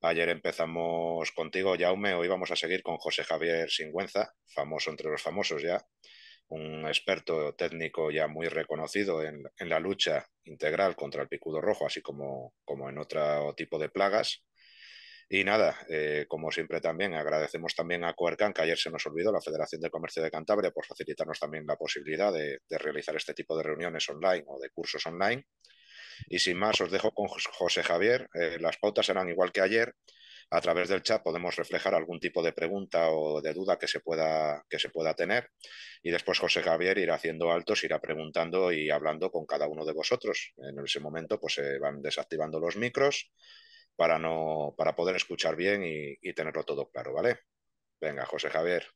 Ayer empezamos contigo, Jaume, hoy vamos a seguir con José Javier Singüenza, famoso entre los famosos ya, un experto técnico ya muy reconocido en, la lucha integral contra el picudo rojo, así como, como en otro tipo de plagas. Y nada, eh, como siempre también agradecemos también a Coercan, que ayer se nos olvidó, la Federación de Comercio de Cantabria, por facilitarnos también la posibilidad de realizar este tipo de reuniones online o de cursos online. Y sin más, os dejo con José Javier. Eh, las pautas serán igual que ayer. A través del chat podemos reflejar algún tipo de pregunta o de duda que se pueda, que se pueda tener. Y después José Javier irá haciendo altos, irá preguntando y hablando con cada uno de vosotros. En ese momento pues se van desactivando los micros para, no, para poder escuchar bien y, y tenerlo todo claro, ¿vale? Venga, José Javier.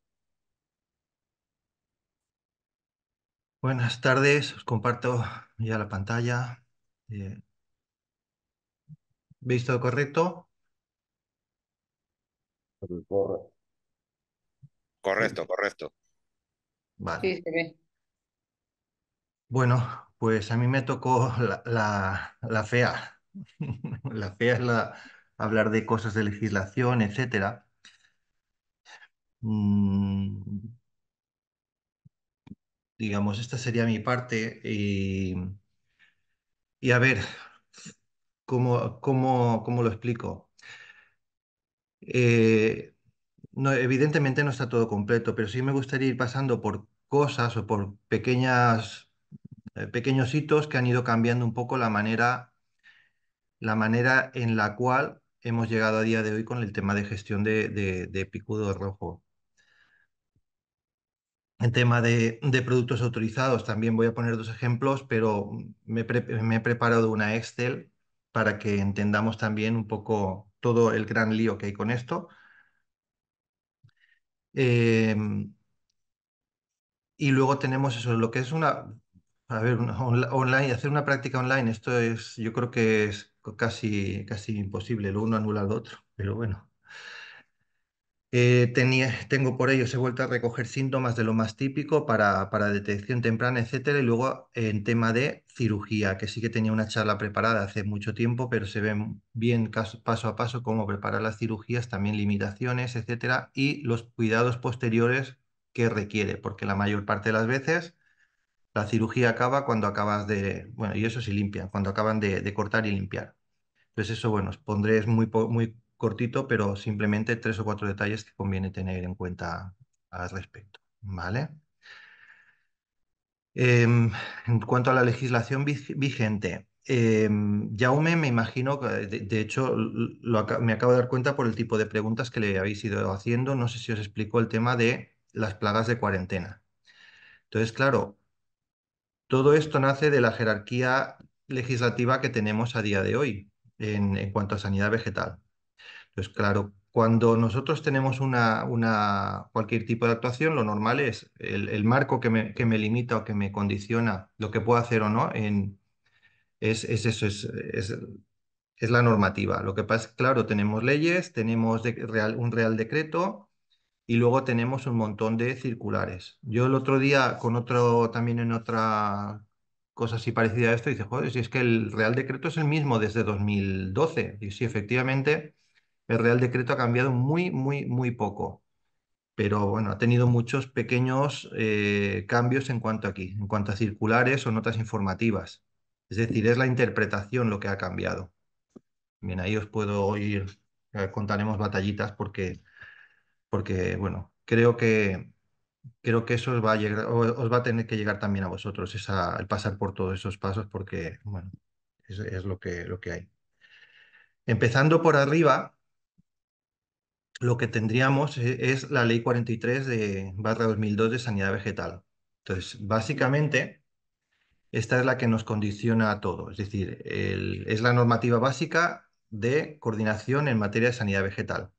Buenas tardes, os comparto ya la pantalla. ¿Veis ¿Visto correcto? Correcto, correcto. Vale. Sí, Bueno, pues a mí me tocó la, fea. la fea es la, hablar de cosas de legislación, etcétera. Mm. digamos, esta sería mi parte y y a ver, ¿cómo, cómo, cómo lo explico? Eh, no, evidentemente no está todo completo, pero sí me gustaría ir pasando por cosas o por pequeñas, eh, pequeños hitos que han ido cambiando un poco la manera, la manera en la cual hemos llegado a día de hoy con el tema de gestión de, de Picudo Rojo. En tema de, productos autorizados, también voy a poner dos ejemplos, pero me, he preparado una Excel para que entendamos también un poco todo el gran lío que hay con esto. Em, y luego tenemos eso, lo que es una, a ver, online, hacer una práctica online, esto es, yo creo que es casi, casi imposible, lo uno anula al otro, pero bueno. Eh, tenía, tengo por ello, he vuelto a recoger síntomas de lo más típico para, detección temprana, etcétera, y luego en tema de cirugía, que sí que tenía una charla preparada hace mucho tiempo, pero se ven bien paso a paso cómo preparar las cirugías, también limitaciones, etcétera, y los cuidados posteriores que requiere, porque la mayor parte de las veces la cirugía acaba cuando acabas de, bueno, y eso sí limpian, cuando acaban de, cortar y limpiar. Entonces eso, bueno, os pondré muy, muy cortito, pero simplemente tres o cuatro detalles que conviene tener en cuenta al respecto. ¿Vale? Em, en cuanto a la legislación vigente, eh, Jaume, me imagino, de, de hecho me acabo de dar cuenta por el tipo de preguntas que le habéis ido haciendo, no sé si os explico el tema de las plagas de cuarentena. Entonces, claro, todo esto nace de la jerarquía legislativa que tenemos a día de hoy en cuanto a sanidad vegetal. Entonces, claro, cuando nosotros tenemos una, cualquier tipo de actuación, lo normal es el, marco que me, que me, limita o que me condiciona lo que puedo hacer o no en, es, eso, es, la normativa. Lo que pasa es, claro, tenemos leyes, tenemos un real decreto y luego tenemos un montón de circulares. Yo el otro día, con otro, también en otra cosa así parecida a esto, dice, joder, si es que el real decreto es el mismo desde 2012. Y sí, efectivamente el Real Decreto ha cambiado muy, muy, muy poco. Pero bueno, ha tenido muchos pequeños eh, cambios en cuanto aquí, en cuanto a circulares o notas informativas. Es decir, es la interpretación lo que ha cambiado. Bien, ahí os puedo oír, contaremos batallitas porque, porque bueno, creo que, creo que eso os va a llegar, os va a tener que llegar también a vosotros, el pasar por todos esos pasos, porque bueno, es, es, lo, que, lo que hay. Empezando por arriba, lo que tendríamos eh, es la ley 43 de barra 2002 de sanidad vegetal. Entonces, básicamente, esta es la que nos condiciona a todo, es decir, es la normativa básica de coordinación en materia de sanidad vegetal.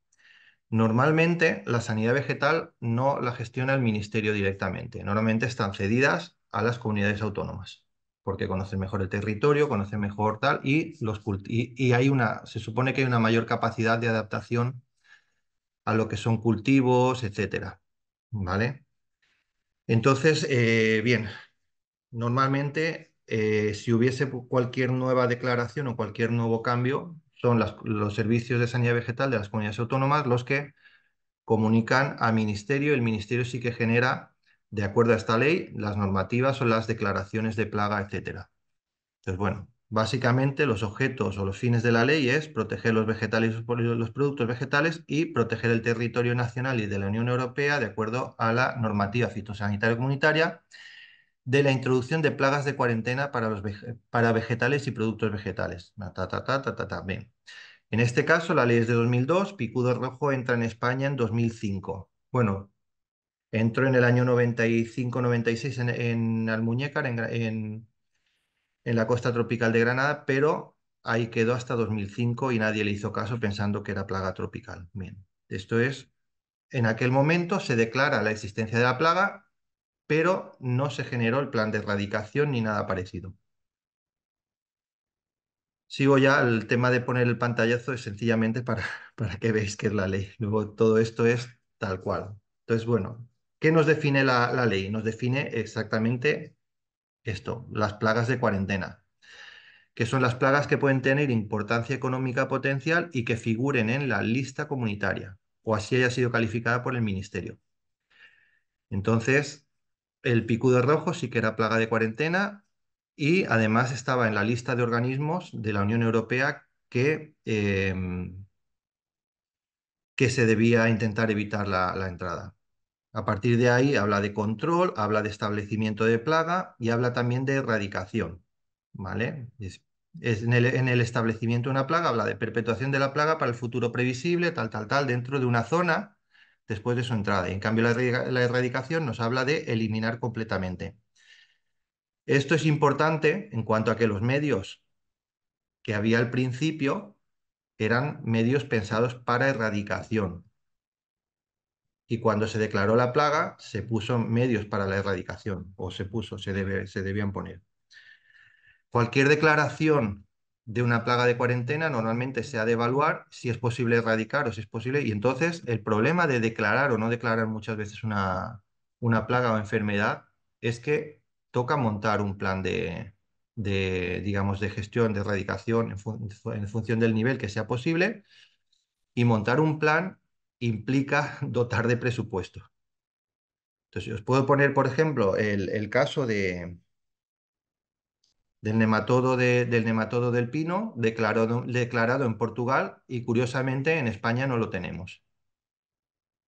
Normalmente, la sanidad vegetal no la gestiona el ministerio directamente, normalmente están cedidas a las comunidades autónomas porque conocen mejor el territorio, conocen mejor tal, y, los, y hay una, se supone que hay una mayor capacidad de adaptación a lo que son cultivos, etcétera. ¿Vale? Entonces, eh, bien, normalmente eh, si hubiese cualquier nueva declaración o cualquier nuevo cambio, son los servicios de sanidad vegetal de las comunidades autónomas los que comunican al ministerio. El ministerio sí que genera, de acuerdo a esta ley, las normativas o las declaraciones de plaga, etcétera. Entonces, bueno, Básicamente los objetos o los fines de la ley es proteger los vegetales y los productos vegetales y proteger el territorio nacional y de la Unión Europea de acuerdo a la normativa fitosanitaria comunitaria de la introducción de plagas de cuarentena para, los para vegetales y productos vegetales. En este caso, la ley es de 2002, Picudo Rojo entra en España en 2005. Bueno, entró en el año 95-96 en, Almuñécar, en en la costa tropical de Granada, pero ahí quedó hasta 2005 y nadie le hizo caso pensando que era plaga tropical. Bien, esto es, en aquel momento se declara la existencia de la plaga, pero no se generó el plan de erradicación ni nada parecido. Sigo ya, el tema de poner el pantallazo es sencillamente para, para que veáis que es la ley. Luego todo esto es tal cual. Entonces, bueno, ¿qué nos define la, la ley? Nos define exactamente esto, las plagas de cuarentena, que son las plagas que pueden tener importancia económica potencial y que figuren en la lista comunitaria, o así haya sido calificada por el Ministerio. Entonces, el picudo rojo sí que era plaga de cuarentena y además estaba en la lista de organismos de la Unión Europea que, eh, que se debía intentar evitar la entrada. A partir de ahí habla de control, habla de establecimiento de plaga y habla también de erradicación. ¿Vale? en, el, establecimiento de una plaga habla de perpetuación de la plaga para el futuro previsible, tal, tal, tal, dentro de una zona después de su entrada. en cambio, la erradicación nos habla de eliminar completamente. Esto es importante en cuanto a que los medios que había al principio eran medios pensados para erradicación, y cuando se declaró la plaga se puso medios para la erradicación, o se puso, se, debe, se debían poner. Cualquier declaración de una plaga de cuarentena normalmente se ha de evaluar si es posible erradicar o si es posible, y entonces el problema de declarar o no declarar muchas veces una, una plaga o enfermedad es que toca montar un plan de, digamos, de gestión, de erradicación en, en función del nivel que sea posible y montar un plan implica dotar de presupuesto. Entonces, os puedo poner, por ejemplo, el, caso de, del, nematodo del nematodo del pino declarado, en Portugal y curiosamente en España no lo tenemos.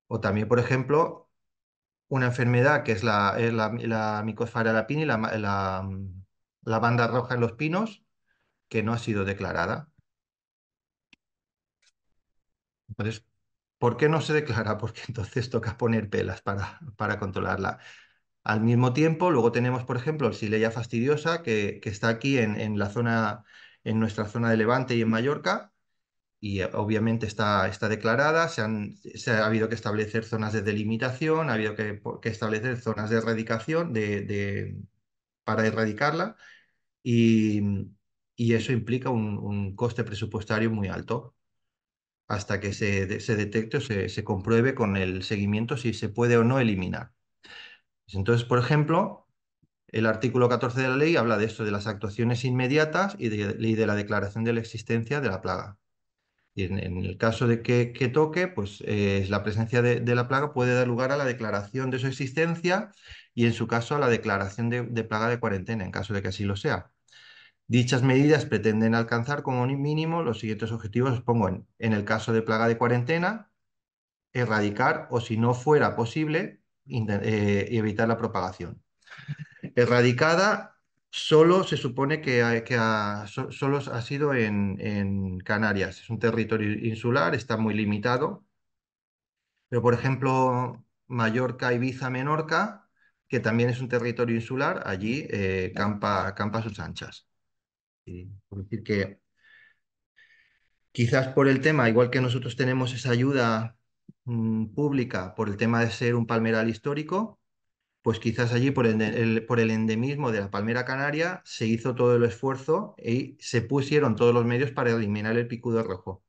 O también, por ejemplo, una enfermedad que es la, es la, la pini, la, banda roja en los pinos, que no ha sido declarada. ¿Por qué no se declara? Porque entonces toca poner pelas para, para controlarla. Al mismo tiempo, luego tenemos, por ejemplo, el Sileia fastidiosa, que, está aquí en, la zona, en nuestra zona de Levante y en Mallorca, y eh, obviamente está, está declarada, se, ha habido que establecer zonas de delimitación, ha habido que, establecer zonas de erradicación de, de, para erradicarla, y, eso implica un coste presupuestario muy alto hasta que se, detecte o se, compruebe con el seguimiento si se puede o no eliminar. Entonces, por ejemplo, el artículo 14 de la ley habla de esto, de las actuaciones inmediatas y de, de la declaración de la existencia de la plaga. Y en, el caso de que, toque, pues eh, la presencia de, la plaga puede dar lugar a la declaración de su existencia y en su caso a la declaración de plaga de cuarentena, en caso de que así lo sea. Dichas medidas pretenden alcanzar como mínimo los siguientes objetivos, os pongo en, el caso de plaga de cuarentena, erradicar o si no fuera posible, eh, evitar la propagación. Erradicada solo se supone que, ha, que solo ha sido en, Canarias, es un territorio insular, está muy limitado, pero por ejemplo Mallorca, Ibiza, Menorca, que también es un territorio insular, allí eh, campa, campa sus anchas. Eh, por decir que quizás por el tema, igual que nosotros tenemos esa ayuda mm, pública por el tema de ser un palmeral histórico, pues quizás allí por el, por el, endemismo de la palmera canaria se hizo todo el esfuerzo y se pusieron todos los medios para eliminar el picudo rojo.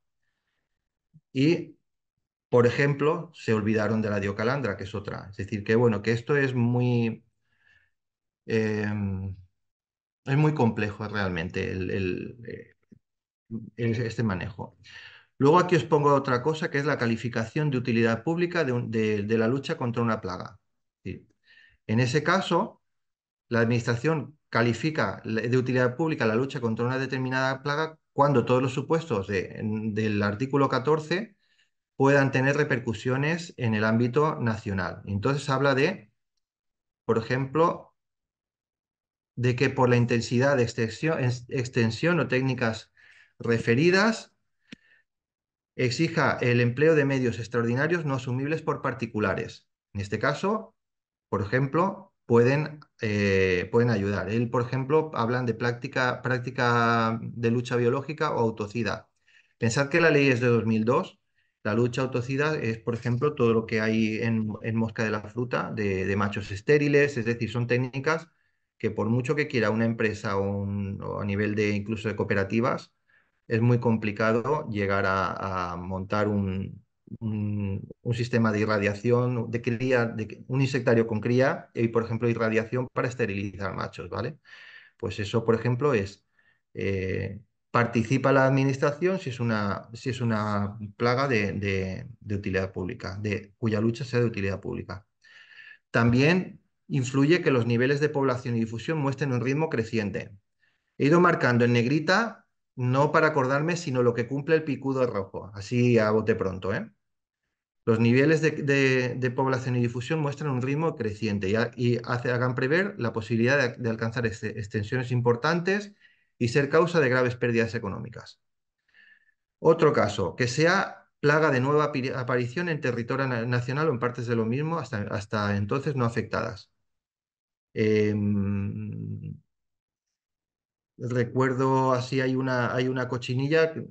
Y, por ejemplo, se olvidaron de la diocalandra, que es otra. Es decir, que bueno, que esto es muy... Eh, es muy complejo realmente eh, este manejo. Luego aquí os pongo otra cosa que es la calificación de utilidad pública de, la lucha contra una plaga. En ese caso, la Administración califica de utilidad pública la lucha contra una determinada plaga cuando todos los supuestos del artículo 14 puedan tener repercusiones en el ámbito nacional. Entonces habla de, por ejemplo, de que por la intensidad de extensión, o técnicas referidas exija el empleo de medios extraordinarios no asumibles por particulares. En este caso, por ejemplo, pueden, eh, pueden ayudar. Él, por ejemplo, hablan de práctica, práctica de lucha biológica o autocida. Pensad que la ley es de 2002. La lucha autocida es, por ejemplo, todo lo que hay en, en mosca de la fruta, de machos estériles, es decir, son técnicas que por mucho que quiera una empresa o, a nivel de incluso de cooperativas, es muy complicado llegar a, montar un, sistema de irradiación de cría, de, un insectario con cría y, por ejemplo, irradiación para esterilizar machos, ¿vale? Pues eso, por ejemplo, es eh, participa la administración si es una, si es una plaga de, de utilidad pública, de, cuya lucha sea de utilidad pública. También influye que los niveles de población y difusión muestren un ritmo creciente. He ido marcando en negrita, no para acordarme, sino lo que cumple el picudo rojo, así a bote pronto. ¿eh? Los niveles de, población y difusión muestran un ritmo creciente y, hace, hagan prever la posibilidad de, alcanzar este, extensiones importantes y ser causa de graves pérdidas económicas. Otro caso, que sea plaga de nueva aparición en territorio nacional o en partes de lo mismo hasta entonces no afectadas. Em, recuerdo así, hay una, hay una cochinilla, eh,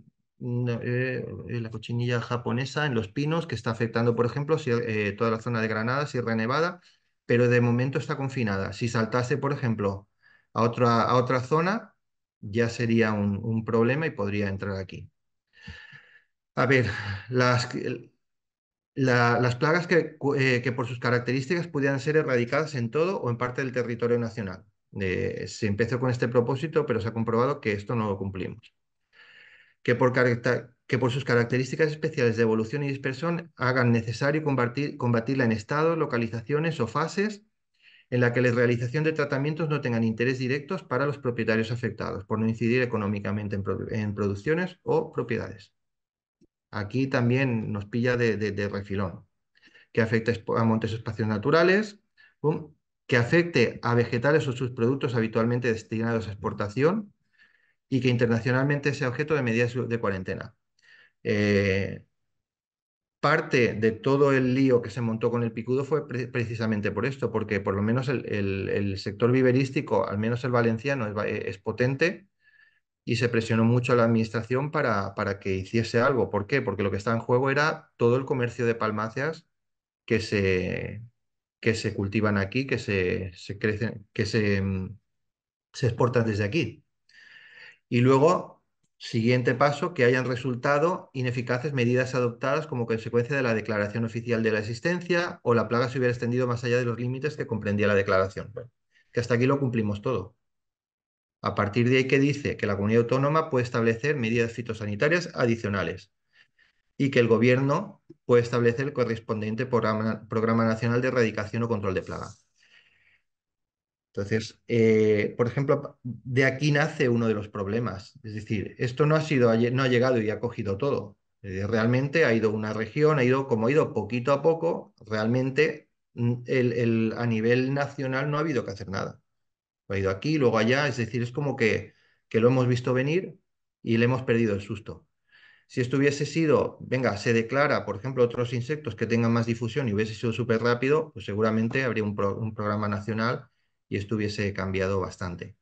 eh, la cochinilla japonesa en Los Pinos, que está afectando, por ejemplo, eh, toda la zona de Granada, Sierra Nevada, pero de momento está confinada. Si saltase, por ejemplo, a otra, a otra zona, ya sería un, un problema y podría entrar aquí. A ver, las, las plagas eh, que, por sus características pudieran ser erradicadas en todo o en parte del territorio nacional. Eh, se empezó con este propósito, pero se ha comprobado que esto no lo cumplimos. Que por, que por sus características especiales de evolución y dispersión hagan necesario combatirla en estados, localizaciones o fases en la que la realización de tratamientos no tengan interés directos para los propietarios afectados, por no incidir económicamente en producciones o propiedades aquí también nos pilla de, refilón, que afecte a montes o espacios naturales, que afecte a vegetales o sus productos habitualmente destinados a exportación y que internacionalmente sea objeto de medidas de cuarentena. Eh, parte de todo el lío que se montó con el picudo fue precisamente por esto, porque por lo menos el, sector viverístico, al menos el valenciano, es e-, potente y se presionó mucho a la administración para, para que hiciese algo. ¿Por qué? Porque lo que estaba en juego era todo el comercio de palmacias que se, que se cultivan aquí, que se, crecen, que se, mm, se exportan desde aquí. Y luego, siguiente paso, que hayan resultado ineficaces medidas adoptadas como consecuencia de la declaración oficial de la existencia o la plaga se hubiera extendido más allá de los límites que comprendía la declaración. que hasta aquí lo cumplimos todo. A partir de ahí que dice que la comunidad autónoma puede establecer medidas fitosanitarias adicionales y que el gobierno puede establecer el correspondiente programa, nacional de erradicación o control de plaga. Entonces, eh, por ejemplo, de aquí nace uno de los problemas. Es decir, esto no ha sido, no ha llegado y ha cogido todo. Eh, realmente ha ido una región, ha ido como ha ido poquito a poco. Realmente mm, a nivel nacional no ha habido que hacer nada ha ido aquí, luego allá, es decir, es como que, lo hemos visto venir y le hemos perdido el susto. Si esto hubiese sido, venga, se declara, por ejemplo, otros insectos que tengan más difusión y hubiese sido súper rápido, pues seguramente habría un, programa nacional y esto hubiese cambiado bastante.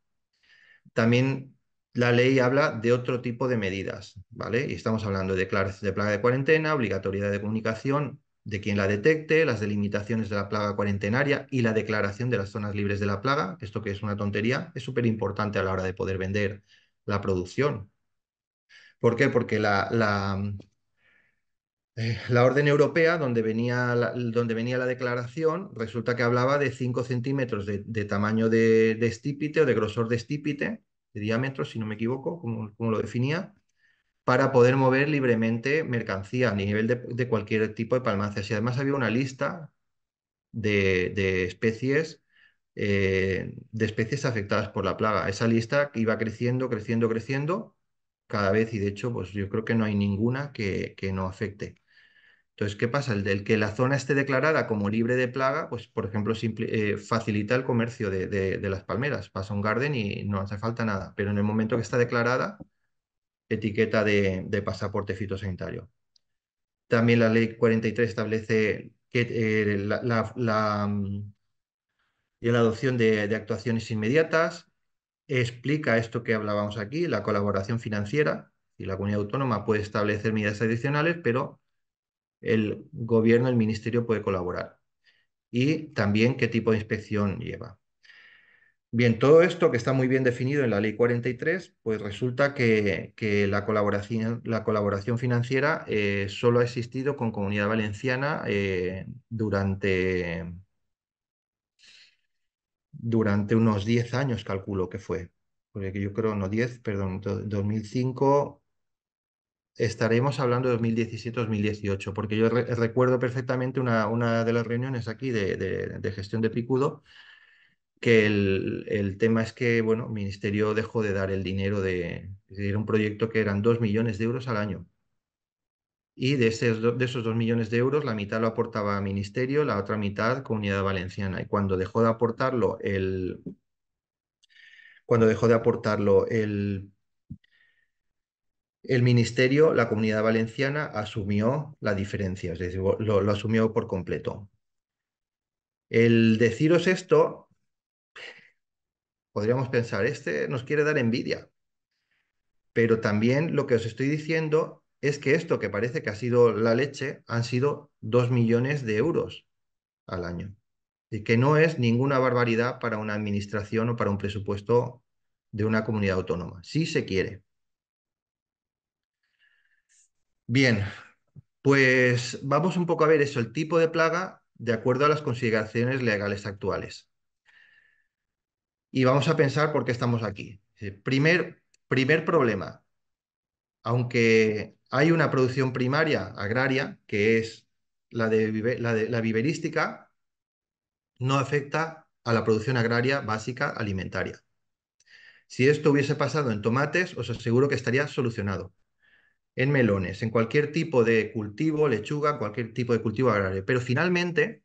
También la ley habla de otro tipo de medidas, ¿vale? Y estamos hablando de declaración de plaga de cuarentena, obligatoriedad de comunicación, de quien la detecte, las delimitaciones de la plaga cuarentenaria y la declaración de las zonas libres de la plaga, esto que es una tontería, es súper importante a la hora de poder vender la producción. ¿Por qué? Porque la, la, eh, la orden europea, donde venía la, donde venía la declaración, resulta que hablaba de 5 centímetros de, tamaño de, estípite o de grosor de estípite, de diámetro, si no me equivoco, como, como lo definía, para poder mover libremente mercancía a nivel de, cualquier tipo de palmacias. Y además había una lista de, especies. Eh, de especies afectadas por la plaga. Esa lista iba creciendo, creciendo, creciendo cada vez y de hecho pues yo creo que no hay ninguna que, no afecte. Entonces, ¿qué pasa? El, que la zona esté declarada como libre de plaga, pues, por ejemplo, eh, facilita el comercio de, de, las palmeras. Pasa un garden y no hace falta nada. Pero en el momento que está declarada, etiqueta de, pasaporte fitosanitario. También la ley 43 establece que eh, mm, la, adopción de, de actuaciones inmediatas explica esto que hablábamos aquí, la colaboración financiera, y la comunidad autónoma puede establecer medidas adicionales, pero el gobierno, el ministerio puede colaborar. Y también qué tipo de inspección lleva. Bien, todo esto que está muy bien definido en la Ley 43, pues resulta que, la, colaboración, financiera eh, solo ha existido con Comunidad Valenciana eh, durante, durante unos 10 años, calculo que fue. Porque yo creo, no 10, perdón, 2005, estaremos hablando de 2017-2018, porque yo recuerdo perfectamente una, de las reuniones aquí de gestión de Picudo que el, tema es que, bueno, el Ministerio dejó de dar el dinero de... un proyecto que eran 2 millones de euros al año. Y de, de esos 2 millones de euros, la mitad lo aportaba el Ministerio, la otra mitad Comunidad Valenciana. Y cuando dejó de aportarlo el... Cuando dejó de aportarlo el... El Ministerio, la Comunidad Valenciana, asumió la diferencia, es decir, lo, lo asumió por completo. El deciros esto podríamos pensar, este nos quiere dar envidia. Pero también lo que os estoy diciendo es que esto que parece que ha sido la leche han sido 2 millones de euros al año. Y que no es ninguna barbaridad para una administración o para un presupuesto de una comunidad autónoma. Sí se quiere. Bien, pues vamos un poco a ver eso, el tipo de plaga de acuerdo a las consideraciones legales actuales y vamos a pensar por qué estamos aquí. Primer, primer problema, aunque hay una producción primaria agraria, que es la, de, la, viverística, no afecta a la producción agraria básica alimentaria. Si esto hubiese pasado en tomates, os aseguro que estaría solucionado. En melones, en cualquier tipo de cultivo, lechuga, cualquier tipo de cultivo agrario. Pero finalmente,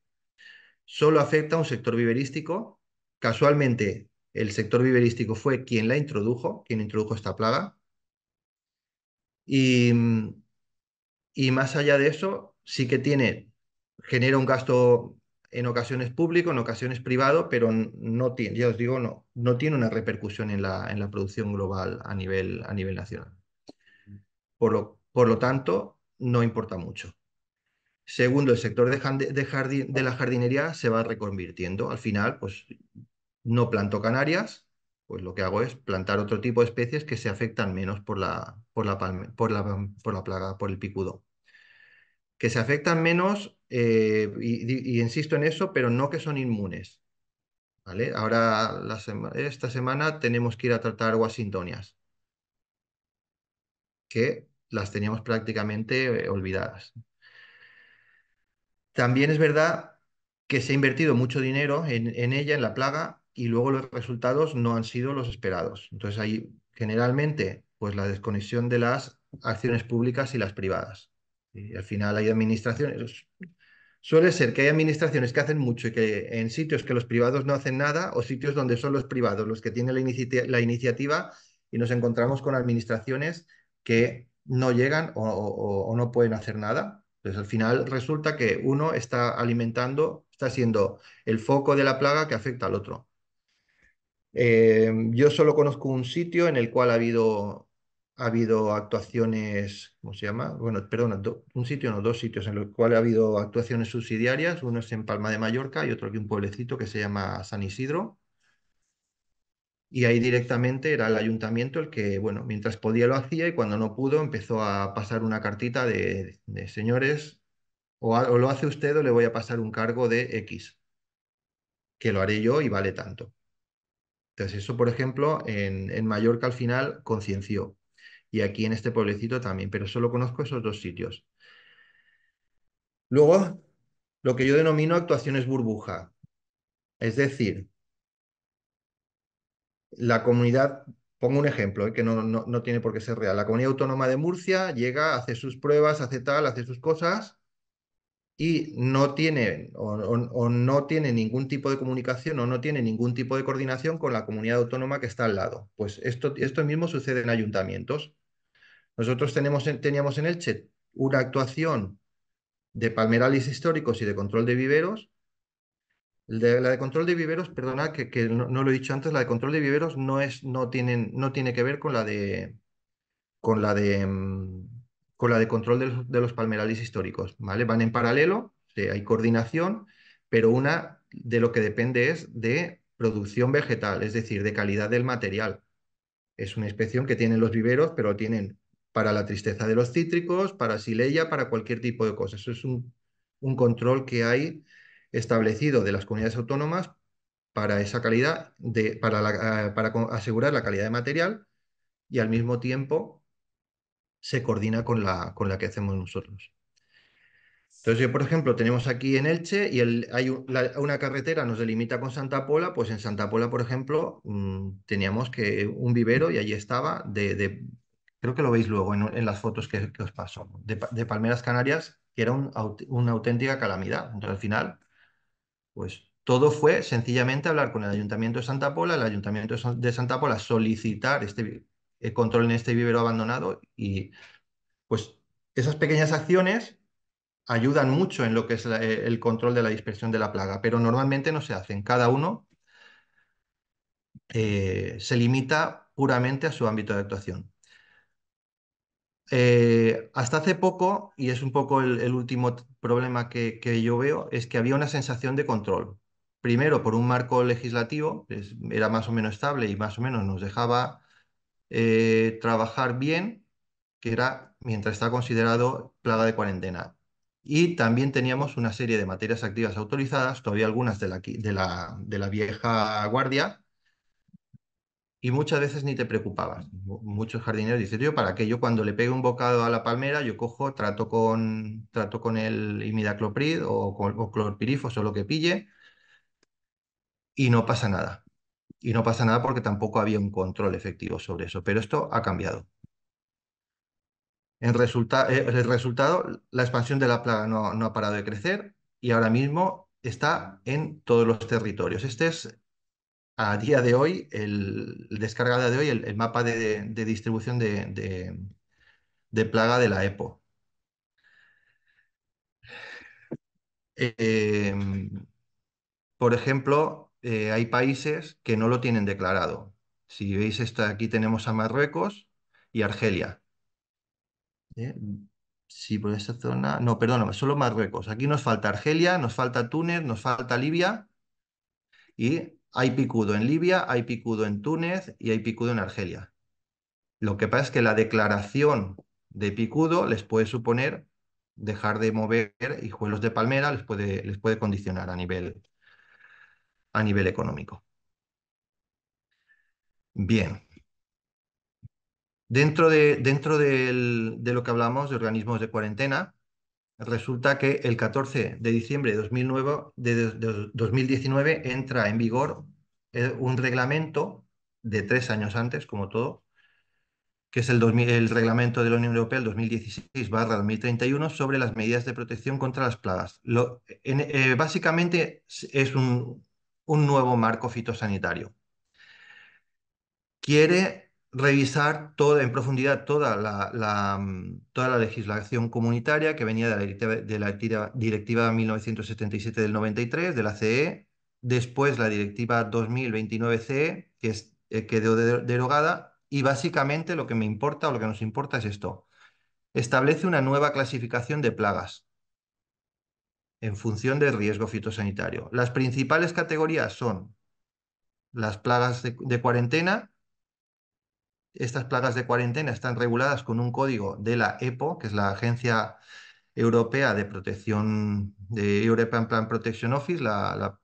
solo afecta a un sector viverístico, casualmente el sector viverístico fue quien la introdujo, quien introdujo esta plaga. Y, más allá de eso, sí que tiene, genera un gasto en ocasiones público, en ocasiones privado, pero no tiene, ya os digo, no, no tiene una repercusión en la, producción global a nivel, nacional. Por lo, tanto, no importa mucho. Segundo, el sector de, de la jardinería se va reconvirtiendo. Al final, pues no planto canarias, pues lo que hago es plantar otro tipo de especies que se afectan menos por la, la, por la, plaga, por el picudo. Que se afectan menos, eh, y, insisto en eso, pero no que son inmunes. ¿vale? Ahora, esta semana tenemos que ir a tratar Washingtonias, que las teníamos prácticamente eh, olvidadas. También es verdad que se ha invertido mucho dinero en ella, en la plaga, y luego los resultados no han sido los esperados. Entonces hay generalmente pues la desconexión de las acciones públicas y las privadas. Y al final hay administraciones, suele ser que hay administraciones que hacen mucho y que en sitios que los privados no hacen nada o sitios donde son los privados los que tienen la, iniciativa y nos encontramos con administraciones que no llegan o, o, no pueden hacer nada. Entonces al final resulta que uno está alimentando, está siendo el foco de la plaga que afecta al otro. Em, yo solo conozco un sitio en el cual ha habido, ha habido actuaciones, ¿cómo se llama? Bueno, perdón, un sitio, no, dos sitios en los cuales ha habido actuaciones subsidiarias. Uno es en Palma de Mallorca y otro aquí un pueblecito que se llama San Isidro. Y ahí directamente era el ayuntamiento el que, bueno, mientras podía lo hacía y cuando no pudo empezó a pasar una cartita de, señores, o lo hace usted o le voy a pasar un cargo de X, que lo haré yo y vale tanto. Entonces, eso, por ejemplo, en, Mallorca al final concienció. Y aquí en este pueblecito también, pero solo conozco esos dos sitios. Luego, lo que yo denomino actuaciones burbuja. Es decir, la comunidad, pongo un ejemplo, eh, que no, no, tiene por qué ser real, la comunidad autónoma de Murcia llega, hace sus pruebas, hace tal, hace sus cosas, y no tiene o, no tiene ningún tipo de comunicación o no tiene ningún tipo de coordinación con la comunidad autónoma que está al lado. Pues esto, esto mismo sucede en ayuntamientos. Nosotros tenemos, teníamos en el Elche una actuación de palmerales históricos y de control de viveros. la de control de viveros, perdona que, no, lo he dicho antes, la de control de viveros no, es, no, tienen, no tiene que ver con la de, con la de mm, con la de control de los, palmerales históricos, ¿vale? Van en paralelo, hay coordinación, pero una de lo que depende es de producción vegetal, es decir, de calidad del material. Es una inspección que tienen los viveros, pero tienen para la tristeza de los cítricos, para sileya, para cualquier tipo de cosas. Eso es un, control que hay establecido de las comunidades autónomas para esa calidad, de, para, eh, para asegurar la calidad de material y al mismo tiempo se coordina con la, con la que hacemos nosotros. Entonces, por ejemplo, tenemos aquí en Elche y hay una carretera nos delimita con Santa Pola, pues en Santa Pola, por ejemplo, mm, teníamos que un vivero y allí estaba de, creo que lo veis luego en, las fotos que, os paso, de, Palmeras Canarias, que era una auténtica calamidad. Entonces, al final, pues todo fue sencillamente hablar con el Ayuntamiento de Santa Pola, el Ayuntamiento de Santa Pola solicitar este eh, control en este vivero abandonado y pues esas pequeñas acciones ayudan mucho en lo que es eh, el control de la dispersión de la plaga, pero normalmente no se hacen. Cada uno eh, se limita puramente a su ámbito de actuación. hasta hace poco, y es un poco el, último problema que, yo veo, es que había una sensación de control. Primero, por un marco legislativo, era más o menos estable y más o menos nos dejaba eh, trabajar bien, que era mientras está considerado plaga de cuarentena. Y también teníamos una serie de materias activas autorizadas, todavía algunas de la, de la, vieja guardia, y muchas veces ni te preocupabas. Muchos jardineros dicen, yo, ¿para que Yo cuando le pegue un bocado a la palmera, yo cojo, trato con, trato con el imidacloprid o, o clorpirifos o lo que pille, y no pasa nada y no pasa nada porque tampoco había un control efectivo sobre eso, pero esto ha cambiado. En eh, el resultado, la expansión de la plaga no, ha parado de crecer y ahora mismo está en todos los territorios. Este es, a día de hoy, el, de hoy, el, mapa de, distribución de, plaga de la EPO. Em, por ejemplo, eh, hay países que no lo tienen declarado. Si veis, esto, aquí tenemos a Marruecos y Argelia. Eh, sí, por esta zona. No, perdón, solo Marruecos. Aquí nos falta Argelia, nos falta Túnez, nos falta Libia. Y hay picudo en Libia, hay picudo en Túnez y hay picudo en Argelia. Lo que pasa es que la declaración de picudo les puede suponer dejar de mover hijuelos de palmera, les puede, les puede condicionar a nivel a nivel económico. Bien. Dentro, de, dentro de lo que hablamos de organismos de cuarentena, resulta que el 14 de diciembre de, 2009, de, 2019 entra en vigor eh, un reglamento de tres años antes, como todo, que es el, el, reglamento de la Unión Europea, el 2016-2031, sobre las medidas de protección contra las plagas. Lo, eh, básicamente es un, un nuevo marco fitosanitario. Quiere revisar toda, en profundidad toda la, mm, toda la legislación comunitaria que venía de la, directiva, de la Directiva 1977 del 93, de la CE, después la Directiva 2029-CE, que eh, quedó derogada, y básicamente lo que me importa o lo que nos importa es esto. Establece una nueva clasificación de plagas en función del riesgo fitosanitario. Las principales categorías son las plagas de, cuarentena. Estas plagas de cuarentena están reguladas con un código de la EPO, que es la Agencia Europea de Protección, de European Plant Protection Office, la, la,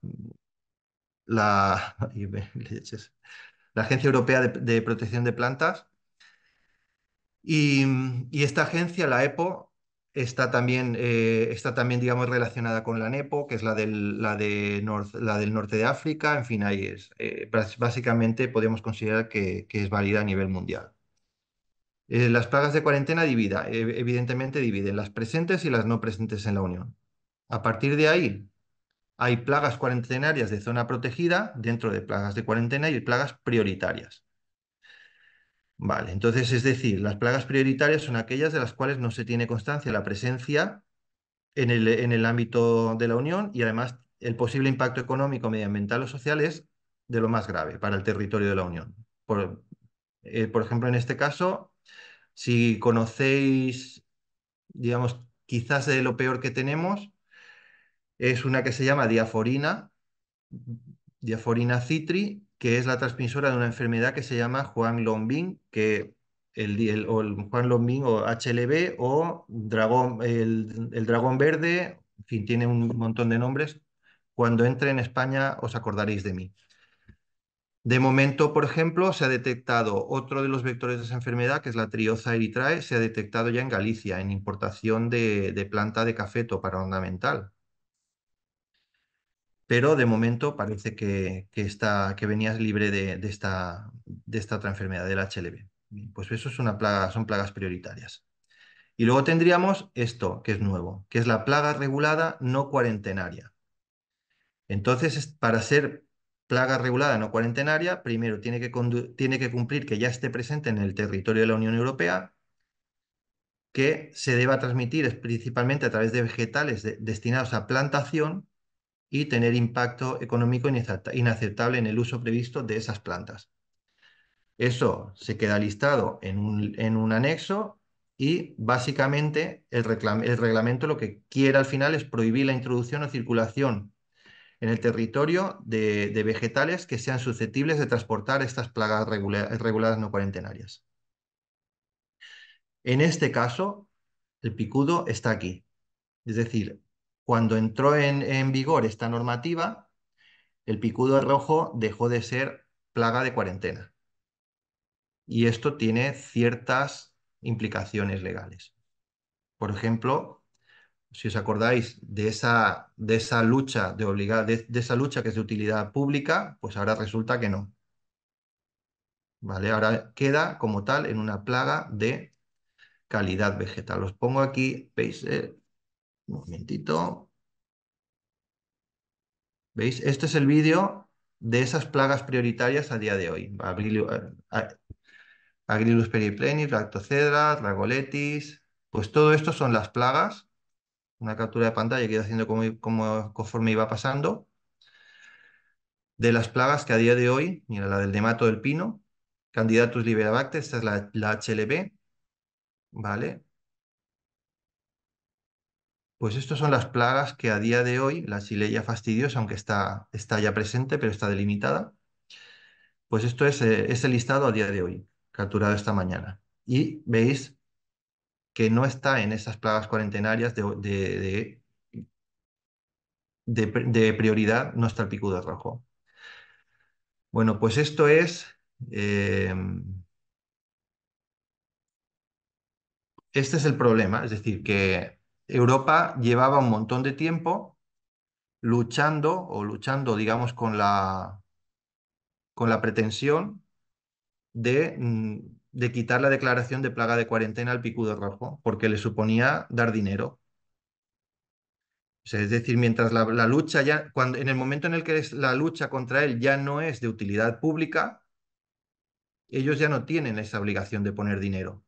la, Agencia Europea de, Protección de Plantas. y esta agencia, la EPO, está también, eh, está también digamos, relacionada con la NEPO, que es la del, la del norte de África, en fin, ahí es. Eh, básicamente podemos considerar que, es válida a nivel mundial. Eh, las plagas de cuarentena divida, evidentemente dividen las presentes y las no presentes en la Unión. A partir de ahí, hay plagas cuarentenarias de zona protegida dentro de plagas de cuarentena y plagas prioritarias. Vale, entonces es decir, las plagas prioritarias son aquellas de las cuales no se tiene constancia la presencia en el, ámbito de la Unión y además el posible impacto económico, medioambiental o social es de lo más grave para el territorio de la Unión. Por, eh, por ejemplo, en este caso, si conocéis, digamos, quizás de lo peor que tenemos, es una que se llama diaforina, diaforina citri, que es la transmisora de una enfermedad que se llama Juan Lombín, que el, o Juan Lombín o HLB o dragón, el, dragón verde, fin, tiene un montón de nombres. Cuando entre en España os acordaréis de mí. De momento, por ejemplo, se ha detectado otro de los vectores de esa enfermedad, que es la trioza eritrae, se ha detectado ya en Galicia, en importación de, de planta de cafeto para ornamental pero de momento parece que, está, que venías libre de, esta, de esta otra enfermedad, del HLV. Pues eso es una plaga, son plagas prioritarias. Y luego tendríamos esto, que es nuevo, que es la plaga regulada no cuarentenaria. Entonces, para ser plaga regulada no cuarentenaria, primero tiene que, tiene que cumplir que ya esté presente en el territorio de la Unión Europea, que se deba transmitir principalmente a través de vegetales destinados a plantación y tener impacto económico inaceptable en el uso previsto de esas plantas. Eso se queda listado en un, anexo y básicamente el, reglamento lo que quiere al final es prohibir la introducción o circulación en el territorio de, vegetales que sean susceptibles de transportar estas plagas reguladas no cuarentenarias. En este caso, el picudo está aquí. Es decir, cuando entró en, vigor esta normativa, el picudo rojo dejó de ser plaga de cuarentena. Y esto tiene ciertas implicaciones legales. Por ejemplo, si os acordáis de esa, de esa lucha de, de, esa lucha que es de utilidad pública, pues ahora resulta que no. ¿Vale? Ahora queda como tal en una plaga de calidad vegetal. Os pongo aquí, ¿veis? Eh, un momentito. ¿Veis? Este es el vídeo de esas plagas prioritarias a día de hoy. Agrilus eh, periplenis, lactocedras, ragoletis. Pues todo esto son las plagas. Una captura de pantalla que iba haciendo como, conforme iba pasando. De las plagas que a día de hoy, mira, la del demato del pino, Candidatus liberabacter, esta es la, la HLB, ¿vale? Pues estas son las plagas que a día de hoy, la ya fastidiosa, aunque está, está ya presente, pero está delimitada, pues esto eh, es, el listado a día de hoy, capturado esta mañana. Y veis que no está en esas plagas cuarentenarias de, de, de, prioridad, no está el picudo rojo. Bueno, pues esto es... Eh, este es el problema, es decir, que Europa llevaba un montón de tiempo luchando o luchando, digamos, con la, con la pretensión de, mm, de quitar la declaración de plaga de cuarentena al picudo rojo, porque le suponía dar dinero. es decir, mientras la, la, lucha ya, cuando, en el momento en el que la lucha contra él ya no es de utilidad pública, ellos ya no tienen esa obligación de poner dinero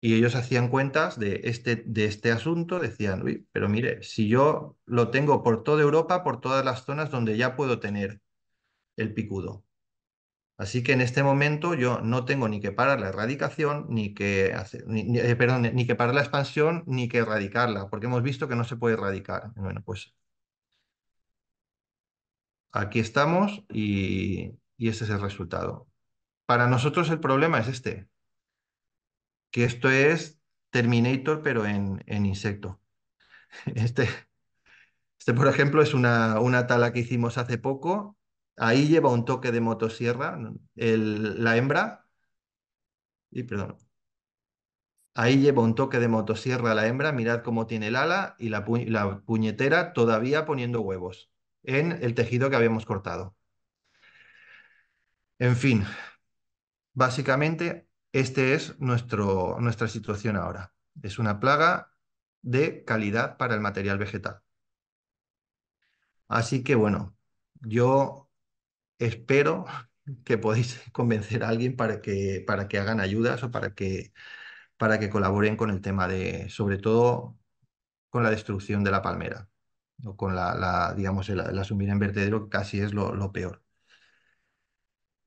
y ellos hacían cuentas de este, de este asunto, decían, uy, pero mire, si yo lo tengo por toda Europa, por todas las zonas donde ya puedo tener el picudo. Así que en este momento yo no tengo ni que parar la erradicación, ni que, hacer, eh, perdón, ni que parar la expansión, ni que erradicarla, porque hemos visto que no se puede erradicar. Bueno, pues aquí estamos y, y este es el resultado. Para nosotros el problema es este, que esto es Terminator, pero en, insecto. Este, este, por ejemplo, es una, tala que hicimos hace poco. Ahí lleva un toque de motosierra, la hembra. Y perdón. Ahí lleva un toque de motosierra la hembra. Mirad cómo tiene el ala y la, la puñetera todavía poniendo huevos en el tejido que habíamos cortado. En fin, básicamente este es nuestro, nuestra situación ahora. Es una plaga de calidad para el material vegetal. Así que bueno, yo espero que podáis convencer a alguien para que, para que hagan ayudas o para que, para que colaboren con el tema de, sobre todo, con la destrucción de la palmera o con la, digamos, la el, en vertedero, que casi es lo peor.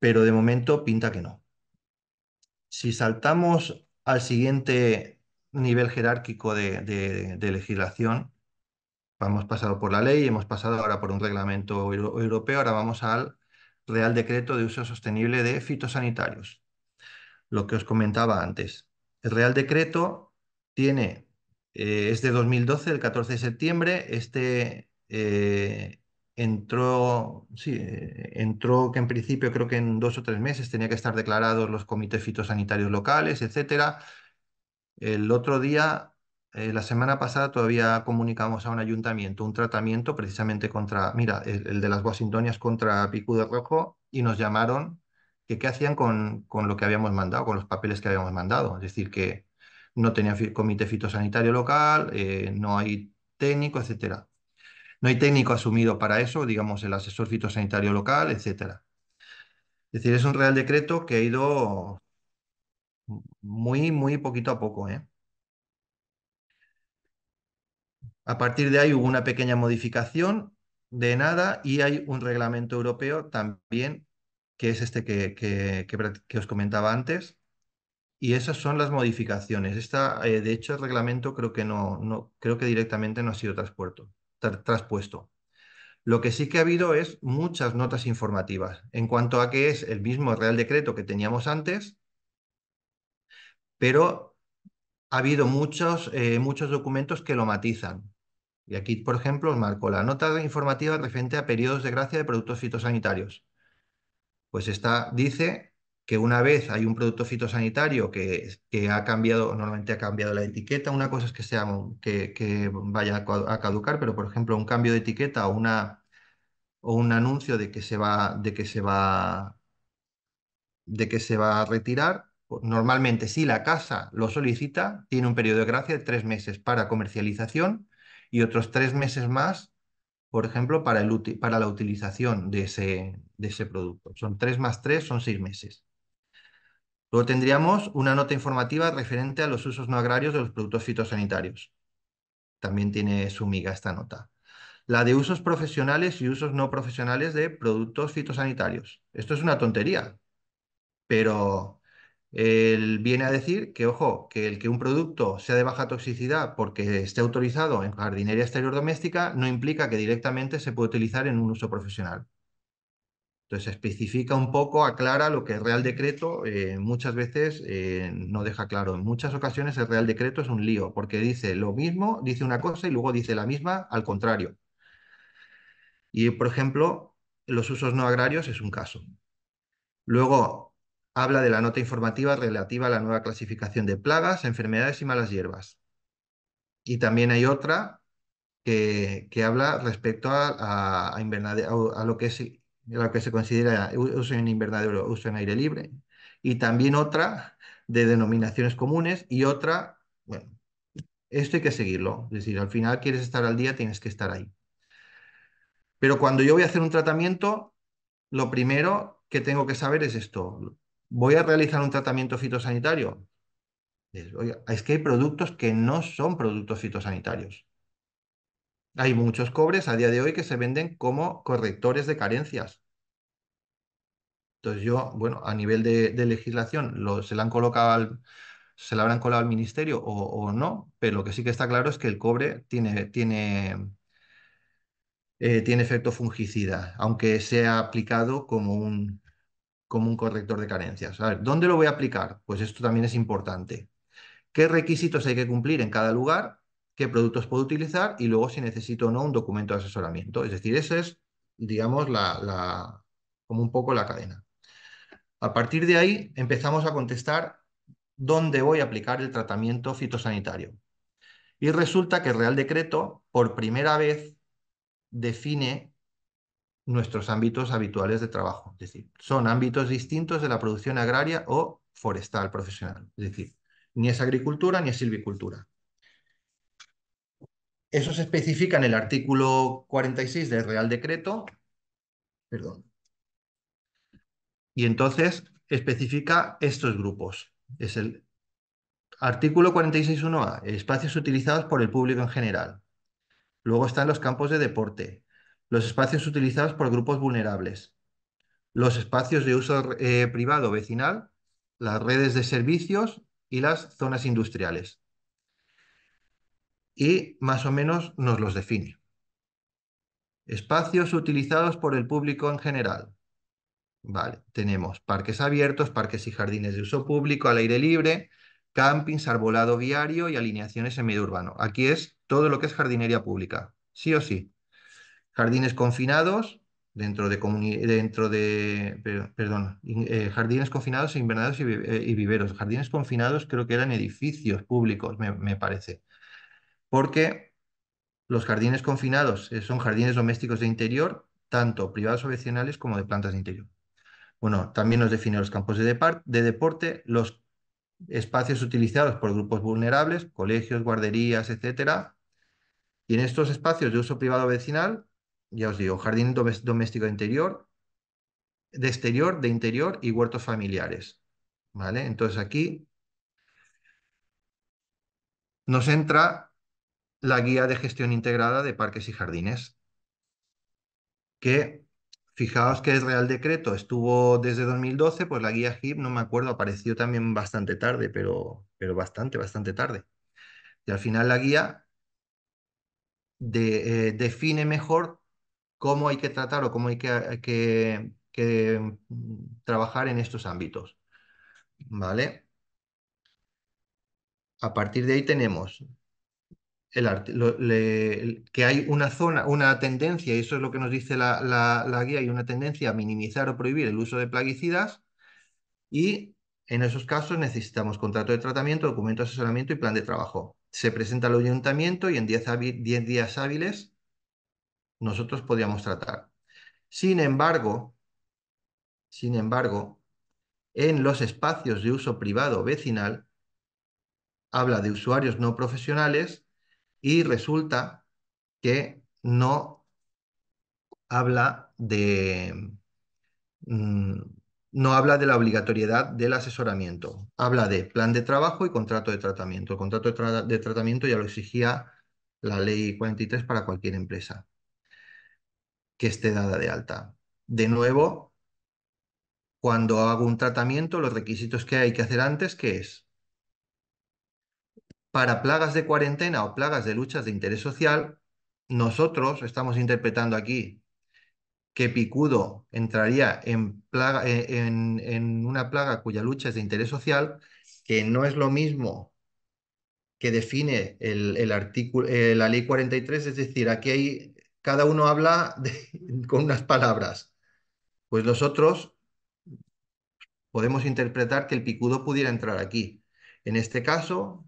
Pero de momento pinta que no si saltamos al siguiente nivel jerárquico de, legislación, hemos pasado por la ley, hemos pasado ahora por un reglamento europeo, ahora vamos al Real Decreto de Uso Sostenible de Fitosanitarios, lo que os comentaba antes. El Real Decreto tiene, eh, es de 2012, el 14 de septiembre, este eh, entró, sí, eh, entró que en principio creo que en dos o tres meses tenía que estar declarados los comités fitosanitarios locales, etcétera. El otro día, eh, la semana pasada, todavía comunicamos a un ayuntamiento un tratamiento precisamente contra, mira, el, de las Washingtonias contra Picudo Rojo, y nos llamaron que qué hacían con, con lo que habíamos mandado, con los papeles que habíamos mandado. Es decir, que no tenía comité fitosanitario local, eh, no hay técnico, etcétera. No hay técnico asumido para eso, digamos el asesor fitosanitario local, etc. Es decir, es un real decreto que ha ido muy, muy poquito a poco, ¿eh? A partir de ahí hubo una pequeña modificación de nada y hay un reglamento europeo también, que es este que, os comentaba antes, y esas son las modificaciones. Esta, eh, de hecho, el reglamento creo que no, no, creo que directamente no ha sido transporto traspuesto. Lo que sí que ha habido es muchas notas informativas en cuanto a que es el mismo Real Decreto que teníamos antes, pero ha habido muchos, eh, muchos documentos que lo matizan. Y aquí, por ejemplo, os marco la nota informativa referente a periodos de gracia de productos fitosanitarios. Pues esta dice que una vez hay un producto fitosanitario que, ha cambiado, normalmente ha cambiado la etiqueta, una cosa es que, sea, que, vaya a caducar, pero por ejemplo un cambio de etiqueta o, una, o un anuncio de que se va, de que se va, de que se va a retirar, pues, normalmente si la casa lo solicita, tiene un periodo de gracia de tres meses para comercialización y otros tres meses más, por ejemplo, para, el, para la utilización de ese, de ese producto. Son tres más tres, son seis meses. Luego tendríamos una nota informativa referente a los usos no agrarios de los productos fitosanitarios. También tiene su miga esta nota. La de usos profesionales y usos no profesionales de productos fitosanitarios. Esto es una tontería, pero él viene a decir que, ojo, que el que un producto sea de baja toxicidad porque esté autorizado en jardinería exterior doméstica no implica que directamente se pueda utilizar en un uso profesional. Entonces especifica un poco, aclara lo que el Real Decreto eh, muchas veces eh, no deja claro. En muchas ocasiones el Real Decreto es un lío, porque dice lo mismo, dice una cosa y luego dice la misma al contrario. Y por ejemplo, los usos no agrarios es un caso. Luego habla de la nota informativa relativa a la nueva clasificación de plagas, enfermedades y malas hierbas. Y también hay otra que, habla respecto a, a, a lo que es la que se considera uso en invernadero, uso en aire libre, y también otra de denominaciones comunes y otra, bueno, esto hay que seguirlo, es decir, al final quieres estar al día, tienes que estar ahí. Pero cuando yo voy a hacer un tratamiento, lo primero que tengo que saber es esto, voy a realizar un tratamiento fitosanitario. es que hay productos que no son productos fitosanitarios. Hay muchos cobres a día de hoy que se venden como correctores de carencias. Entonces yo, bueno, a nivel de, legislación, se la han colocado se la habrán colado al ministerio o, no, pero lo que sí que está claro es que el cobre tiene, tiene, eh, tiene efecto fungicida, aunque sea aplicado como un, como un corrector de carencias. A ver, ¿dónde lo voy a aplicar? Pues esto también es importante. ¿Qué requisitos hay que cumplir en cada lugar? ¿Qué productos puedo utilizar? Y luego si necesito o no un documento de asesoramiento. Es decir, esa es, digamos, la, como un poco la cadena. A partir de ahí empezamos a contestar dónde voy a aplicar el tratamiento fitosanitario. Y resulta que el Real Decreto, por primera vez, define nuestros ámbitos habituales de trabajo. Es decir, son ámbitos distintos de la producción agraria o forestal profesional. Es decir, ni es agricultura ni es silvicultura. Eso se especifica en el artículo 46 del Real Decreto, perdón, y entonces especifica estos grupos. Es el artículo 46.1a, espacios utilizados por el público en general. Luego están los campos de deporte, los espacios utilizados por grupos vulnerables, los espacios de uso eh, privado vecinal, las redes de servicios y las zonas industriales. Y más o menos nos los define. Espacios utilizados por el público en general. Vale, tenemos parques abiertos, parques y jardines de uso público, al aire libre, campings, arbolado viario y alineaciones en medio urbano. Aquí es todo lo que es jardinería pública, sí o sí. Jardines confinados dentro de, dentro de perdón, eh, jardines confinados, e invernaderos eh, y, viveros. Jardines confinados creo que eran edificios públicos, me, me parece. Porque los jardines confinados eh, son jardines domésticos de interior, tanto privados o vecinales como de plantas de interior. Bueno, también nos define los campos de, deporte, los espacios utilizados por grupos vulnerables, colegios, guarderías, etc. Y en estos espacios de uso privado vecinal, ya os digo, jardín doméstico interior, de exterior, de interior y huertos familiares. ¿Vale? Entonces aquí nos entra la guía de gestión integrada de parques y jardines, que Fijaos que es Real Decreto, estuvo desde 2012, pues la guía HIP, no me acuerdo, apareció también bastante tarde, pero, pero bastante, bastante tarde. Y al final la guía eh, define mejor cómo hay que tratar o cómo hay que, que, que mm, trabajar en estos ámbitos. ¿Vale? A partir de ahí tenemos que hay una zona, una tendencia, y eso es lo que nos dice la, guía, hay una tendencia a minimizar o prohibir el uso de plaguicidas y en esos casos necesitamos contrato de tratamiento, documento de asesoramiento y plan de trabajo. Se presenta al ayuntamiento y en 10 días hábiles nosotros podíamos tratar. Sin embargo, sin embargo, en los espacios de uso privado vecinal, habla de usuarios no profesionales y resulta que no habla de, mm, no habla de la obligatoriedad del asesoramiento, habla de plan de trabajo y contrato de tratamiento. El contrato de, de tratamiento ya lo exigía la ley 43 para cualquier empresa que esté dada de alta. De nuevo, cuando hago un tratamiento, los requisitos que hay que hacer antes, ¿qué es? para plagas de cuarentena o plagas de luchas de interés social, nosotros estamos interpretando aquí que picudo entraría en, eh, una plaga cuya lucha es de interés social, que no es lo mismo que define el, artículo, eh, la ley 43, es decir, aquí hay, cada uno habla con unas palabras. Pues nosotros podemos interpretar que el picudo pudiera entrar aquí. En este caso,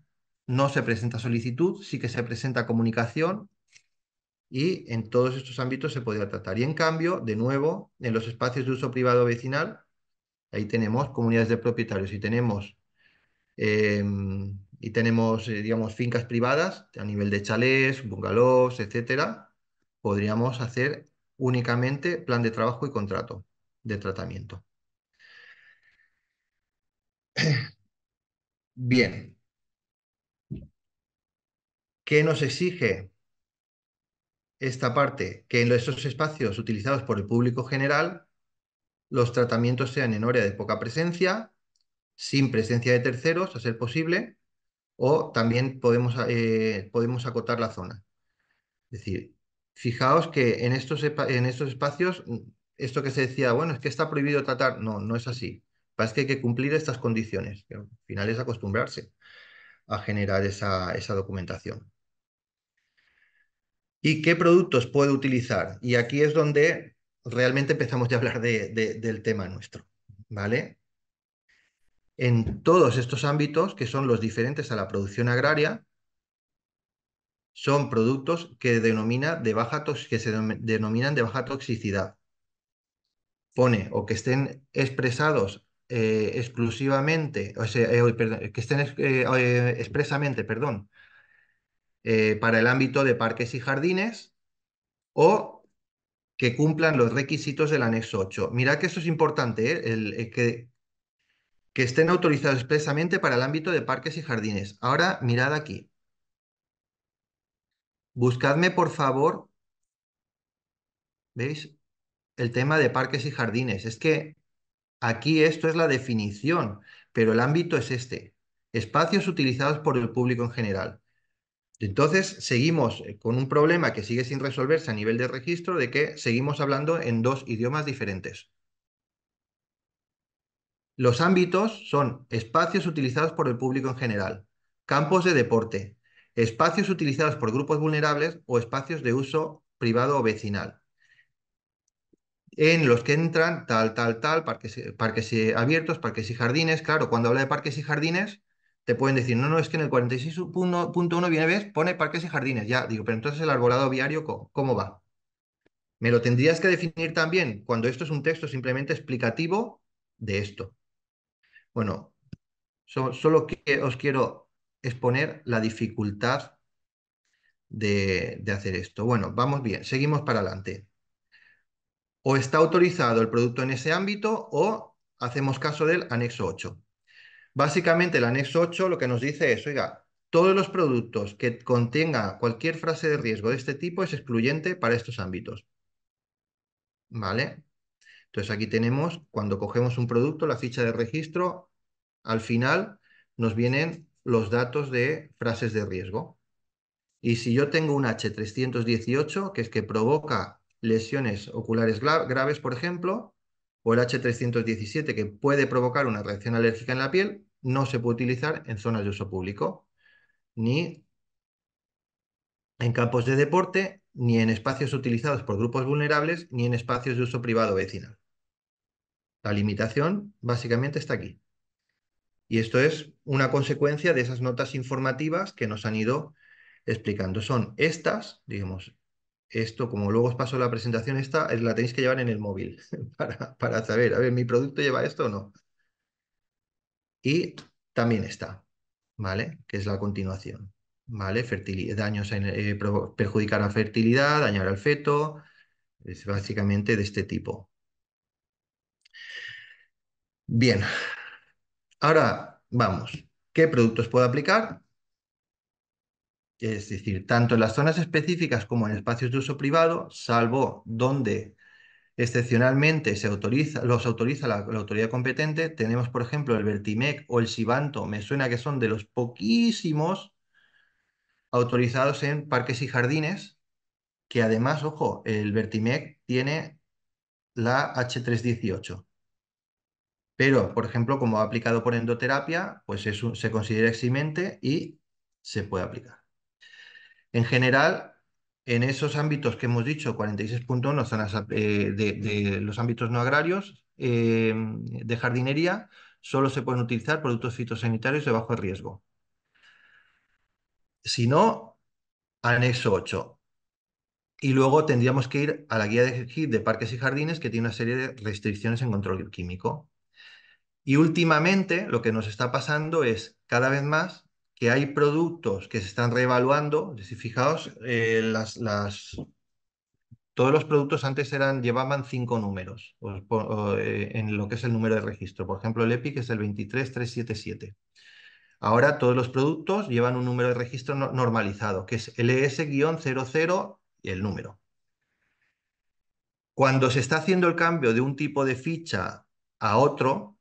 no se presenta solicitud, sí que se presenta comunicación y en todos estos ámbitos se podría tratar. Y en cambio, de nuevo, en los espacios de uso privado vecinal, ahí tenemos comunidades de propietarios y tenemos, eh, y tenemos eh, digamos, fincas privadas a nivel de chalés, bungalows, etcétera, podríamos hacer únicamente plan de trabajo y contrato de tratamiento. Bien, ¿Qué nos exige esta parte? Que en esos espacios utilizados por el público general, los tratamientos sean en área de poca presencia, sin presencia de terceros, a ser posible, o también podemos, eh, podemos acotar la zona. Es decir, fijaos que en estos, en estos espacios, esto que se decía, bueno, es que está prohibido tratar, no, no es así. Es que hay que cumplir estas condiciones, que al final es acostumbrarse a generar esa documentación. ¿Y qué productos puedo utilizar? Y aquí es donde realmente empezamos a hablar del tema nuestro, ¿vale? En todos estos ámbitos, que son los diferentes a la producción agraria, son productos que, denomina de baja que se denominan de baja toxicidad. Pone o que estén expresados eh, exclusivamente, o sea, eh, que estén eh, expresamente, perdón, eh, para el ámbito de parques y jardines o que cumplan los requisitos del anexo 8. Mirad que esto es importante, ¿eh? Eh, que estén autorizados expresamente para el ámbito de parques y jardines. Ahora mirad aquí. Buscadme, por favor, ¿veis? El tema de parques y jardines. Es que aquí esto es la definición, pero el ámbito es este. Espacios utilizados por el público en general. Entonces, seguimos eh, con un problema que sigue sin resolverse a nivel de registro de que seguimos hablando en dos idiomas diferentes. Los ámbitos son espacios utilizados por el público en general, campos de deporte, espacios utilizados por grupos vulnerables o espacios de uso privado o vecinal, en los que entran tal, tal, tal, parques, eh, abiertos, parques y jardines. Claro, cuando habla de parques y jardines, te pueden decir, no, no, es que en el 46.1 viene, ves, pone parques y jardines, ya, digo, pero entonces el arbolado viario, ¿cómo, va? Me lo tendrías que definir también cuando esto es un texto simplemente explicativo de esto. Bueno, solo que os quiero exponer la dificultad de, de hacer esto. Bueno, vamos bien, seguimos para adelante. O está autorizado el producto en ese ámbito o hacemos caso del anexo 8. Básicamente el anexo 8 lo que nos dice es, oiga, todos los productos que contenga cualquier frase de riesgo de este tipo es excluyente para estos ámbitos. ¿Vale? Entonces aquí tenemos, cuando cogemos un producto, la ficha de registro, al final nos vienen los datos de frases de riesgo. Y si yo tengo un H318, que es que provoca lesiones oculares graves, por ejemplo, o el H317 que puede provocar una reacción alérgica en la piel, no se puede utilizar en zonas de uso público, ni en campos de deporte, ni en espacios utilizados por grupos vulnerables, ni en espacios de uso privado vecinal. La limitación básicamente está aquí. Y esto es una consecuencia de esas notas informativas que nos han ido explicando. Son estas, digamos, esto, como luego os paso la presentación esta, la tenéis que llevar en el móvil para, saber, a ver, ¿mi producto lleva esto o no? Y también está, ¿vale? Que es la continuación, ¿vale? Fertilidad, daños, eh, perjudicar a fertilidad, dañar al feto, es básicamente de este tipo. Bien, ahora vamos. ¿Qué productos puedo aplicar? es decir, tanto en las zonas específicas como en espacios de uso privado, salvo donde excepcionalmente se autoriza, los autoriza la, autoridad competente. Tenemos, por ejemplo, el Vertimec o el Sibanto, me suena que son de los poquísimos autorizados en parques y jardines, que además, ojo, el Vertimec tiene la H318. Pero, por ejemplo, como ha aplicado por endoterapia, pues se considera eximente y se puede aplicar. En general, en esos ámbitos que hemos dicho, 46.1 eh, de, de, los ámbitos no agrarios eh, de jardinería, solo se pueden utilizar productos fitosanitarios de bajo riesgo. Si no, anexo 8. Y luego tendríamos que ir a la guía de de parques y jardines que tiene una serie de restricciones en control químico. Y últimamente lo que nos está pasando es cada vez más que hay productos que se están reevaluando. si fijaos, eh, todos los productos antes eran, llevaban cinco números eh, en lo que es el número de registro. Por ejemplo, el EPIC es el 23377. Ahora todos los productos llevan un número de registro normalizado, que es LS-00 e y el número. Cuando se está haciendo el cambio de un tipo de ficha a otro,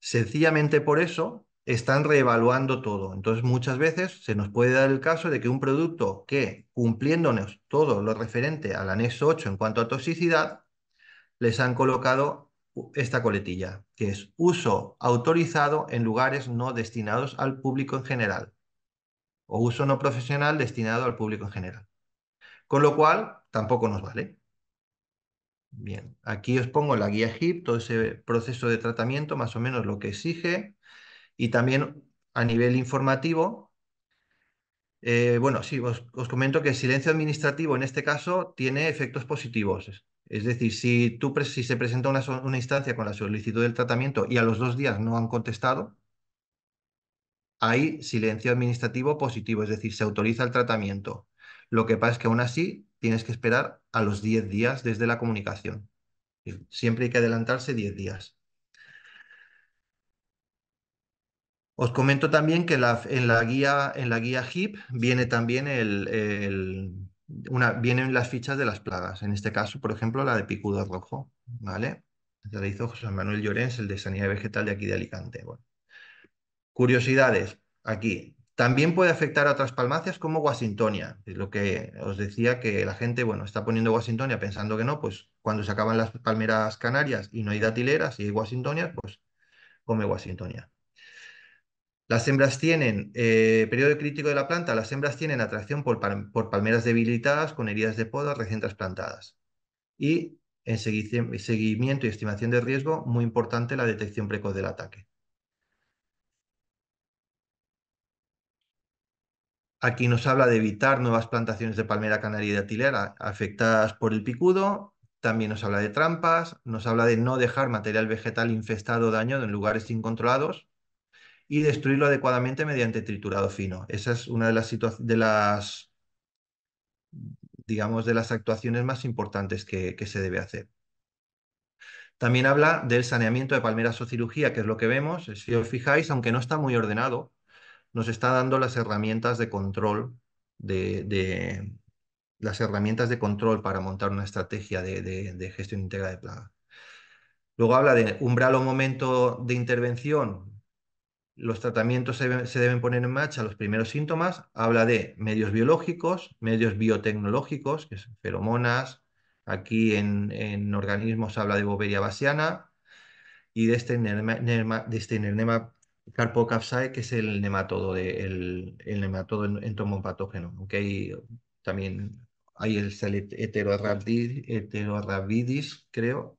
sencillamente por eso están reevaluando todo. Entonces, muchas veces se nos puede dar el caso de que un producto que, cumpliéndonos todo lo referente al anexo 8 en cuanto a toxicidad, les han colocado esta coletilla, que es uso autorizado en lugares no destinados al público en general, o uso no profesional destinado al público en general. Con lo cual, tampoco nos vale. Bien, aquí os pongo la guía HIP, todo ese proceso de tratamiento, más o menos lo que exige, y también a nivel informativo, eh, bueno, sí, os, comento que el silencio administrativo en este caso tiene efectos positivos. Es decir, si, tú, si se presenta una, una instancia con la solicitud del tratamiento y a los dos días no han contestado, hay silencio administrativo positivo, es decir, se autoriza el tratamiento. Lo que pasa es que aún así tienes que esperar a los 10 días desde la comunicación. Siempre hay que adelantarse 10 días. Os comento también que en, la guía, en la guía HIP viene también el, vienen las fichas de las plagas. En este caso, por ejemplo, la de picudo rojo, ¿vale? Ya la hizo José Manuel Llorens, el de Sanidad Vegetal de aquí de Alicante. Curiosidades, aquí. También puede afectar a otras palmacias como Washingtonia. Es lo que os decía que la gente, bueno, está poniendo Washingtonia pensando que no, pues cuando se acaban las palmeras canarias y no hay datileras y hay Washingtonia, pues come Washingtonia. Las hembras tienen eh, periodo crítico de la planta, las hembras tienen atracción por, palmeras debilitadas con heridas de poda recién trasplantadas. Y en seguimiento y estimación de riesgo, muy importante la detección precoz del ataque. Aquí nos habla de evitar nuevas plantaciones de palmera canaria y atilera afectadas por el picudo. También nos habla de trampas, nos habla de no dejar material vegetal infestado o dañado en lugares incontrolados y destruirlo adecuadamente mediante triturado fino. Esa es una de las, de las digamos, de las actuaciones más importantes que, se debe hacer. También habla del saneamiento de palmeras o cirugía, que es lo que vemos. Si os fijáis, aunque no está muy ordenado, nos está dando las herramientas de control de, las herramientas de control para montar una estrategia de, gestión integral de plaga. Luego habla de umbral o momento de intervención, los tratamientos se, deben poner en marcha los primeros síntomas. Habla de medios biológicos, medios biotecnológicos, que son feromonas. Aquí en, organismos habla de boberia basiana y de este nerma, este que es el nematodo, de, el, el nematodo entomopatógeno, que también hay el, heteroarrabidis, creo,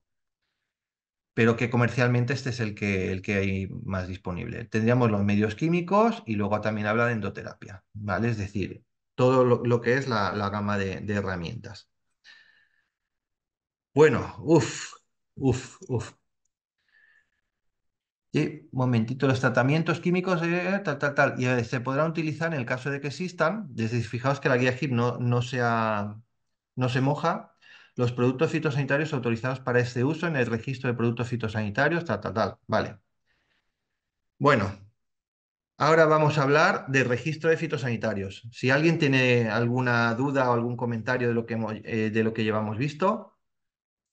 pero que comercialmente este es el que, el que hay más disponible. Tendríamos los medios químicos y luego también habla de endoterapia, ¿vale? Es decir, todo lo, que es la, gama de, herramientas. Bueno, uff, uff, uff. y momentito, los tratamientos químicos, eh, tal, tal, tal, y eh, se podrán utilizar en el caso de que existan, desde, fijaos que la guía HIP no, sea, no se moja, los productos fitosanitarios autorizados para este uso en el registro de productos fitosanitarios, tal, tal, tal. Vale. Bueno, ahora vamos a hablar del registro de fitosanitarios. Si alguien tiene alguna duda o algún comentario de lo que, eh, de lo que llevamos visto,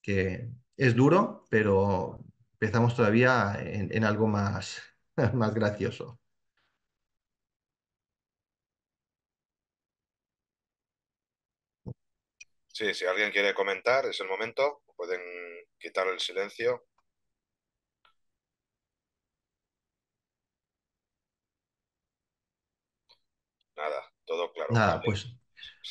que es duro, pero empezamos todavía en, en algo más, más gracioso. Sí, si alguien quiere comentar, es el momento. Pueden quitar el silencio. Nada, todo claro. Nada, pues.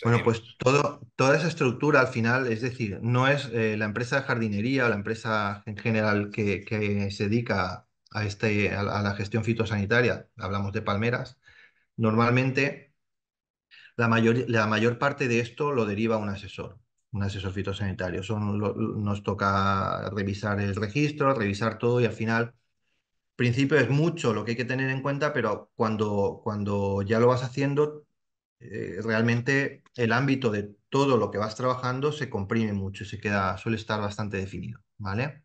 Bueno, pues todo, toda esa estructura al final, es decir, no es eh, la empresa de jardinería o la empresa en general que, que se dedica a, este, a la gestión fitosanitaria, hablamos de palmeras, normalmente la mayor, la mayor parte de esto lo deriva un asesor, un asesor fitosanitario. Son, nos toca revisar el registro, revisar todo y al final, principio es mucho lo que hay que tener en cuenta, pero cuando, cuando ya lo vas haciendo, eh, realmente el ámbito de todo lo que vas trabajando se comprime mucho y se queda, suele estar bastante definido, ¿vale?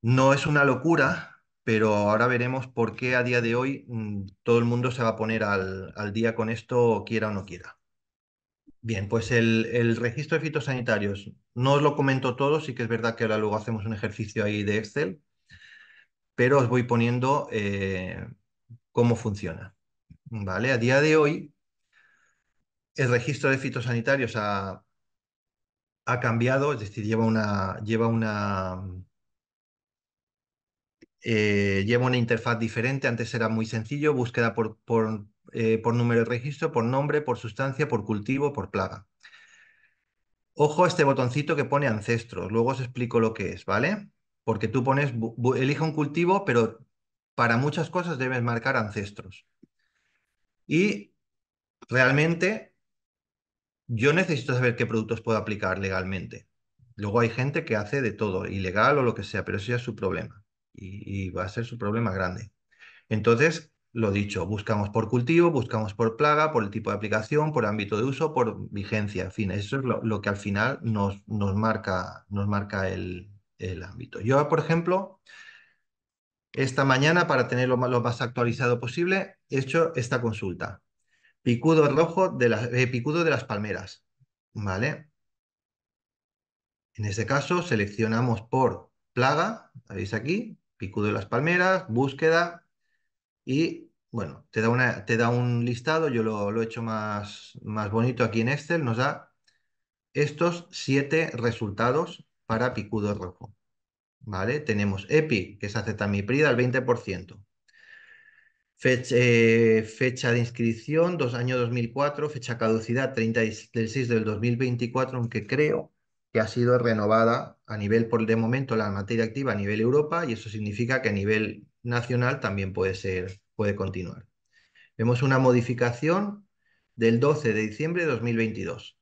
No es una locura, pero ahora veremos por qué a día de hoy mm, todo el mundo se va a poner al, día con esto, quiera o no quiera. Bien, pues el, registro de fitosanitarios, no os lo comento todo, sí que es verdad que ahora luego hacemos un ejercicio ahí de Excel, pero os voy poniendo eh, cómo funciona. ¿Vale? A día de hoy, el registro de fitosanitarios ha, ha cambiado, es decir, lleva una, lleva una eh, lleva una interfaz diferente, antes era muy sencillo, búsqueda por, eh, por número de registro, por nombre, por sustancia, por cultivo, por plaga. Ojo a este botoncito que pone ancestros, luego os explico lo que es, ¿vale? Porque tú pones, elige un cultivo, pero para muchas cosas debes marcar ancestros. Y realmente yo necesito saber qué productos puedo aplicar legalmente. Luego hay gente que hace de todo, ilegal o lo que sea, pero eso ya es su problema y, va a ser su problema grande. Entonces, lo dicho, buscamos por cultivo, buscamos por plaga, por el tipo de aplicación, por ámbito de uso, por vigencia, en fin, eso es lo, que al final nos, marca, nos marca el, ámbito. Yo, por ejemplo, esta mañana, para tenerlo lo más actualizado posible, he hecho esta consulta. Picudo rojo de las, eh, picudo de las palmeras, ¿vale? En este caso seleccionamos por plaga, veis aquí? picudo de las palmeras, búsqueda y bueno, te da, una, te da un listado, yo lo, he hecho más, más bonito aquí en Excel, nos da estos siete resultados para picudo rojo. ¿Vale? Tenemos EPI, que es acetamiprida, al 20%. Fecha, de inscripción, dos, años 2004, fecha caducidad 36 del del 2024, aunque creo que ha sido renovada a nivel, por de momento, la materia activa a nivel Europa y eso significa que a nivel nacional también puede, ser, puede continuar. Vemos una modificación del 12 de diciembre de 2022.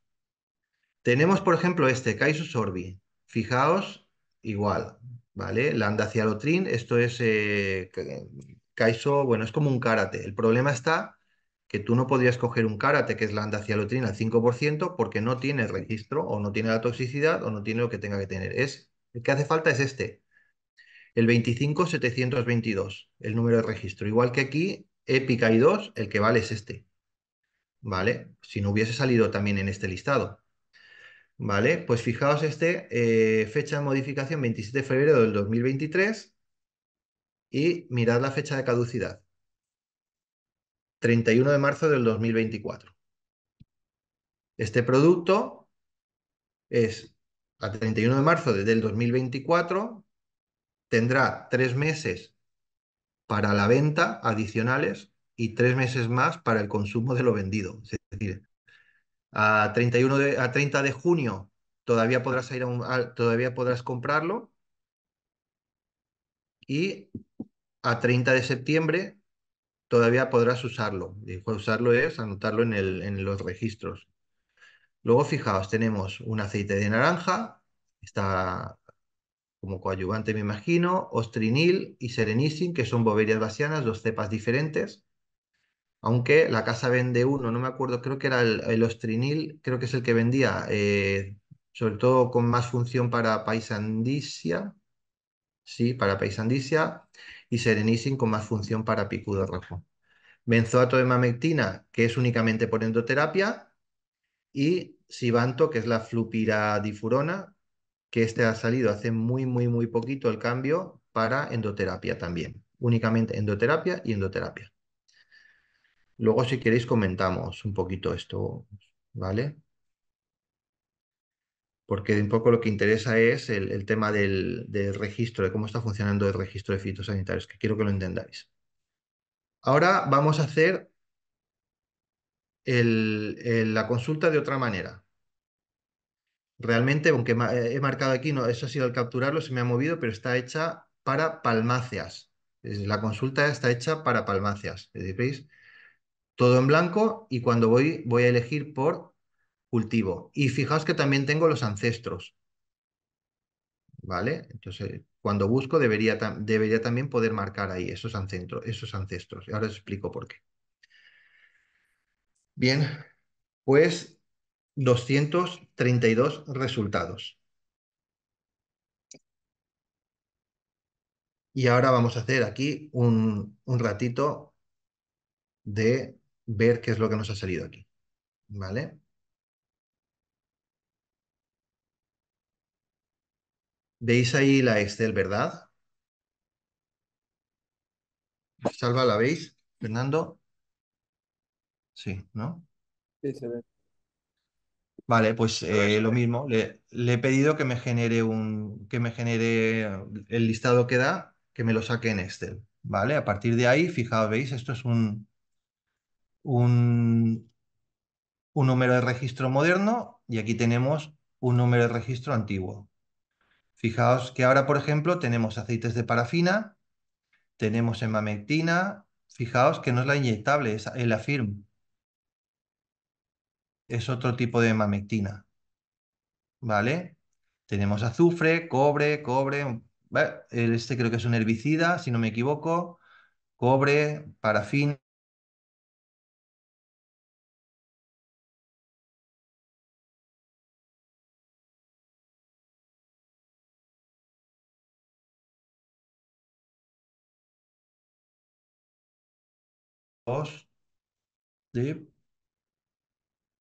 Tenemos, por ejemplo, este Kaiso Sorbi. Fijaos, igual, ¿vale? Landa hacia esto es eh, Kaiso, bueno, es como un karate. El problema está que tú no podrías coger un karate, que es la lotrina al 5%, porque no tiene registro o no tiene la toxicidad o no tiene lo que tenga que tener. Es, el que hace falta es este, el 25722, el número de registro. Igual que aquí, épica y 2, el que vale es este. ¿Vale? Si no hubiese salido también en este listado. ¿Vale? Pues fijaos este, eh, fecha de modificación 27 de febrero del 2023 y mirad la fecha de caducidad. 31 de marzo del 2024. Este producto es a 31 de marzo del 2024, tendrá tres meses para la venta adicionales y tres meses más para el consumo de lo vendido. Es decir, a, 31 a 30 de junio todavía podrás, ir un, todavía podrás comprarlo y a 30 de septiembre todavía podrás usarlo. Y usarlo es anotarlo en, los registros. Luego, fijaos, tenemos un aceite de naranja, está como coadyuvante me imagino, ostrinil y serenicin, que son boberias basianas, dos cepas diferentes. Aunque la casa vende uno, no me acuerdo, creo que era el, ostrinil, creo que es el que vendía, eh, sobre todo con más función para paisandicia, sí, para paisandicia, y serenicin con más función para picudo rojo. Benzoato de mamectina, que es únicamente por endoterapia, y Sibanto, que es la flupiradifurona, que este ha salido hace muy, muy, muy poquito el cambio para endoterapia también. Únicamente endoterapia y endoterapia. Luego, si queréis, comentamos un poquito esto, ¿vale? porque un poco lo que interesa es el, tema del, registro, de cómo está funcionando el registro de fitosanitarios, que quiero que lo entendáis. Ahora vamos a hacer la consulta de otra manera. Realmente, aunque eh, he marcado aquí, no, eso ha sido al capturarlo, se me ha movido, pero está hecha para palmacias. La consulta está hecha para palmacias. ¿Veis? Todo en blanco y cuando voy, voy a elegir por cultivo. Y fijaos que también tengo los ancestros. ¿Vale? Entonces, cuando busco debería, debería también poder marcar ahí esos ancestros, esos ancestros. Y ahora os explico por qué. Bien, pues 232 resultados. Y ahora vamos a hacer aquí un, un, ratito de ver qué es lo que nos ha salido aquí. ¿Vale? ¿Veis ahí la Excel, verdad? Salva, ¿la veis, Fernando? Sí, ¿no? Sí, se ve. Vale, pues eh, lo mismo. Le, he pedido que me genere un, que me genere el listado que da, que me lo saque en Excel. ¿Vale? A partir de ahí, fijaos, veis, esto es un, un, un número de registro moderno y aquí tenemos un número de registro antiguo. Fijaos que ahora, por ejemplo, tenemos aceites de parafina, tenemos hemamectina, fijaos que no es la inyectable, es el firm. Es otro tipo de hemamectina. ¿Vale? Tenemos azufre, cobre, cobre. Eh, este creo que es un herbicida, si no me equivoco. Cobre, parafina, de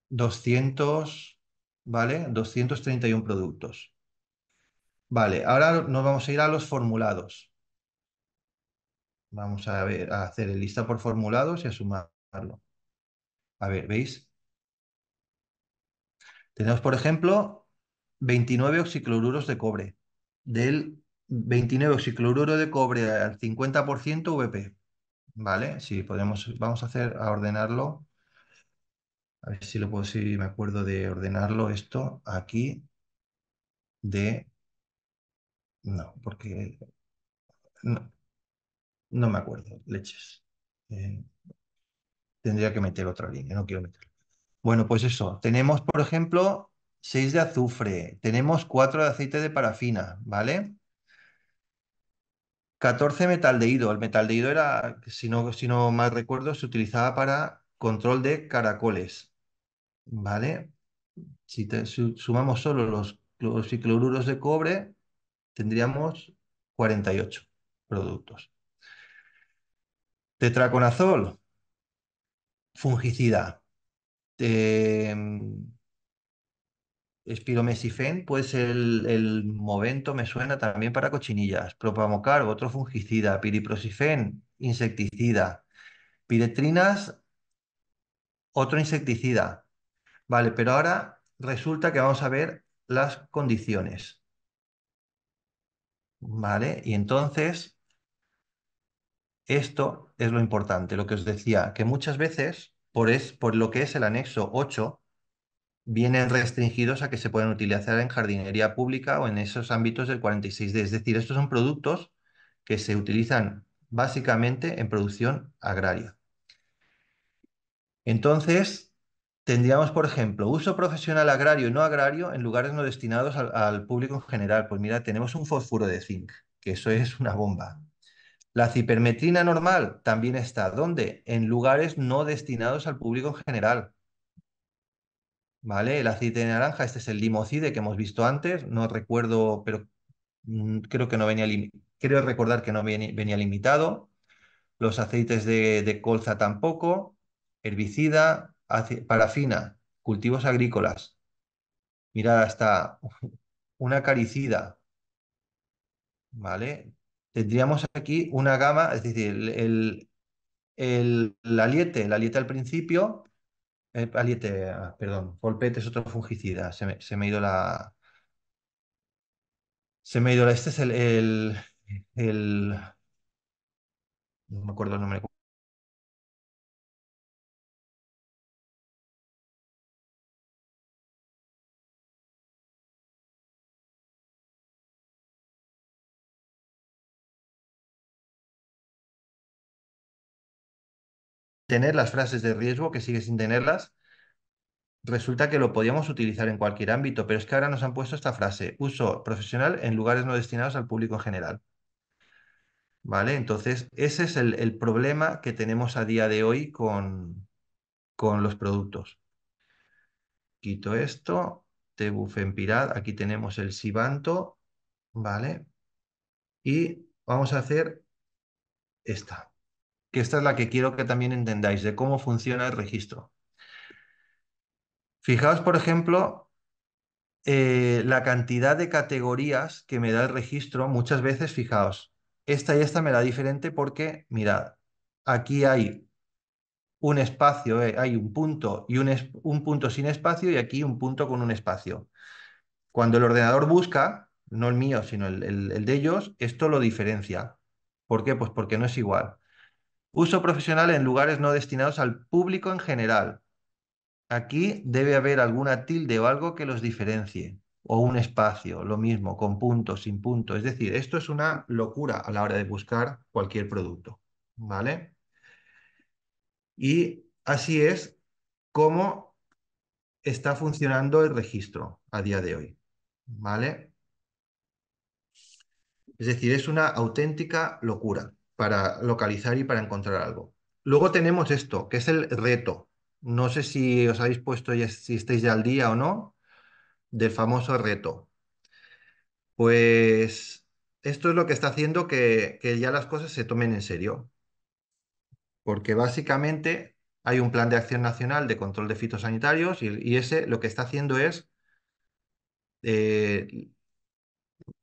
200, ¿vale? 231 productos. Vale, ahora nos vamos a ir a los formulados. Vamos a, ver, a hacer el lista por formulados y a sumarlo. A ver, ¿veis? Tenemos, por ejemplo, 29 oxicloruros de cobre. Del 29 oxicloruro de cobre al 50% VP. Vale, si podemos, vamos a hacer a ordenarlo. A ver si lo puedo, si me acuerdo de ordenarlo esto aquí de. No, porque no, no me acuerdo, leches. Eh, tendría que meter otra línea, no quiero meterla. Bueno, pues eso, tenemos, por ejemplo, 6 de azufre, tenemos 4 de aceite de parafina, ¿vale? 14 metaldehído. El metaldehído era, si no, si no mal recuerdo, se utilizaba para control de caracoles. ¿Vale? Si, sumamos solo los, los de cobre, tendríamos 48 productos. Tetraconazol, fungicida. Em, espiromesifen, pues el, momento me suena también para cochinillas, propamocar, otro fungicida, piriprosifen, insecticida, piretrinas, otro insecticida. Vale, pero ahora resulta que vamos a ver las condiciones. Vale, y entonces esto es lo importante, lo que os decía, que muchas veces, por, es, por lo que es el anexo 8, vienen restringidos a que se puedan utilizar en jardinería pública o en esos ámbitos del 46D. Es decir, estos son productos que se utilizan básicamente en producción agraria. Entonces, tendríamos, por ejemplo, uso profesional agrario y no agrario en lugares no destinados al, público en general. Pues mira, tenemos un fósforo de zinc, que eso es una bomba. La cipermetrina normal también está, ¿dónde? En lugares no destinados al público en general. El aceite de naranja, este es el limocide que hemos visto antes, no recuerdo, pero mm, creo que no venía creo recordar que no venía, limitado. Los aceites de, colza tampoco, herbicida, parafina, cultivos agrícolas. Mirad, hasta una caricida, ¿vale? Tendríamos aquí una gama, es decir, el, el, el, la al principio, eh, Aliete, ah, perdón, Polpete es otro fungicida. Se me, ha ido la. Se me ha ido la. Este es el, el, el... No me acuerdo el nombre tener las frases de riesgo, que sigue sin tenerlas, resulta que lo podíamos utilizar en cualquier ámbito, pero es que ahora nos han puesto esta frase, uso profesional en lugares no destinados al público en general. ¿Vale? Entonces, ese es el, problema que tenemos a día de hoy con, los productos. Quito esto, en Te pirad. aquí tenemos el sibanto, ¿vale? Y vamos a hacer esta que esta es la que quiero que también entendáis, de cómo funciona el registro. Fijaos, por ejemplo, eh, la cantidad de categorías que me da el registro, muchas veces, fijaos, esta y esta me da diferente porque, mirad, aquí hay un espacio, eh, hay un punto y un, un punto sin espacio y aquí un punto con un espacio. Cuando el ordenador busca, no el mío, sino el de ellos, esto lo diferencia. ¿Por qué? Pues porque no es igual. Uso profesional en lugares no destinados al público en general. Aquí debe haber alguna tilde o algo que los diferencie, o un espacio, lo mismo, con puntos, sin punto. Es decir, esto es una locura a la hora de buscar cualquier producto, ¿vale? Y así es como está funcionando el registro a día de hoy, ¿vale? Es decir, es una auténtica locura para localizar y para encontrar algo. Luego tenemos esto, que es el reto. No sé si os habéis puesto, ya, si estáis ya al día o no, del famoso reto. Pues esto es lo que está haciendo que, ya las cosas se tomen en serio. Porque básicamente hay un plan de acción nacional de control de fitosanitarios y, ese lo que está haciendo es eh,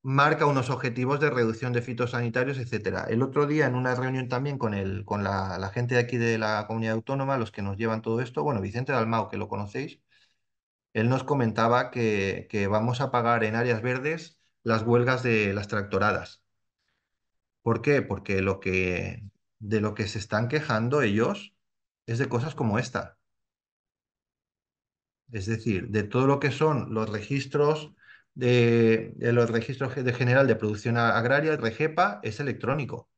marca unos objetivos de reducción de fitosanitarios, etcétera. El otro día, en una reunión también con, el, con la, gente de aquí de la comunidad autónoma, los que nos llevan todo esto, bueno, Vicente Dalmau, que lo conocéis, él nos comentaba que, vamos a pagar en áreas verdes las huelgas de las tractoradas. ¿Por qué? Porque lo que, de lo que se están quejando ellos es de cosas como esta. Es decir, de todo lo que son los registros de, los registros de general de producción agraria, el REGEPA, es electrónico.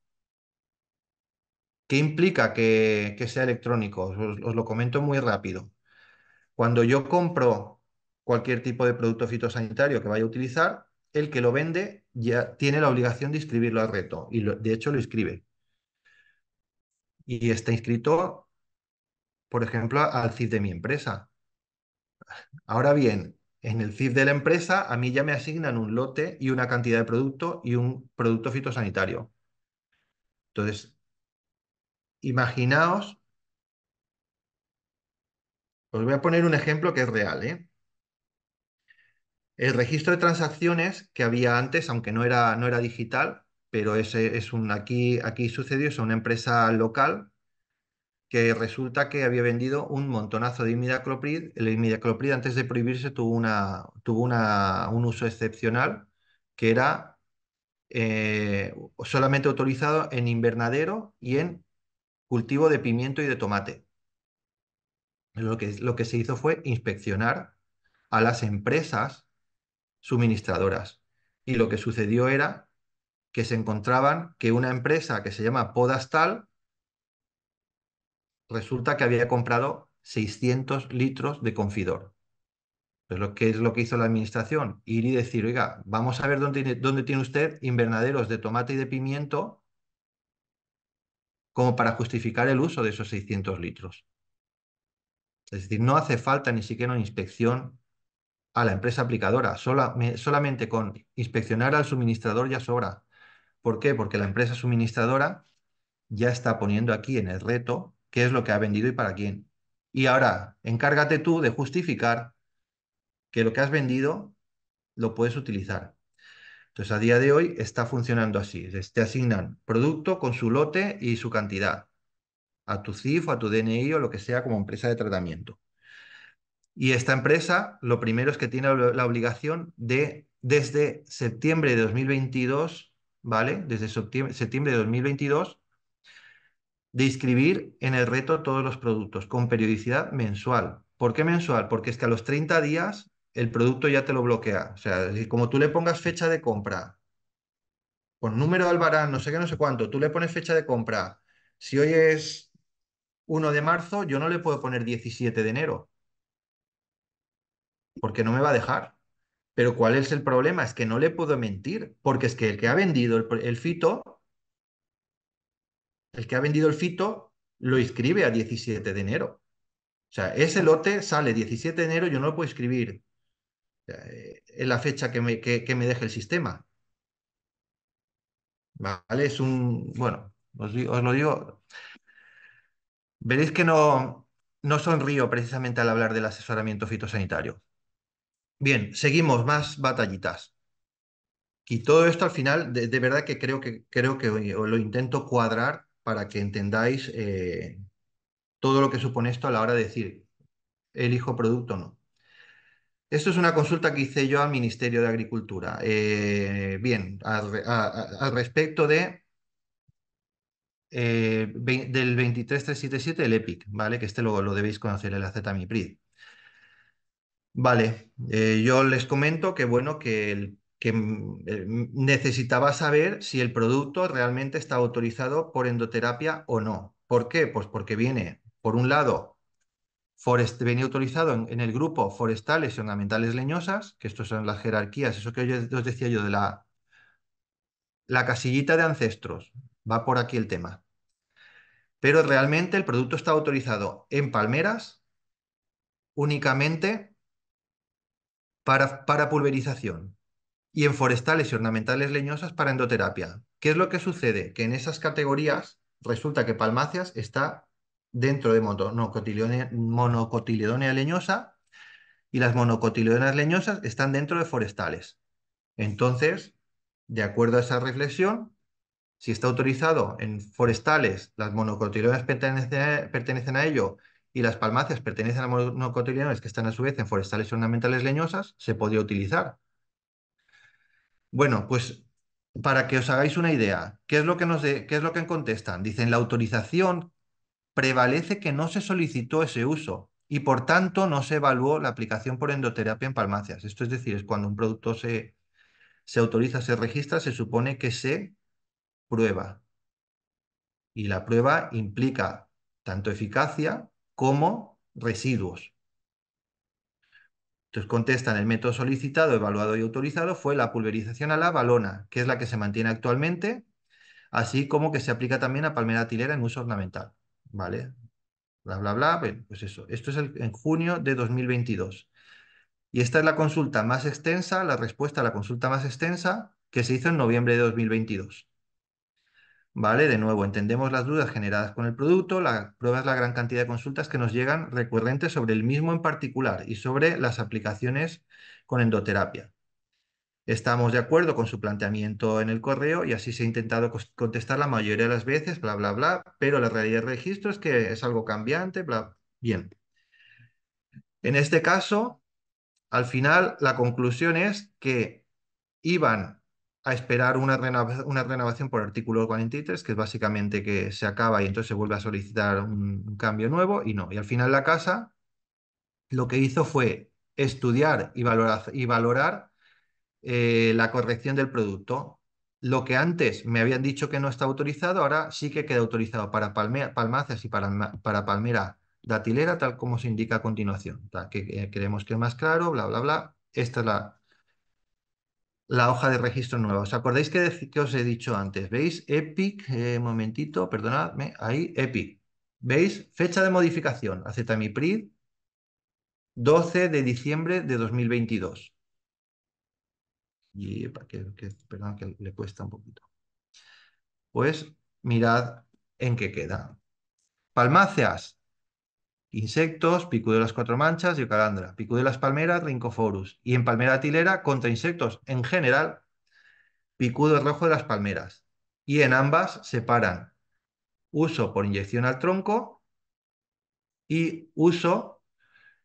¿Qué implica que, sea electrónico? Os, lo comento muy rápido. Cuando yo compro cualquier tipo de producto fitosanitario que vaya a utilizar, el que lo vende ya tiene la obligación de inscribirlo al reto y de hecho lo inscribe. Y está inscrito, por ejemplo, al CID de mi empresa. Ahora bien, en el CIF de la empresa, a mí ya me asignan un lote y una cantidad de producto y un producto fitosanitario. Entonces, imaginaos, os voy a poner un ejemplo que es real, ¿eh? El registro de transacciones que había antes, aunque no era, no era digital, pero ese es un, aquí, aquí sucedió, es una empresa local que resulta que había vendido un montonazo de imidacloprid. El imidacloprid antes de prohibirse tuvo, una, tuvo un uso excepcional que era eh, solamente autorizado en invernadero y en cultivo de pimiento y de tomate. Lo que, lo que se hizo fue inspeccionar a las empresas suministradoras. Y lo que sucedió era que se encontraban que una empresa que se llama Podastal resulta que había comprado 600 litros de confidor. Pues lo es lo que hizo la administración, ir y decir, oiga, vamos a ver dónde tiene, dónde tiene usted invernaderos de tomate y de pimiento como para justificar el uso de esos 600 litros. Es decir, no hace falta ni siquiera una inspección a la empresa aplicadora. solamente con inspeccionar al suministrador ya sobra. ¿Por qué? Porque la empresa suministradora ya está poniendo aquí en el reto qué es lo que ha vendido y para quién. Y ahora, encárgate tú de justificar que lo que has vendido lo puedes utilizar. Entonces, a día de hoy está funcionando así. Te asignan producto con su lote y su cantidad a tu CIF a tu DNI o lo que sea como empresa de tratamiento. Y esta empresa, lo primero es que tiene la obligación de, desde septiembre de 2022, ¿vale? Desde septiembre de 2022, de inscribir en el reto todos los productos con periodicidad mensual. ¿Por qué mensual? Porque es que a los 30 días el producto ya te lo bloquea. O sea, como tú le pongas fecha de compra, con número de albarán, no sé qué, no sé cuánto, tú le pones fecha de compra. Si hoy es 1 de marzo, yo no le puedo poner 17 de enero, porque no me va a dejar. Pero ¿cuál es el problema? Es que no le puedo mentir, porque es que el que ha vendido el, el fito el que ha vendido el fito lo inscribe a 17 de enero. O sea, ese lote sale 17 de enero, yo no lo puedo inscribir en eh, la fecha que me, me deje el sistema. ¿Vale? Es un, bueno, os, lo digo. Veréis que no, no sonrío precisamente al hablar del asesoramiento fitosanitario. Bien, seguimos, más batallitas. Y todo esto al final, de, verdad que creo que, creo que lo intento cuadrar para que entendáis eh, todo lo que supone esto a la hora de decir, elijo producto o no. Esto es una consulta que hice yo al Ministerio de Agricultura. Eh, bien, al, respecto de, eh, del 23377, el EPIC, ¿vale? Que este luego lo debéis conocer, el AZMIPRID. Vale, yo les comento que bueno, que el que mm, eh, necesitaba saber si el producto realmente está autorizado por endoterapia o no. ¿Por qué? Pues porque viene, por un lado, forest, autorizado en, el grupo forestales y ornamentales leñosas, que estas son las jerarquías, eso que os decía yo de la, la casillita de ancestros, va por aquí el tema. Pero realmente el producto está autorizado en palmeras únicamente para, para pulverización y en forestales y ornamentales leñosas para endoterapia. ¿Qué es lo que sucede? Que en esas categorías resulta que palmacias está dentro de monocotiledonia leñosa y las monocotiledonas leñosas están dentro de forestales. Entonces, de acuerdo a esa reflexión, si está autorizado en forestales, las monocotiledonas pertenecen a, ello y las palmacias pertenecen a monocotiledones que están a su vez en forestales y ornamentales leñosas, se podría utilizar. Bueno, pues para que os hagáis una idea, ¿qué es lo que, nos qué es lo que contestan? Dicen, la autorización prevalece que no se solicitó ese uso y por tanto no se evaluó la aplicación por endoterapia en palmacias. Esto es decir, es cuando un producto se autoriza, se registra, se supone que se prueba. Y la prueba implica tanto eficacia como residuos. Entonces contestan, el método solicitado, evaluado y autorizado fue la pulverización a la balona, que es la que se mantiene actualmente, así como que se aplica también a palmera tilera en uso ornamental. ¿Vale? Bla, bla, bla. Pues eso. Esto es en junio de 2022. Y esta es la consulta más extensa, la respuesta a la consulta más extensa que se hizo en noviembre de 2022. ¿Vale? De nuevo, entendemos las dudas generadas con el producto, la prueba es la gran cantidad de consultas que nos llegan recurrentes sobre el mismo en particular y sobre las aplicaciones con endoterapia. Estamos de acuerdo con su planteamiento en el correo y así se ha intentado contestar la mayoría de las veces, bla, bla, bla, pero la realidad del registro es que es algo cambiante, bla. Bien. En este caso, al final, la conclusión es que iban a esperar una, renovación, una renovación por artículo 43, que es básicamente que se acaba y entonces se vuelve a solicitar un, cambio nuevo y no. Y al final la casa lo que hizo fue estudiar y valorar, y valorar eh, la corrección del producto. Lo que antes me habían dicho que no está autorizado, ahora sí que queda autorizado para palmea, y para, para palmera datilera, tal como se indica a continuación. Que, queremos que es más claro, bla, bla, bla. Esta es la la hoja de registro nueva. ¿Os acordáis que, que os he dicho antes? ¿Veis? Epic, eh, momentito, perdonadme, ahí, Epic. ¿Veis? Fecha de modificación, acetamiprid, 12 de diciembre de 2022. Y, que, que, perdón, que le cuesta un poquito. Pues mirad en qué queda. palmaceas Insectos, picudo de las cuatro manchas y de las palmeras, rincoforus. Y en palmera atilera, contra insectos en general, picudo rojo de las palmeras. Y en ambas separan uso por inyección al tronco y uso,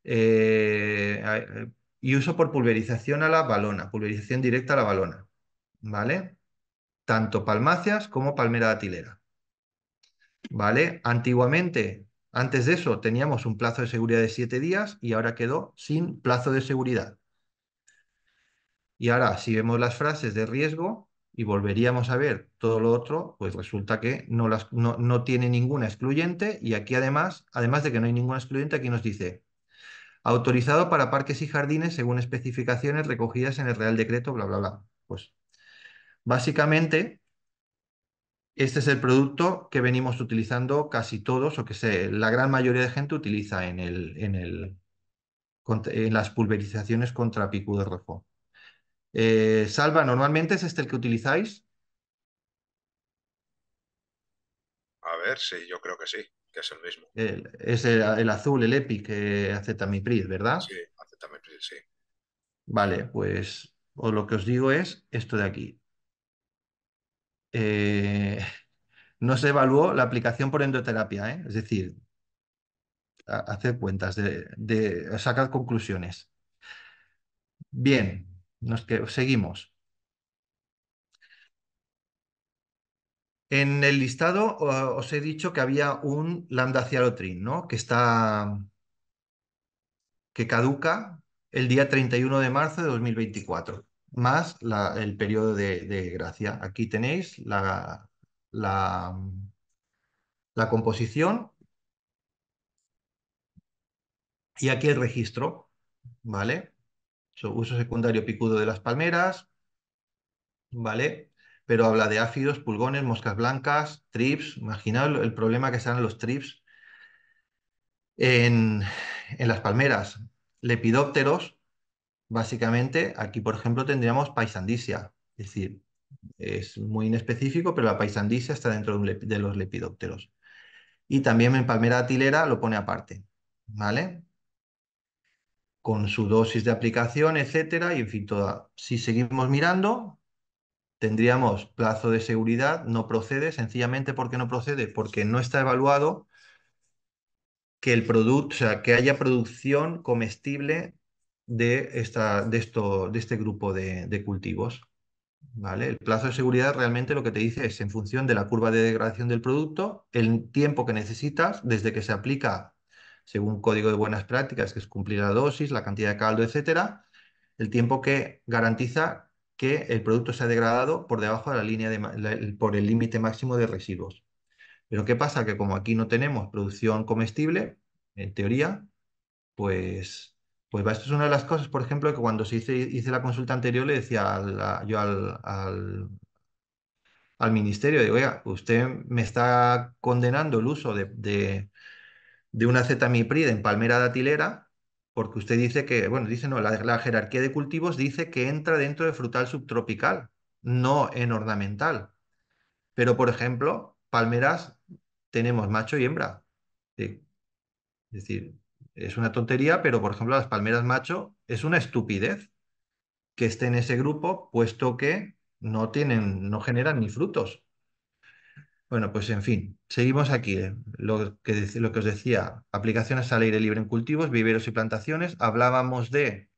eh, y uso por pulverización a la balona, pulverización directa a la balona. ¿Vale? Tanto palmáceas como palmera atilera. ¿Vale? Antiguamente antes de eso teníamos un plazo de seguridad de siete días y ahora quedó sin plazo de seguridad. Y ahora, si vemos las frases de riesgo y volveríamos a ver todo lo otro, pues resulta que no, tiene ninguna excluyente y aquí además, además de que no hay ninguna excluyente, aquí nos dice autorizado para parques y jardines según especificaciones recogidas en el Real Decreto, bla, bla, bla. Pues básicamente este es el producto que venimos utilizando casi todos o que sé, la gran mayoría de gente utiliza en, el, en, el, en las pulverizaciones contra picudo de rojo. Eh, Salva, ¿normalmente es este el que utilizáis? A ver, sí, yo creo que sí, que es el mismo. es el, azul, el Epic, que mi ¿verdad? Sí, acetamiprid, sí. Vale, pues lo que os digo es esto de aquí. Eh, no se evaluó la aplicación por endoterapia, ¿eh? es decir, hacer cuentas, de, sacar conclusiones. Bien, nos seguimos. En el listado os he dicho que había un lambda-cialotrin, ¿no? Que está que caduca el día 31 de marzo de 2024 más el periodo de, gracia. Aquí tenéis la, mm, la, composición y aquí el registro, ¿vale? uso secundario picudo de las palmeras, ¿vale? Pero habla de áfidos, pulgones, moscas blancas, trips. Imaginaos el problema que están los trips en, en las palmeras. Lepidópteros, básicamente, aquí por ejemplo tendríamos paisandicia, es decir, es muy inespecífico, pero la paisandicia está dentro de, los lepidópteros. Y también en palmera atilera lo pone aparte, ¿vale? Con su dosis de aplicación, etcétera, y en fin, toda. Si seguimos mirando, tendríamos plazo de seguridad, no procede, sencillamente porque no procede, porque no está evaluado que el producto, sea, que haya producción comestible de, de, esto, de este grupo de, cultivos. ¿Vale? El plazo de seguridad realmente lo que te dice es en función de la curva de degradación del producto, el tiempo que necesitas desde que se aplica según código de buenas prácticas, que es cumplir la dosis, la cantidad de caldo, etcétera, el tiempo que garantiza que el producto se ha degradado por debajo de la línea de, por el límite máximo de residuos. Pero ¿qué pasa? Que como aquí no tenemos producción comestible, en teoría, pues pues esto es una de las cosas, por ejemplo, que cuando se hice, la consulta anterior le decía yo al, ministerio, digo, oiga, usted me está condenando el uso de, una cetamiprida en palmera datilera porque usted dice que, bueno, dice no, la, jerarquía de cultivos dice que entra dentro de frutal subtropical, no en ornamental. Pero, por ejemplo, palmeras tenemos macho y hembra. Es decir, es una tontería, pero por ejemplo las palmeras macho es una estupidez que esté en ese grupo, puesto que no tienen, no generan ni frutos. Bueno, pues en fin, seguimos aquí. Lo, que, lo que os decía, aplicaciones al aire libre en cultivos, viveros y plantaciones. Hablábamos de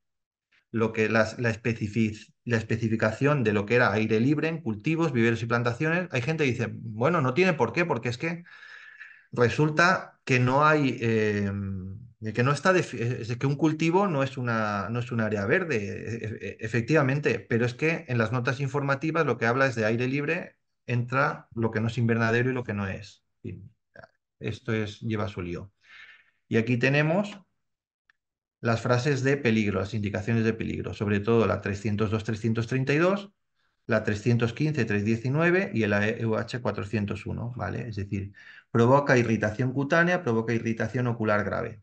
lo que la, la especificación de lo que era aire libre en cultivos, viveros y plantaciones. Hay gente que dice, bueno, no tiene por qué, porque es que resulta que no hay... Em, de que, no está eh, que un cultivo no es, una, no es un área verde, e, e, e, efectivamente, pero es que en las notas informativas lo que habla es de aire libre, entra lo que no es invernadero y lo que no es. Esto es, lleva su lío. Y aquí tenemos las frases de peligro, las indicaciones de peligro, sobre todo la 302-332, la 315-319 y la EUH 401, ¿vale? Es decir, provoca irritación cutánea, provoca irritación ocular grave.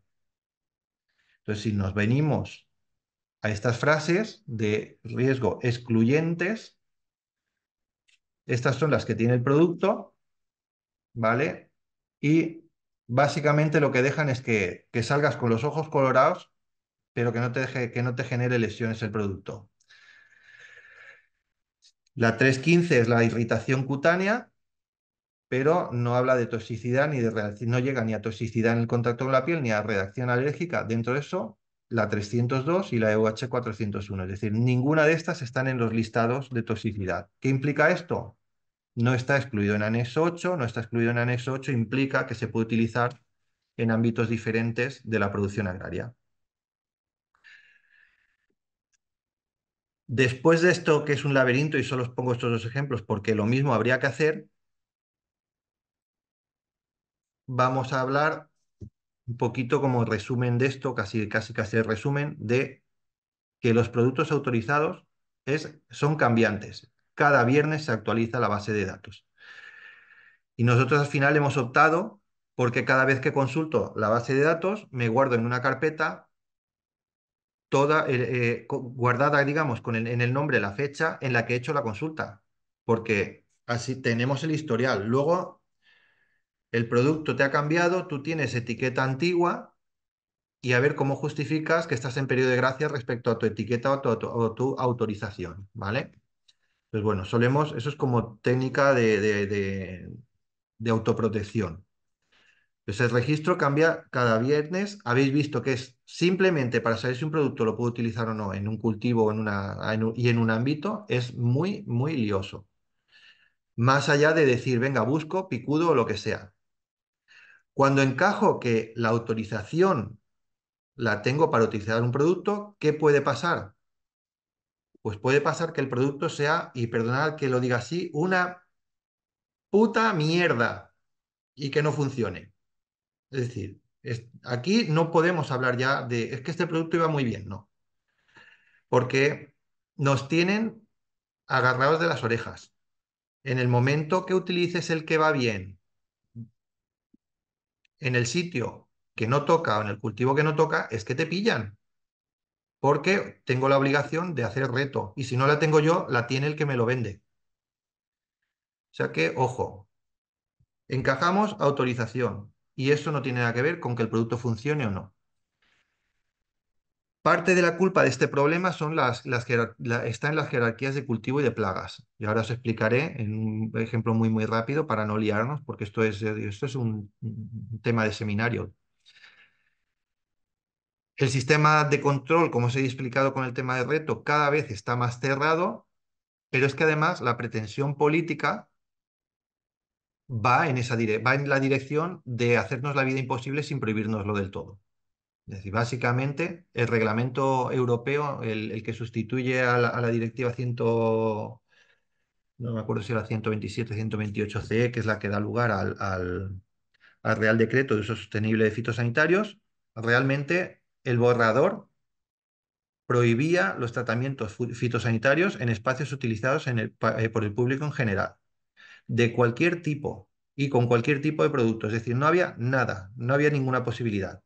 Entonces, si nos venimos a estas frases de riesgo excluyentes, estas son las que tiene el producto, ¿vale? Y básicamente lo que dejan es que, que salgas con los ojos colorados, pero que no te, que no te genere lesiones el producto. La 315 es la irritación cutánea, pero no habla de toxicidad ni de reacción, no llega ni a toxicidad en el contacto con la piel ni a reacción alérgica. Dentro de eso, la 302 y la EUH 401, es decir, ninguna de estas están en los listados de toxicidad. ¿Qué implica esto? No está excluido en anexo 8, no está excluido en anexo 8, implica que se puede utilizar en ámbitos diferentes de la producción agraria. Después de esto, que es un laberinto, y solo os pongo estos dos ejemplos, porque lo mismo habría que hacer, vamos a hablar un poquito como resumen de esto, casi casi el resumen de que los productos autorizados es, son cambiantes. Cada viernes se actualiza la base de datos. Y nosotros al final hemos optado porque cada vez que consulto la base de datos me guardo en una carpeta toda eh, eh, guardada, digamos, con en el nombre la fecha en la que he hecho la consulta, porque así tenemos el historial. Luego el producto te ha cambiado, tú tienes etiqueta antigua y a ver cómo justificas que estás en periodo de gracia respecto a tu etiqueta o tu, autorización, ¿vale? Pues bueno, solemos, eso es como técnica de, autoprotección. Pues el registro cambia cada viernes. Habéis visto que es simplemente para saber si un producto lo puedo utilizar o no en un cultivo en una, y en un ámbito es muy, muy lioso. Más allá de decir, venga, busco, picudo o lo que sea. Cuando encajo que la autorización la tengo para utilizar un producto, ¿qué puede pasar? Pues puede pasar que el producto sea, y perdonad que lo diga así, una puta mierda y que no funcione. Es decir, aquí no podemos hablar ya de, es que este producto iba muy bien, no. Porque nos tienen agarrados de las orejas. En el momento que utilices el que va bien en el sitio que no toca o en el cultivo que no toca, es que te pillan. Porque tengo la obligación de hacer reto. Y si no la tengo yo, la tiene el que me lo vende. O sea que, ojo, encajamos autorización. Y eso no tiene nada que ver con que el producto funcione o no. Parte de la culpa de este problema son las, está en las jerarquías de cultivo y de plagas. Y ahora os explicaré en un ejemplo muy, muy rápido para no liarnos, porque esto es, esto es un, tema de seminario. El sistema de control, como os he explicado con el tema de reto, cada vez está más cerrado, pero es que además la pretensión política va en, esa va en la dirección de hacernos la vida imposible sin prohibirnoslo del todo. Es decir, básicamente el reglamento europeo, el, que sustituye a la, directiva no me acuerdo si era 127, 128 CE, que es la que da lugar al, Real Decreto de Uso Sostenible de Fitosanitarios, realmente el borrador prohibía los tratamientos fitosanitarios en espacios utilizados eh, por el público en general, de cualquier tipo y con cualquier tipo de producto. Es decir, no había nada, no había ninguna posibilidad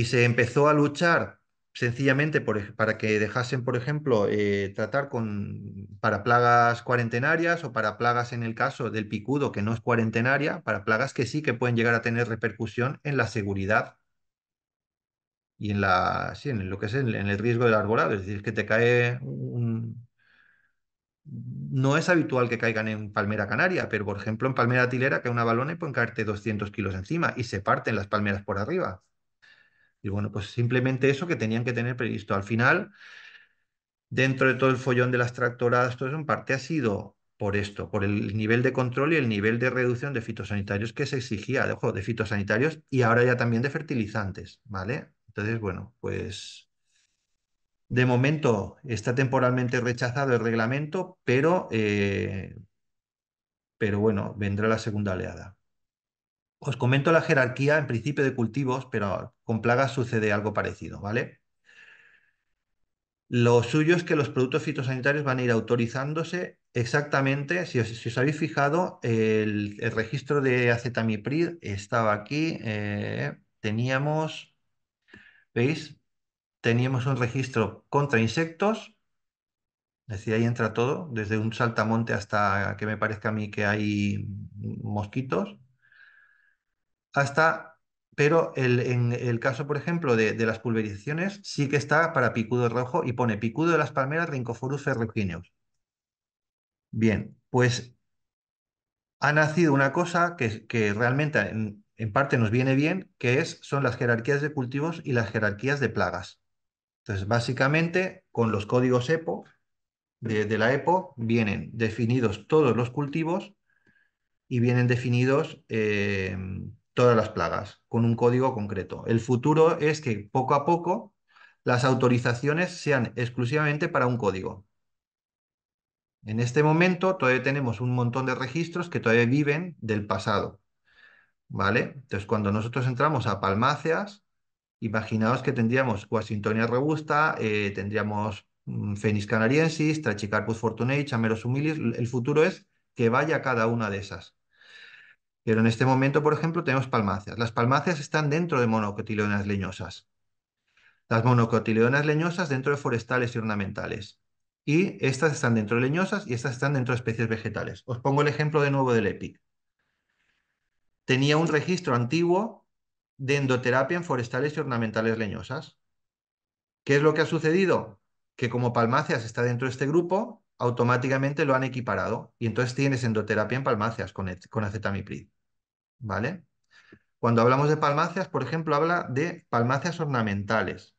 y se empezó a luchar sencillamente para que dejasen, por ejemplo, eh, tratar con, para plagas cuarentenarias o para plagas, en el caso del picudo, que no es cuarentenaria, para plagas que sí que pueden llegar a tener repercusión en la seguridad y en, la, en lo que es en, el riesgo del arbolado. Es decir, que te cae un... No es habitual que caigan en palmera canaria, pero por ejemplo en palmera tilera, que una y pueden caerte 200 kilos encima y se parten las palmeras por arriba. Y bueno, pues simplemente eso que tenían que tener previsto. Al final, dentro de todo el follón de las tractoradas, todo eso en parte ha sido por esto, por el nivel de control y el nivel de reducción de fitosanitarios que se exigía, de, de fitosanitarios y ahora ya también de fertilizantes, ¿vale? Entonces, bueno, pues de momento está temporalmente rechazado el reglamento, pero, eh, pero bueno, vendrá la segunda oleada. Os comento la jerarquía en principio de cultivos, pero con plagas sucede algo parecido, ¿vale? Lo suyo es que los productos fitosanitarios van a ir autorizándose exactamente, si os, habéis fijado, el, registro de acetamiprid estaba aquí, eh, teníamos, ¿veis? Teníamos un registro contra insectos, es decir, ahí entra todo, desde un saltamonte hasta que me parezca a mí que hay mosquitos, hasta, pero en el caso, por ejemplo, de, las pulverizaciones, sí que está para picudo rojo y pone picudo de las palmeras rincoforus ferrugineus. Bien, pues ha nacido una cosa que, realmente en, parte nos viene bien, que es, son las jerarquías de cultivos y las jerarquías de plagas. Entonces, básicamente, con los códigos EPO, de, la EPO, vienen definidos todos los cultivos y vienen definidos eh, todas las plagas con un código concreto. El futuro es que poco a poco las autorizaciones sean exclusivamente para un código. En este momento todavía tenemos un montón de registros que todavía viven del pasado. ¿Vale? Entonces, cuando nosotros entramos a palmáceas, imaginaos que tendríamos Washingtonia robusta, eh, tendríamos Phoenix mm, canariensis, Trachycarpus fortunei, Chameros humilis. El futuro es que vaya cada una de esas. Pero en este momento, por ejemplo, tenemos palmáceas. Las palmáceas están dentro de monocotiledonas leñosas. Las monocotiledonas leñosas dentro de forestales y ornamentales. Y estas están dentro de leñosas y estas están dentro de especies vegetales. Os pongo el ejemplo de nuevo del EPIC. Tenía un registro antiguo de endoterapia en forestales y ornamentales leñosas. ¿Qué es lo que ha sucedido? Que como palmáceas está dentro de este grupo, automáticamente lo han equiparado y entonces tienes endoterapia en palmáceas con, con acetamiprid. ¿vale? Cuando hablamos de palmacias, por ejemplo, habla de palmacias ornamentales.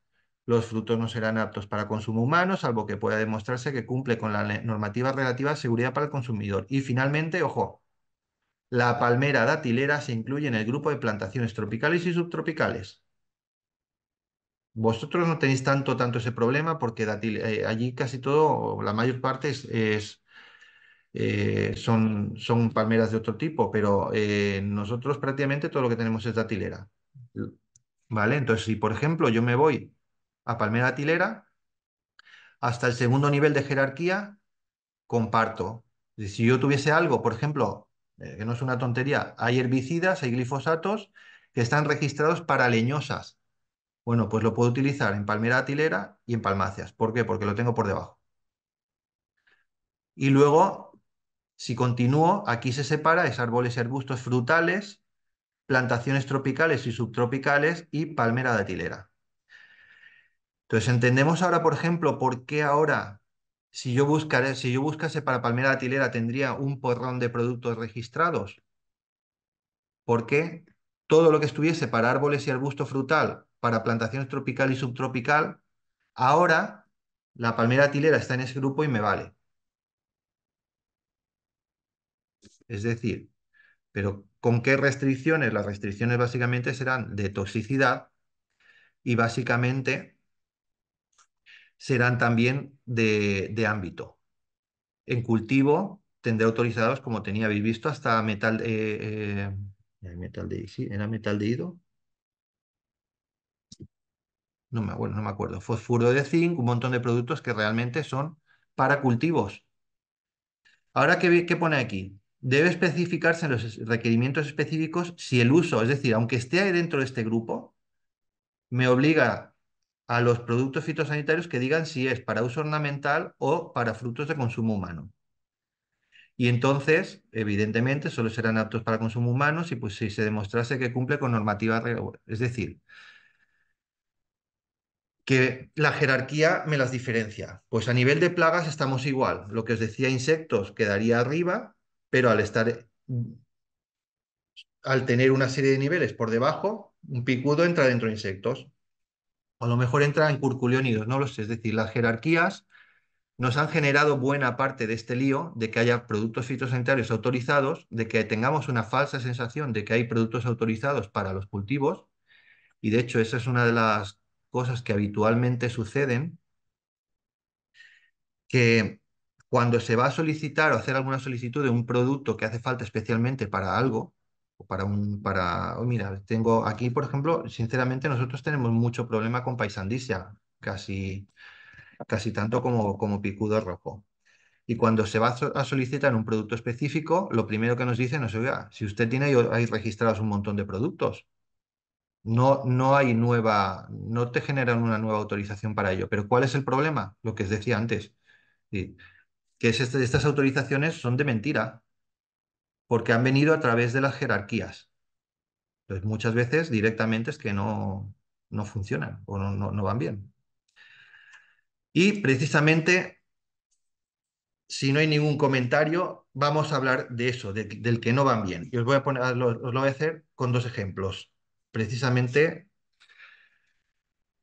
Los frutos no serán aptos para consumo humano, salvo que pueda demostrarse que cumple con la normativa relativa a seguridad para el consumidor. Y finalmente, ojo, la palmera datilera se incluye en el grupo de plantaciones tropicales y subtropicales. Vosotros no tenéis tanto, tanto ese problema porque eh, allí casi todo, la mayor parte es eh, son, son palmeras de otro tipo, pero eh, nosotros prácticamente todo lo que tenemos es datilera. ¿Vale? Entonces, si por ejemplo yo me voy a palmera datilera, hasta el segundo nivel de jerarquía comparto. Si yo tuviese algo, por ejemplo, eh, que no es una tontería, hay herbicidas, hay glifosatos que están registrados para leñosas. Bueno, pues lo puedo utilizar en palmera atilera y en palmacias. ¿Por qué? Porque lo tengo por debajo. Y luego si continúo, aquí se separa, es árboles y arbustos frutales, plantaciones tropicales y subtropicales y palmera de atilera. Entonces, entendemos ahora, por ejemplo, por qué ahora, si yo, si yo buscase para palmera de atilera, tendría un porrón de productos registrados. Porque todo lo que estuviese para árboles y arbusto frutal, para plantaciones tropical y subtropical, ahora la palmera atilera está en ese grupo y me vale. Es decir, pero ¿con qué restricciones? Las restricciones básicamente serán de toxicidad y básicamente serán también de, ámbito. En cultivo tendré autorizados, como tenía habéis visto, hasta metal, eh, eh, metal de... Sí, ¿Era metal de ido? No me, bueno, no me acuerdo. Fosfuro de zinc, un montón de productos que realmente son para cultivos. Ahora, qué pone aquí? debe especificarse en los requerimientos específicos si el uso, es decir, aunque esté ahí dentro de este grupo, me obliga a los productos fitosanitarios que digan si es para uso ornamental o para frutos de consumo humano. Y entonces, evidentemente, solo serán aptos para consumo humano si, pues, si se demostrase que cumple con normativa. Es decir, que la jerarquía me las diferencia. Pues a nivel de plagas estamos igual. Lo que os decía, insectos quedaría arriba, pero al estar al tener una serie de niveles por debajo, un picudo entra dentro de insectos. O a lo mejor entra en curculiónidos, no lo sé. Es decir, las jerarquías nos han generado buena parte de este lío de que haya productos fitosanitarios autorizados, de que tengamos una falsa sensación de que hay productos autorizados para los cultivos. Y de hecho, esa es una de las cosas que habitualmente suceden, que cuando se va a solicitar o hacer alguna solicitud de un producto que hace falta especialmente para algo, o para un, para, oh, mira, tengo aquí, por ejemplo, sinceramente nosotros tenemos mucho problema con paisandicia, casi, casi tanto como, como picudo rojo. Y cuando se va a solicitar un producto específico, lo primero que nos dicen es, oiga, si usted tiene ahí registrados un montón de productos, no, no hay nueva, no te generan una nueva autorización para ello. Pero ¿cuál es el problema? Lo que os decía antes. Sí que este, estas autorizaciones son de mentira, porque han venido a través de las jerarquías. Entonces, muchas veces directamente es que no, no funcionan o no, no, van bien. Y precisamente, si no hay ningún comentario, vamos a hablar de eso, del que no van bien. Y os, voy a poner, os lo voy a hacer con dos ejemplos, precisamente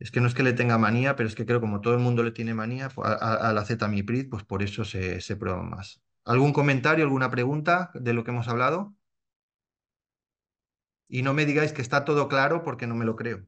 es que no es que le tenga manía, pero es que creo como todo el mundo le tiene manía pues, a, la la miprid pues por eso se, se prueba más. ¿Algún comentario, alguna pregunta de lo que hemos hablado? Y no me digáis que está todo claro porque no me lo creo.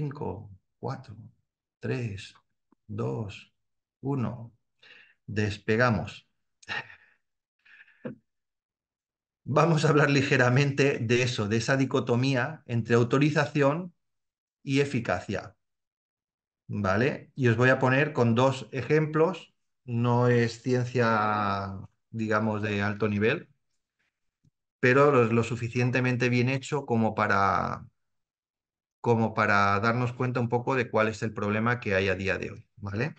5, 4, 3, 2, 1. Despegamos. Vamos a hablar ligeramente de eso, de esa dicotomía entre autorización y eficacia. ¿Vale? Y os voy a poner con dos ejemplos. No es ciencia, digamos, de alto nivel, pero lo, lo suficientemente bien hecho como para como para darnos cuenta un poco de cuál es el problema que hay a día de hoy, ¿vale?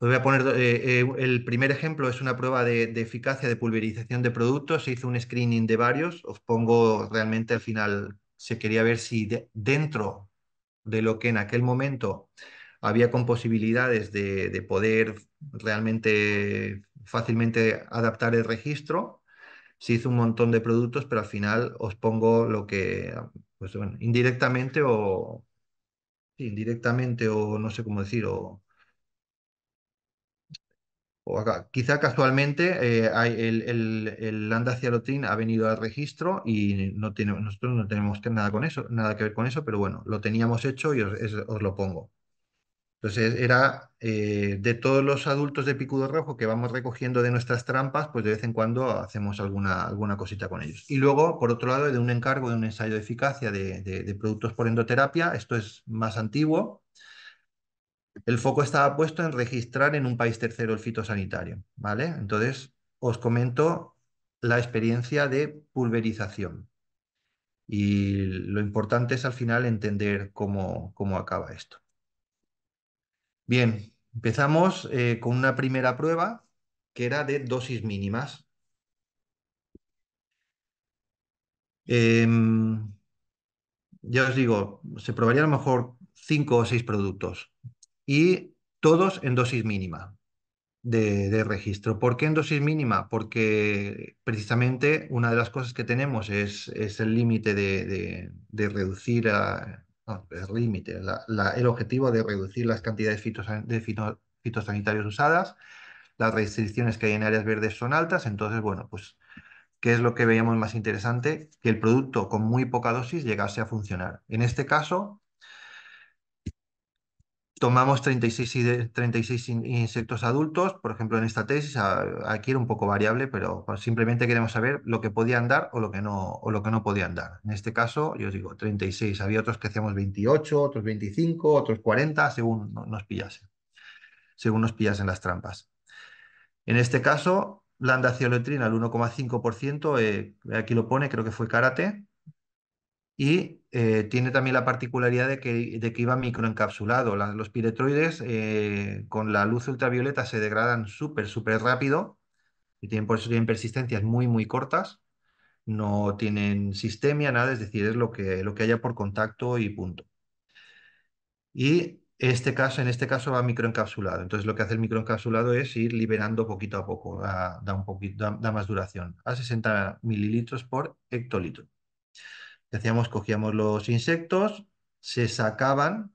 Os voy a poner, eh, eh, el primer ejemplo es una prueba de, eficacia de pulverización de productos, se hizo un screening de varios, os pongo realmente al final, se quería ver si dentro de lo que en aquel momento había con posibilidades de poder realmente fácilmente adaptar el registro, se hizo un montón de productos, pero al final os pongo lo que pues bueno, indirectamente o indirectamente o no sé cómo decir, o, o acá, quizá casualmente eh, el, el, el Landacia ha venido al registro y no tiene, nosotros no tenemos nada, con eso, nada que ver con eso, pero bueno, lo teníamos hecho y os lo pongo. Entonces era eh, de todos los adultos de picudo rojo que vamos recogiendo de nuestras trampas, pues de vez en cuando hacemos alguna, alguna cosita con ellos. Y luego, por otro lado, de un encargo de un ensayo de eficacia de, productos por endoterapia, esto es más antiguo, el foco estaba puesto en registrar en un país tercero el fitosanitario, ¿vale? Entonces, os comento la experiencia de pulverización. Y lo importante es al final entender cómo, cómo acaba esto. Bien, empezamos eh, con una primera prueba que era de dosis mínimas. Em, ya os digo, se probaría a lo mejor cinco o seis productos y todos en dosis mínima de, registro. ¿Por qué en dosis mínima? Porque precisamente una de las cosas que tenemos es, el límite de, reducir a, Ah, el límite, el objetivo de reducir las cantidades de fitosanitarios usadas, las restricciones que hay en áreas verdes son altas, entonces, bueno, pues, ¿qué es lo que veíamos más interesante? Que el producto con muy poca dosis llegase a funcionar. En este caso, Tomamos 36, 36 insectos adultos, por ejemplo, en esta tesis, aquí era un poco variable, pero pues simplemente queremos saber lo que podían dar o lo que no, o lo que no podían dar. En este caso, yo os digo 36, había otros que hacíamos 28, otros 25, otros 40, según nos pillasen, según nos pillasen las trampas. En este caso, lambda cioletrina al 1,5%, aquí lo pone, creo que fue karate, y eh, tiene también la particularidad de que, de que iba microencapsulado. los piretroides eh, con la luz ultravioleta se degradan súper, súper rápido y tienen, por eso tienen persistencias muy, muy cortas. No tienen sistemia, nada, es decir, es lo que, lo que haya por contacto y punto. Y este caso, en este caso va microencapsulado. Entonces lo que hace el microencapsulado es ir liberando poquito a poco, da, un poquito, da más duración, a 60 mililitros por hectolitro cogíamos los insectos, se sacaban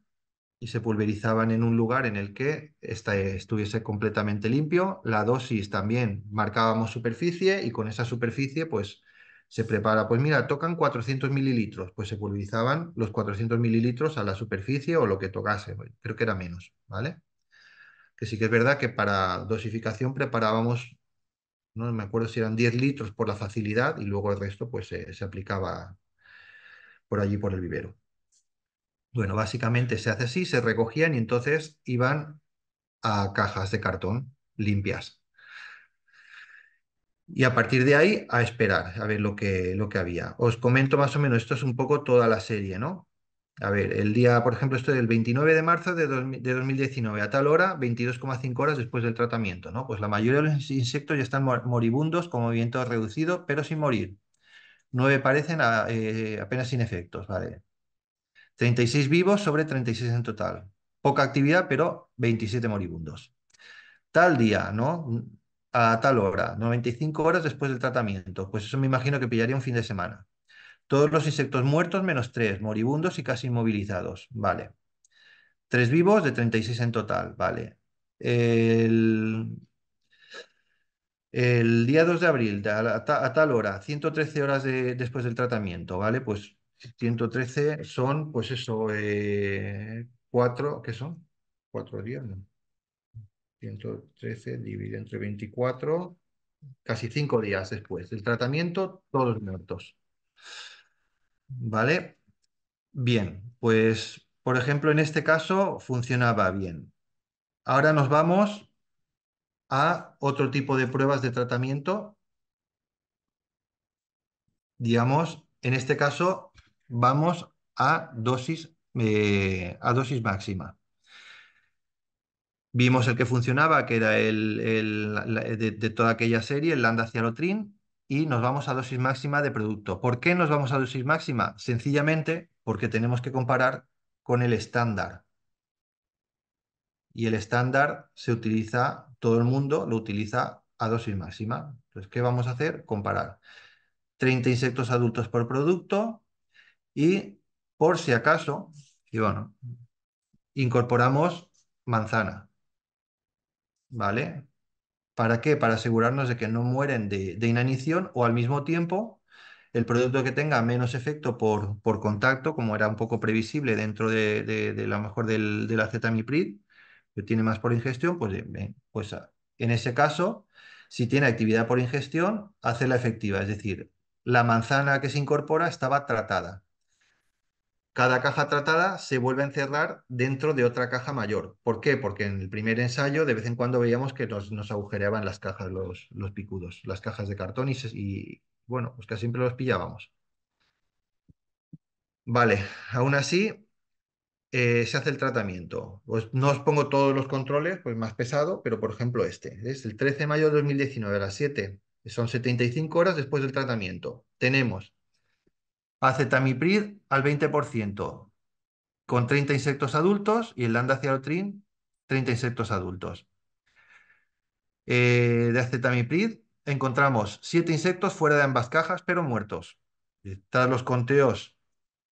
y se pulverizaban en un lugar en el que estuviese completamente limpio. La dosis también marcábamos superficie y con esa superficie pues se prepara, pues mira, tocan 400 mililitros, pues se pulverizaban los 400 mililitros a la superficie o lo que tocase, pues, creo que era menos, ¿vale? Que sí que es verdad que para dosificación preparábamos, no me acuerdo si eran 10 litros por la facilidad y luego el resto pues se aplicaba por allí por el vivero. Bueno, básicamente se hace así, se recogían y entonces iban a cajas de cartón limpias. Y a partir de ahí a esperar, a ver lo que, lo que había. Os comento más o menos, esto es un poco toda la serie, ¿no? A ver, el día, por ejemplo, esto del 29 de marzo de, de 2019, a tal hora, 22,5 horas después del tratamiento, ¿no? Pues la mayoría de los insectos ya están moribundos con movimiento reducido, pero sin morir. 9 parecen ah, eh, apenas sin efectos, vale. 36 vivos sobre 36 en total. Poca actividad, pero 27 moribundos. Tal día, ¿no? A tal hora, 95 horas después del tratamiento. Pues eso me imagino que pillaría un fin de semana. Todos los insectos muertos menos 3, moribundos y casi inmovilizados, vale. 3 vivos de 36 en total, vale. El, el día 2 de abril, a, tal hora, 113 horas después del tratamiento, ¿vale? Pues 113 son, pues eso, eh, cuatro, ¿qué son? Cuatro días, ¿no? 113 dividido entre 24, casi cinco días después del tratamiento, todos los muertos. ¿Vale? Bien, pues, por ejemplo, en este caso funcionaba bien. Ahora nos vamos a otro tipo de pruebas de tratamiento. Digamos, en este caso vamos a dosis, eh, a dosis máxima. Vimos el que funcionaba, que era el, de, toda aquella serie, el Cialotrin y nos vamos a dosis máxima de producto. ¿Por qué nos vamos a dosis máxima? Sencillamente porque tenemos que comparar con el estándar. Y el estándar se utiliza todo el mundo lo utiliza a dosis máxima. Entonces, ¿qué vamos a hacer? Comparar 30 insectos adultos por producto y, por si acaso, y bueno, incorporamos manzana. ¿Vale? ¿Para qué? Para asegurarnos de que no mueren de, inanición o al mismo tiempo el producto que tenga menos efecto por, contacto, como era un poco previsible dentro de, la mejor del acetamiprid, tiene más por ingestión, pues, eh, pues ah, en ese caso, si tiene actividad por ingestión, hace la efectiva. Es decir, la manzana que se incorpora estaba tratada. Cada caja tratada se vuelve a encerrar dentro de otra caja mayor. ¿Por qué? Porque en el primer ensayo de vez en cuando veíamos que nos, agujereaban las cajas, los, picudos, las cajas de cartón y, y bueno, pues que siempre los pillábamos. Vale, aún así, eh, se hace el tratamiento. Pues no os pongo todos los controles, pues más pesado, pero por ejemplo este, es el 13 de mayo de 2019 a las 7, son 75 horas después del tratamiento. Tenemos acetamiprid al 20%, con 30 insectos adultos y el landacearotrin 30 insectos adultos. Eh, de acetamiprid encontramos 7 insectos fuera de ambas cajas, pero muertos. están los conteos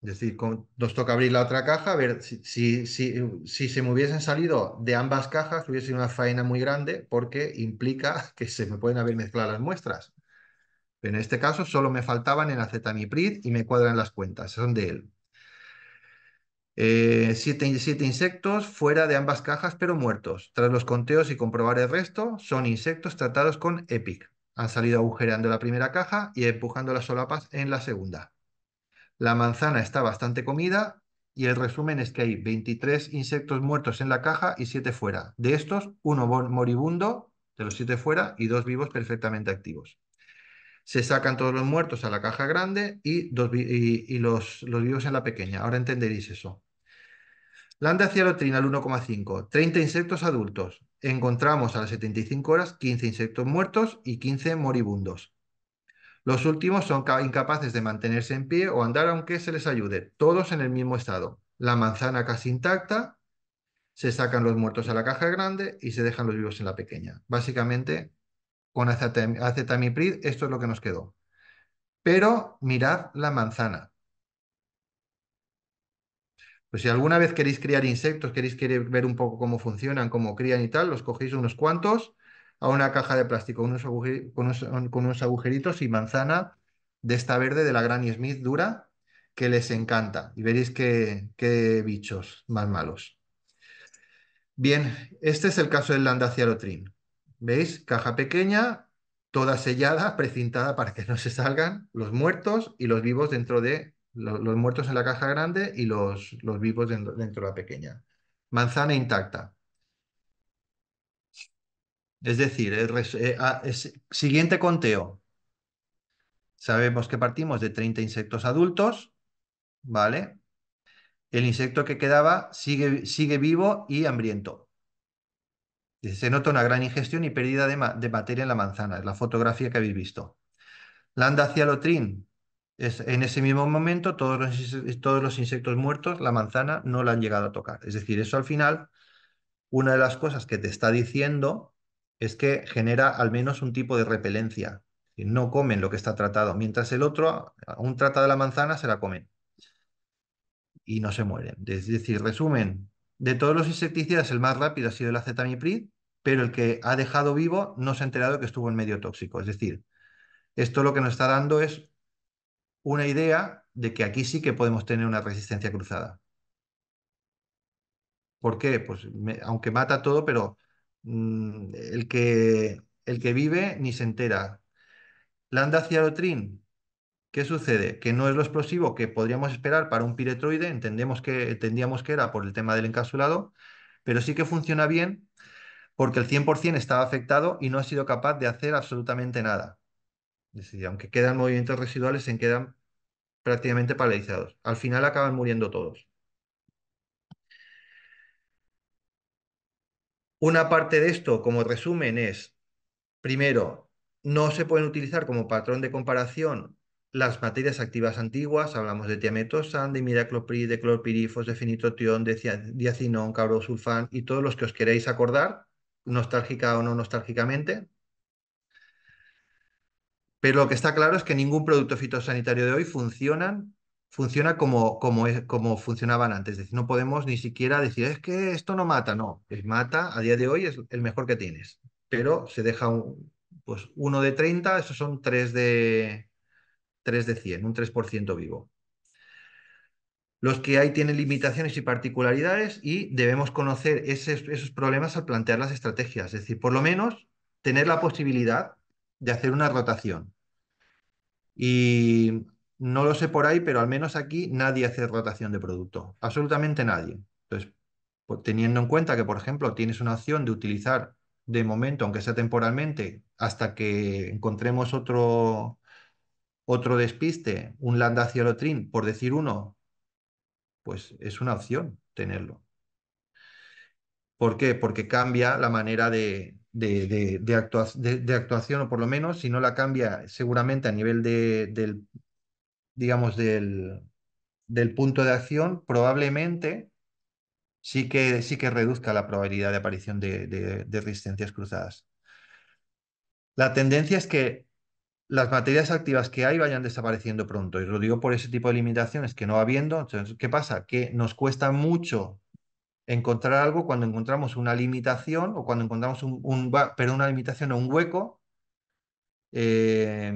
es decir, nos toca abrir la otra caja, a ver si, si, si, se me hubiesen salido de ambas cajas, hubiese sido una faena muy grande porque implica que se me pueden haber mezclado las muestras. Pero en este caso solo me faltaban en acetamiprid y me cuadran las cuentas, son de él. Eh, siete, siete, insectos fuera de ambas cajas, pero muertos. Tras los conteos y comprobar el resto, son insectos tratados con EPIC. Han salido agujereando la primera caja y empujando las solapas en la segunda. La manzana está bastante comida y el resumen es que hay 23 insectos muertos en la caja y 7 fuera. De estos, uno moribundo de los 7 fuera y dos vivos perfectamente activos. Se sacan todos los muertos a la caja grande y, dos y, los, vivos en la pequeña. Ahora entenderéis eso. Landa cialotrina al 1,5, 30 insectos adultos. Encontramos a las 75 horas 15 insectos muertos y 15 moribundos. Los últimos son incapaces de mantenerse en pie o andar aunque se les ayude, todos en el mismo estado. La manzana casi intacta, se sacan los muertos a la caja grande y se dejan los vivos en la pequeña. Básicamente, con acetamiprid esto es lo que nos quedó. Pero mirad la manzana. Pues si alguna vez queréis criar insectos, queréis ver un poco cómo funcionan, cómo crían y tal, los cogéis unos cuantos a una caja de plástico con unos, agujeritos y manzana de esta verde de la Granny Smith dura que les encanta. Y veréis qué, bichos más malos. Bien, este es el caso del Landacialotrin. ¿Veis? Caja pequeña, toda sellada, precintada para que no se salgan los muertos y los vivos dentro de los, muertos en la caja grande y los, los vivos dentro, de la pequeña. Manzana intacta. Es decir, el eh, ah, siguiente conteo. Sabemos que partimos de 30 insectos adultos, ¿vale? El insecto que quedaba sigue, sigue vivo y hambriento. Se nota una gran ingestión y pérdida de, materia en la manzana, es la fotografía que habéis visto. Landa lotrin. es, en ese mismo momento todos los insectos muertos, la manzana, no la han llegado a tocar. Es decir, eso al final, una de las cosas que te está diciendo es que genera al menos un tipo de repelencia. No comen lo que está tratado, mientras el otro, un trata de la manzana, se la comen y no se mueren. Es decir, resumen, de todos los insecticidas el más rápido ha sido el acetamiprid, pero el que ha dejado vivo no se ha enterado que estuvo en medio tóxico. Es decir, esto lo que nos está dando es una idea de que aquí sí que podemos tener una resistencia cruzada. ¿Por qué? Pues aunque mata todo, pero Mm, el que, el que vive ni se entera. Landa cialotrin, ¿qué sucede? Que no es lo explosivo que podríamos esperar para un piretroide, entendemos que, entendíamos que era por el tema del encapsulado pero sí que funciona bien porque el 100% estaba afectado y no ha sido capaz de hacer absolutamente nada. Es decir, aunque quedan movimientos residuales, se quedan prácticamente paralizados. Al final acaban muriendo todos. Una parte de esto, como resumen, es, primero, no se pueden utilizar como patrón de comparación las materias activas antiguas, hablamos de tiametosan, de imidacloprid, de clorpirifos, de finitotión, de diacinón, cabrosulfán y todos los que os queréis acordar, nostálgica o no nostálgicamente. Pero lo que está claro es que ningún producto fitosanitario de hoy funcionan funciona como, como, como funcionaban antes. Es decir, no podemos ni siquiera decir, es que esto no mata. No, es mata a día de hoy es el mejor que tienes. Pero se deja pues uno de 30, esos son 3 de, 3 de 100, un 3% vivo. Los que hay tienen limitaciones y particularidades y debemos conocer esos problemas al plantear las estrategias. Es decir, por lo menos tener la posibilidad de hacer una rotación. Y no lo sé por ahí, pero al menos aquí nadie hace rotación de producto, absolutamente nadie. Entonces, pues, teniendo en cuenta que, por ejemplo, tienes una opción de utilizar de momento, aunque sea temporalmente, hasta que encontremos otro, otro despiste, un lambda trim, por decir uno, pues es una opción tenerlo. ¿Por qué? Porque cambia la manera de, de, actuación, o por lo menos, si no la cambia seguramente a nivel del, digamos, del, punto de acción, probablemente sí que, sí que reduzca la probabilidad de aparición de, resistencias cruzadas. La tendencia es que las materias activas que hay vayan desapareciendo pronto. Y lo digo por ese tipo de limitaciones que no va habiendo. Entonces, ¿qué pasa? Que nos cuesta mucho encontrar algo cuando encontramos una limitación o cuando encontramos un, pero una limitación o un hueco eh,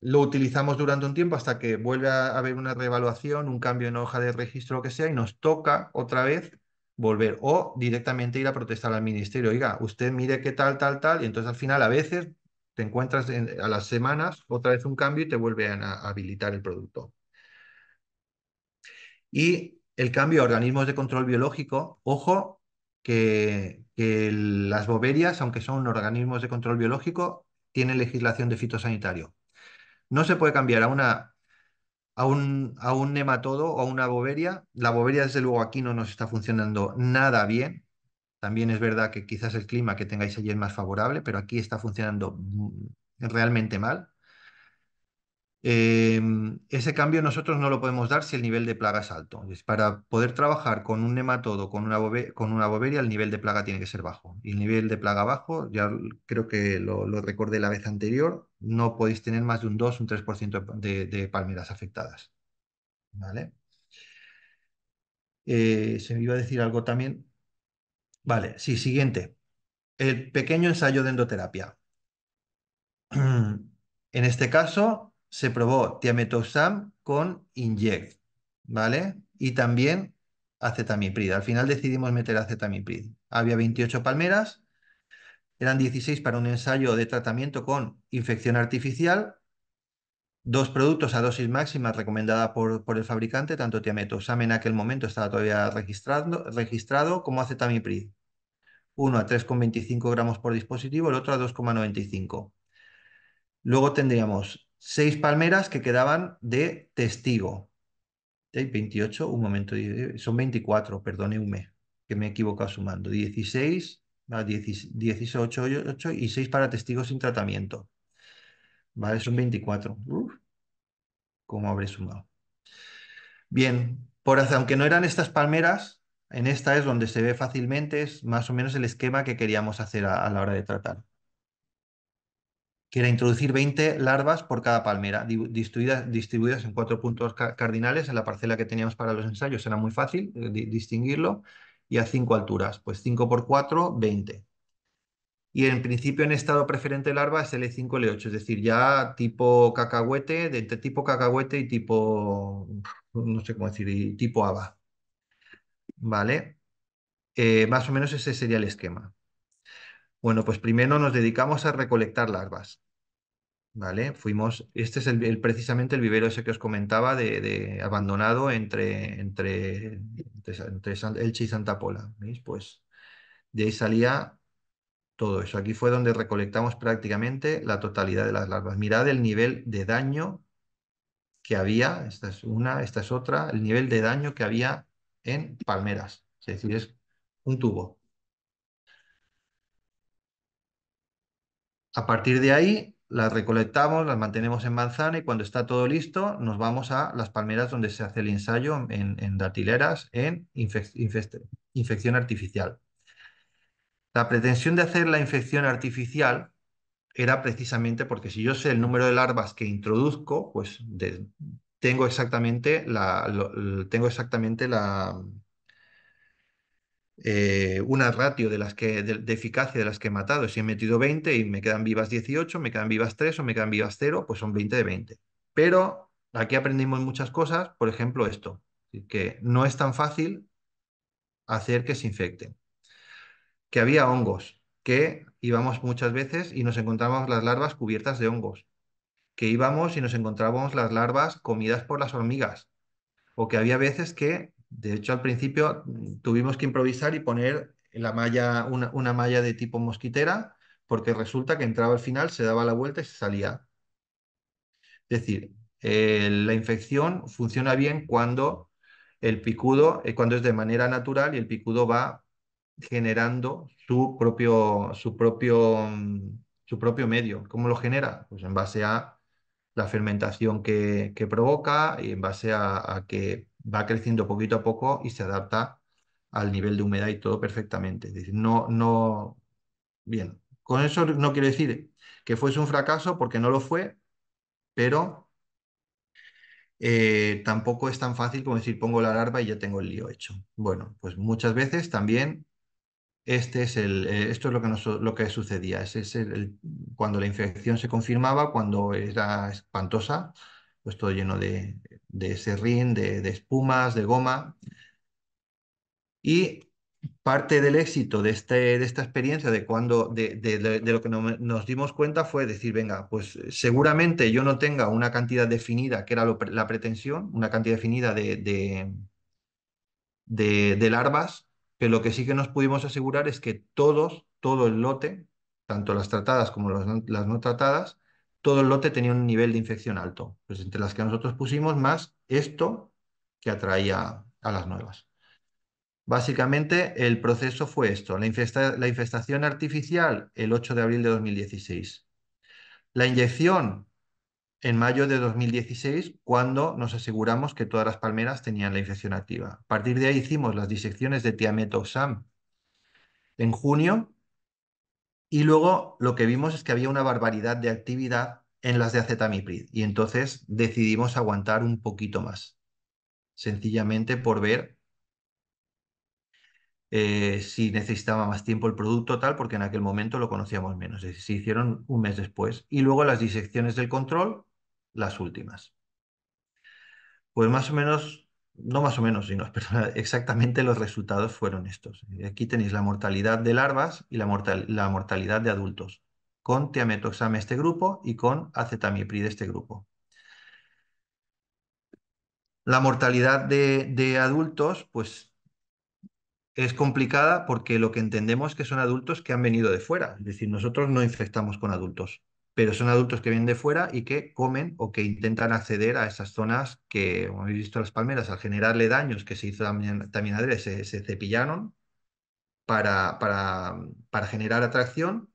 lo utilizamos durante un tiempo hasta que vuelve a haber una reevaluación, un cambio en hoja de registro, lo que sea, y nos toca otra vez volver o directamente ir a protestar al ministerio. Oiga, usted mire qué tal, tal, tal, y entonces al final a veces te encuentras a las semanas otra vez un cambio y te vuelven a, habilitar el producto. Y el cambio a organismos de control biológico, ojo, que, las boberias, aunque son organismos de control biológico, tienen legislación de fitosanitario. No se puede cambiar a a un, a un nematodo o a una boberia. La boberia, desde luego, aquí no nos está funcionando nada bien. También es verdad que quizás el clima que tengáis allí es más favorable, pero aquí está funcionando realmente mal. Em, ese cambio nosotros no lo podemos dar si el nivel de plaga es alto. Para poder trabajar con un nematodo, con una, con una bobería, el nivel de plaga tiene que ser bajo. Y el nivel de plaga bajo, ya creo que lo recordé la vez anterior, no podéis tener más de un 2, un 3% de, de palmeras afectadas. ¿Vale? Eh, se me iba a decir algo también. Vale, sí, siguiente. El pequeño ensayo de endoterapia. En este caso se probó tiametoxam con Inject, ¿vale? Y también acetamiprid. Al final decidimos meter acetamiprid. Había 28 palmeras, eran 16 para un ensayo de tratamiento con infección artificial, dos productos a dosis máxima recomendada por, por el fabricante, tanto tiametoxam en aquel momento estaba todavía registrado, registrado como acetamiprid. Uno a 3,25 gramos por dispositivo, el otro a 2,95. Luego tendríamos seis palmeras que quedaban de testigo. 28, un momento, son 24, perdone, que me he equivocado sumando. 16, 18 y y 6 para testigos sin tratamiento. ¿Vale? Son 24. ¿Cómo habré sumado? Bien, por aunque no eran estas palmeras, en esta es donde se ve fácilmente, es más o menos el esquema que queríamos hacer a, la hora de tratar. Que introducir 20 larvas por cada palmera, distribuidas, distribuidas en cuatro puntos cardinales. En la parcela que teníamos para los ensayos era muy fácil eh, distinguirlo y a 5 alturas. Pues 5 por 4, 20. Y en principio en estado preferente larva es L5L8, es decir, ya tipo cacahuete, de tipo cacahuete y tipo, no sé cómo decir, tipo haba. ¿Vale? Eh, más o menos ese sería el esquema. Bueno, pues primero nos dedicamos a recolectar larvas. ¿vale? Fuimos, este es el, precisamente el vivero ese que os comentaba, de, abandonado entre, entre, entre, Elche y Santa Pola, Pues de ahí salía todo eso. Aquí fue donde recolectamos prácticamente la totalidad de las larvas. Mirad el nivel de daño que había, esta es una, esta es otra, el nivel de daño que había en palmeras, es decir, es un tubo. A partir de ahí las recolectamos, las mantenemos en manzana y cuando está todo listo nos vamos a las palmeras donde se hace el ensayo en, datileras en infección artificial. La pretensión de hacer la infección artificial era precisamente porque si yo sé el número de larvas que introduzco, pues tengo exactamente la, tengo exactamente la, eh, una ratio de, las que, de, de, eficacia de las que he matado. Si he metido 20 y me quedan vivas 18, me quedan vivas 3 o me quedan vivas 0, pues son 20 de 20. Pero aquí aprendimos muchas cosas, por ejemplo esto, que no es tan fácil hacer que se infecten. Que había hongos, que íbamos muchas veces y nos encontrábamos las larvas cubiertas de hongos. Que íbamos y nos encontrábamos las larvas comidas por las hormigas. O que había veces que de hecho, al principio mm, tuvimos que improvisar y poner la malla, una, malla de tipo mosquitera, porque resulta que entraba al final, se daba la vuelta y se salía. Es decir, eh, la infección funciona bien cuando el picudo, eh, cuando es de manera natural y el picudo va generando su propio, su propio, mm, su propio medio. ¿Cómo lo genera? Pues en base a la fermentación que, provoca y en base a que va creciendo poquito a poco y se adapta al nivel de humedad y todo perfectamente. Es decir, no, no, bien, con eso no quiero decir que fuese un fracaso porque no lo fue, pero eh, tampoco es tan fácil como decir pongo la larva y ya tengo el lío hecho. Bueno, pues muchas veces también este es el, eh, esto es lo que, lo que sucedía. es cuando la infección se confirmaba, cuando era espantosa, pues todo lleno de de serrín, de, espumas, de goma. Y parte del éxito de, este, de esta experiencia, de, cuando, de, lo que nos dimos cuenta fue decir, venga, pues eh, seguramente yo no tenga una cantidad definida, que era la pretensión, una cantidad definida de, de, larvas, pero lo que sí que nos pudimos asegurar es que todos, todo el lote, tanto las tratadas como las no tratadas, todo el lote tenía un nivel de infección alto. Pues entre las que nosotros pusimos más esto que atraía a las nuevas. Básicamente el proceso fue esto, la, infestación artificial el 8 de abril de 2016. La inyección en mayo de 2016 cuando nos aseguramos que todas las palmeras tenían la infección activa. A partir de ahí hicimos las disecciones de tiametoxam en junio y luego lo que vimos es que había una barbaridad de actividad en las de acetamiprid y entonces decidimos aguantar un poquito más, sencillamente por ver eh, si necesitaba más tiempo el producto tal, porque en aquel momento lo conocíamos menos, es se hicieron un mes después. Y luego las disecciones del control, las últimas. Pues más o menos no más o menos, sino exactamente los resultados fueron estos. Eh, aquí tenéis la mortalidad de larvas y la, mortalidad de adultos, con tiametoxam este grupo y con acetamiprid este grupo. La mortalidad de, adultos, pues es complicada porque lo que entendemos es que son adultos que han venido de fuera, es decir, nosotros no infectamos con adultos pero son adultos que vienen de fuera y que comen o que intentan acceder a esas zonas que, como habéis visto las palmeras, al generarle daños que se hizo también, a se, se cepillaron para, para, generar atracción.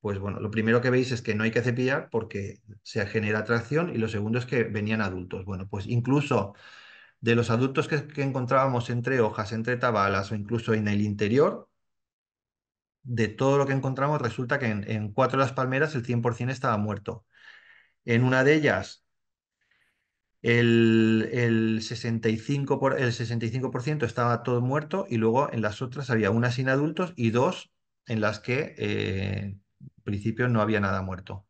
Pues bueno, lo primero que veis es que no hay que cepillar porque se genera atracción y lo segundo es que venían adultos. Bueno, pues incluso de los adultos que encontrábamos entre hojas, entre tabalas o incluso en el interior, de todo lo que encontramos, resulta que en, cuatro de las palmeras el 100% estaba muerto. En una de ellas, el, 65%, el estaba todo muerto y luego en las otras había una sin adultos y dos en las que eh, en principio no había nada muerto.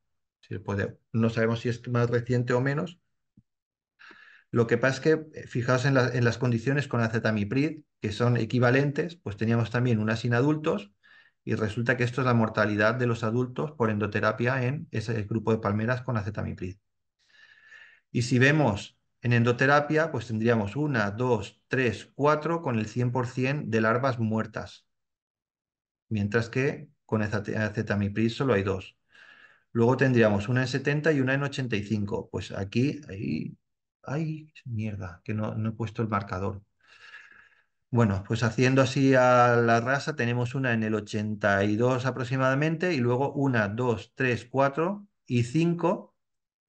Pues no sabemos si es más reciente o menos. Lo que pasa es que, eh, fijaos en, en las condiciones con acetamiprid, que son equivalentes, pues teníamos también una sin adultos y resulta que esto es la mortalidad de los adultos por endoterapia en ese grupo de palmeras con acetamiprid. Y si vemos en endoterapia, pues tendríamos una, dos, tres, cuatro con el 100% de larvas muertas, mientras que con acetamiprid solo hay dos. Luego tendríamos una en 70 y una en 85. Pues aquí, ahí, ay, mierda, que no he puesto el marcador. Bueno, pues haciendo así a la raza tenemos una en el 82 aproximadamente y luego una, dos, tres, cuatro y cinco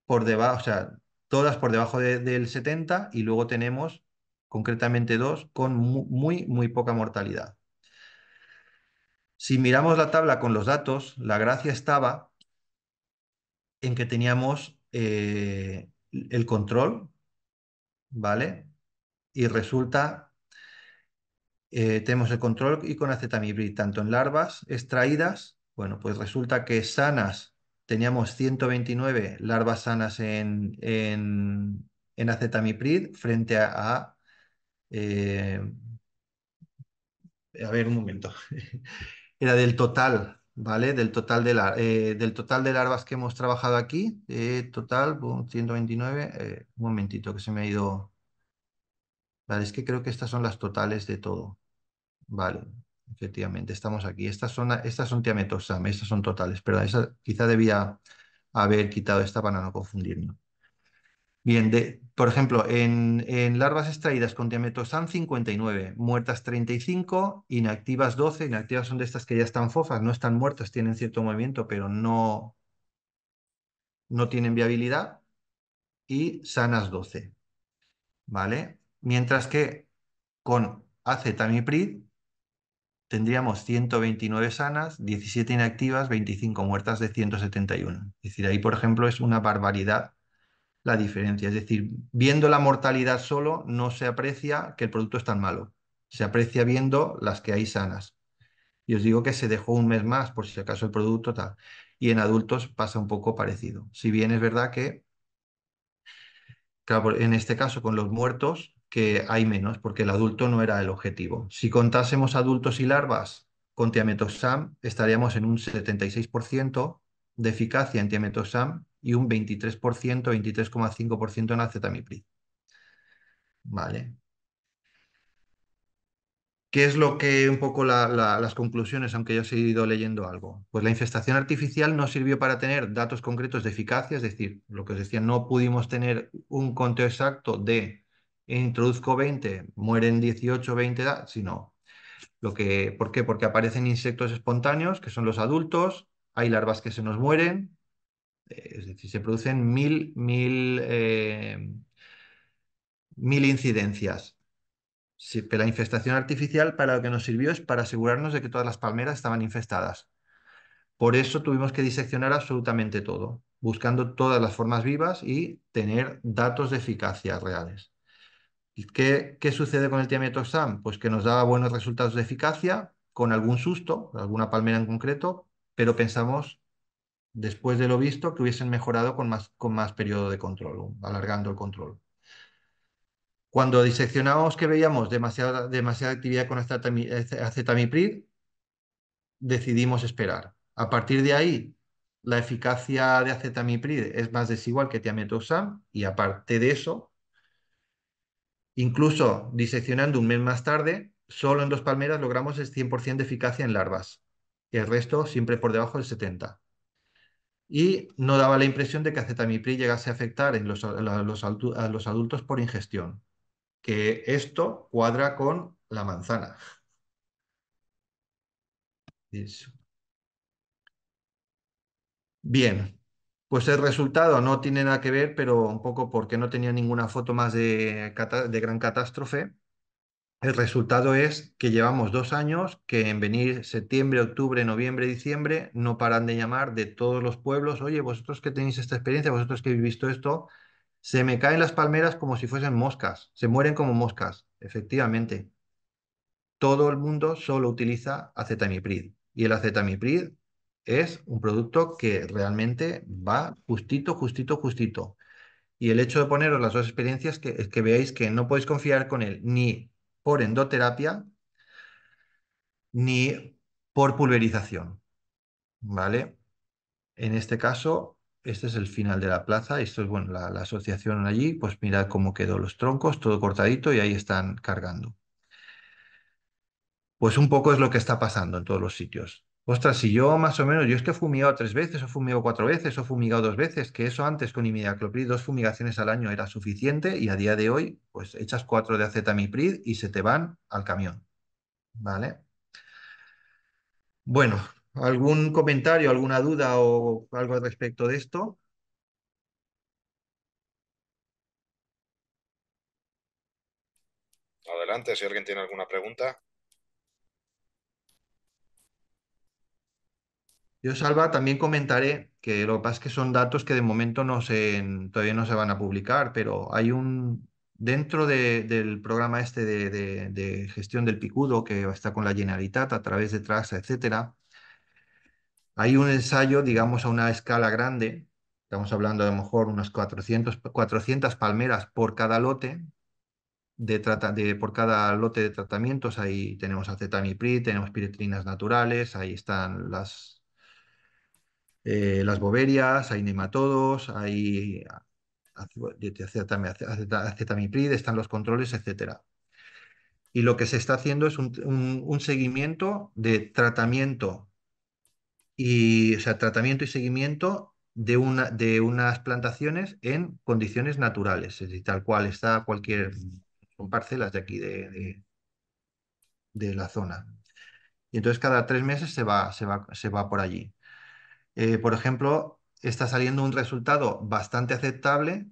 por debajo, o sea, todas por debajo del 70 y luego tenemos concretamente dos con muy, muy, poca mortalidad. Si miramos la tabla con los datos, la gracia estaba en que teníamos eh, el control, ¿vale? Y resulta eh, tenemos el control y con acetamiprid tanto en larvas extraídas, bueno, pues resulta que sanas, teníamos 129 larvas sanas en, en, en acetamiprid frente a, a eh, ver un momento, era del total, ¿vale? Del total de, la, eh, del total de larvas que hemos trabajado aquí, total, 129, un momentito que se me ha ido, vale, es que creo que estas son las totales de todo. Vale, efectivamente, estamos aquí. Estas son, estas son estas son totales, pero quizá debía haber quitado esta para no confundirnos. Bien, por ejemplo, en, larvas extraídas con tiametoxam 59, muertas 35, inactivas 12, inactivas son de estas que ya están fofas, no están muertas, tienen cierto movimiento, pero no, no tienen viabilidad, y sanas 12, ¿vale? Mientras que con acetamiprid tendríamos 129 sanas, 17 inactivas, 25 muertas de 171. Es decir, ahí, por ejemplo, es una barbaridad la diferencia. Es decir, viendo la mortalidad solo, no se aprecia que el producto es tan malo. Se aprecia viendo las que hay sanas. Y os digo que se dejó un mes más, por si acaso el producto tal. Y en adultos pasa un poco parecido. Si bien es verdad que, en este caso con los muertos, que hay menos, porque el adulto no era el objetivo. Si contásemos adultos y larvas con tiametoxam, estaríamos en un 76% de eficacia en tiametoxam y un 23%, 23,5% en acetamiprid. Vale. ¿Qué es lo que un poco las conclusiones, aunque yo he seguido leyendo algo? Pues la infestación artificial no sirvió para tener datos concretos de eficacia, es decir, lo que os decía, no pudimos tener un conteo exacto de introduzco 20, mueren 18, 20, sino lo que, ¿por qué? Porque aparecen insectos espontáneos, que son los adultos, hay larvas que se nos mueren, eh, es decir, se producen mil, mil, eh, mil incidencias. la infestación artificial para lo que nos sirvió es para asegurarnos de que todas las palmeras estaban infestadas. Por eso tuvimos que diseccionar absolutamente todo, buscando todas las formas vivas y tener datos de eficacia reales qué, sucede con el tiametoxam? Pues que nos daba buenos resultados de eficacia, con algún susto, alguna palmera en concreto, pero pensamos, después de lo visto, que hubiesen mejorado con más, periodo de control, alargando el control. Cuando diseccionamos que veíamos demasiada, actividad con acetamiprid, decidimos esperar. A partir de ahí, la eficacia de acetamiprid es más desigual que tiametoxam y aparte de eso, Incluso diseccionando un mes más tarde, solo en dos palmeras logramos el 100% de eficacia en larvas y el resto siempre por debajo del 70%. Y no daba la impresión de que acetamipril llegase a afectar a, los, adultos por ingestión, que esto cuadra con la manzana. Bien, pues el resultado no tiene nada que ver, pero un poco porque no tenía ninguna foto más de, gran catástrofe. El resultado es que llevamos dos años que en venir septiembre, octubre, noviembre, diciembre no paran de llamar de todos los pueblos, oye, vosotros que tenéis esta experiencia, vosotros que habéis visto esto, se me caen las palmeras como si fuesen moscas, se mueren como moscas, efectivamente. Todo el mundo solo utiliza acetamiprid y el acetamiprid es un producto que realmente va justito, justito, justito. Y el hecho de poneros las dos experiencias que, es que veáis que no podéis confiar con él ni por endoterapia ni por pulverización. ¿Vale? En este caso, este es el final de la plaza. Esto es bueno, la, la asociación allí. Pues mirad cómo quedó los troncos, todo cortadito y ahí están cargando. Pues un poco es lo que está pasando en todos los sitios. Ostras, si yo más o menos, yo es que he fumigado tres veces, o he fumigado cuatro veces, o he fumigado dos veces, que eso antes con imidacloprid, dos fumigaciones al año era suficiente y a día de hoy, pues echas cuatro de acetamiprid y se te van al camión. ¿Vale? Bueno, ¿algún comentario, alguna duda o algo al respecto de esto? Adelante, si alguien tiene alguna pregunta. Yo, Salva, también comentaré que lo que pasa es que son datos que de momento no todavía no se van a publicar, pero hay un, dentro del programa este de, gestión del picudo, que está con la Generalitat a través de Traxa, etcétera, hay un ensayo, digamos, a una escala grande, estamos hablando a lo mejor unas 400, 400 palmeras por cada lote, de, de por cada lote de tratamientos, ahí tenemos acetamiprid, tenemos piretrinas naturales, ahí están las eh, las boverias, hay nematodos, hay acetamiprid, están los controles, etcétera. Y lo que se está haciendo es un, seguimiento de tratamiento y, sea, tratamiento y seguimiento de, una, de unas plantaciones en condiciones naturales, es decir, tal cual está cualquier, son parcelas de aquí de, la zona. Y entonces cada tres meses se va, se se va por allí. Eh, por ejemplo, está saliendo un resultado bastante aceptable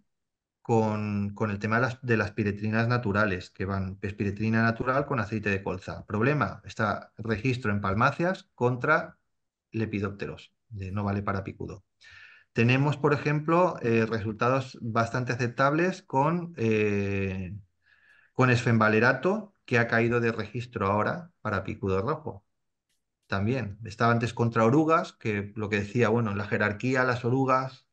con, el tema de las, piretrinas naturales, que van piretrina natural con aceite de colza. Problema, está registro en palmacias contra lepidópteros, de no vale para picudo. Tenemos, por ejemplo, eh, resultados bastante aceptables con, esfembalerato, eh, con esfenvalerato, que ha caído de registro ahora para picudo rojo también. Estaba antes contra orugas, que lo que decía, bueno, la jerarquía, las orugas,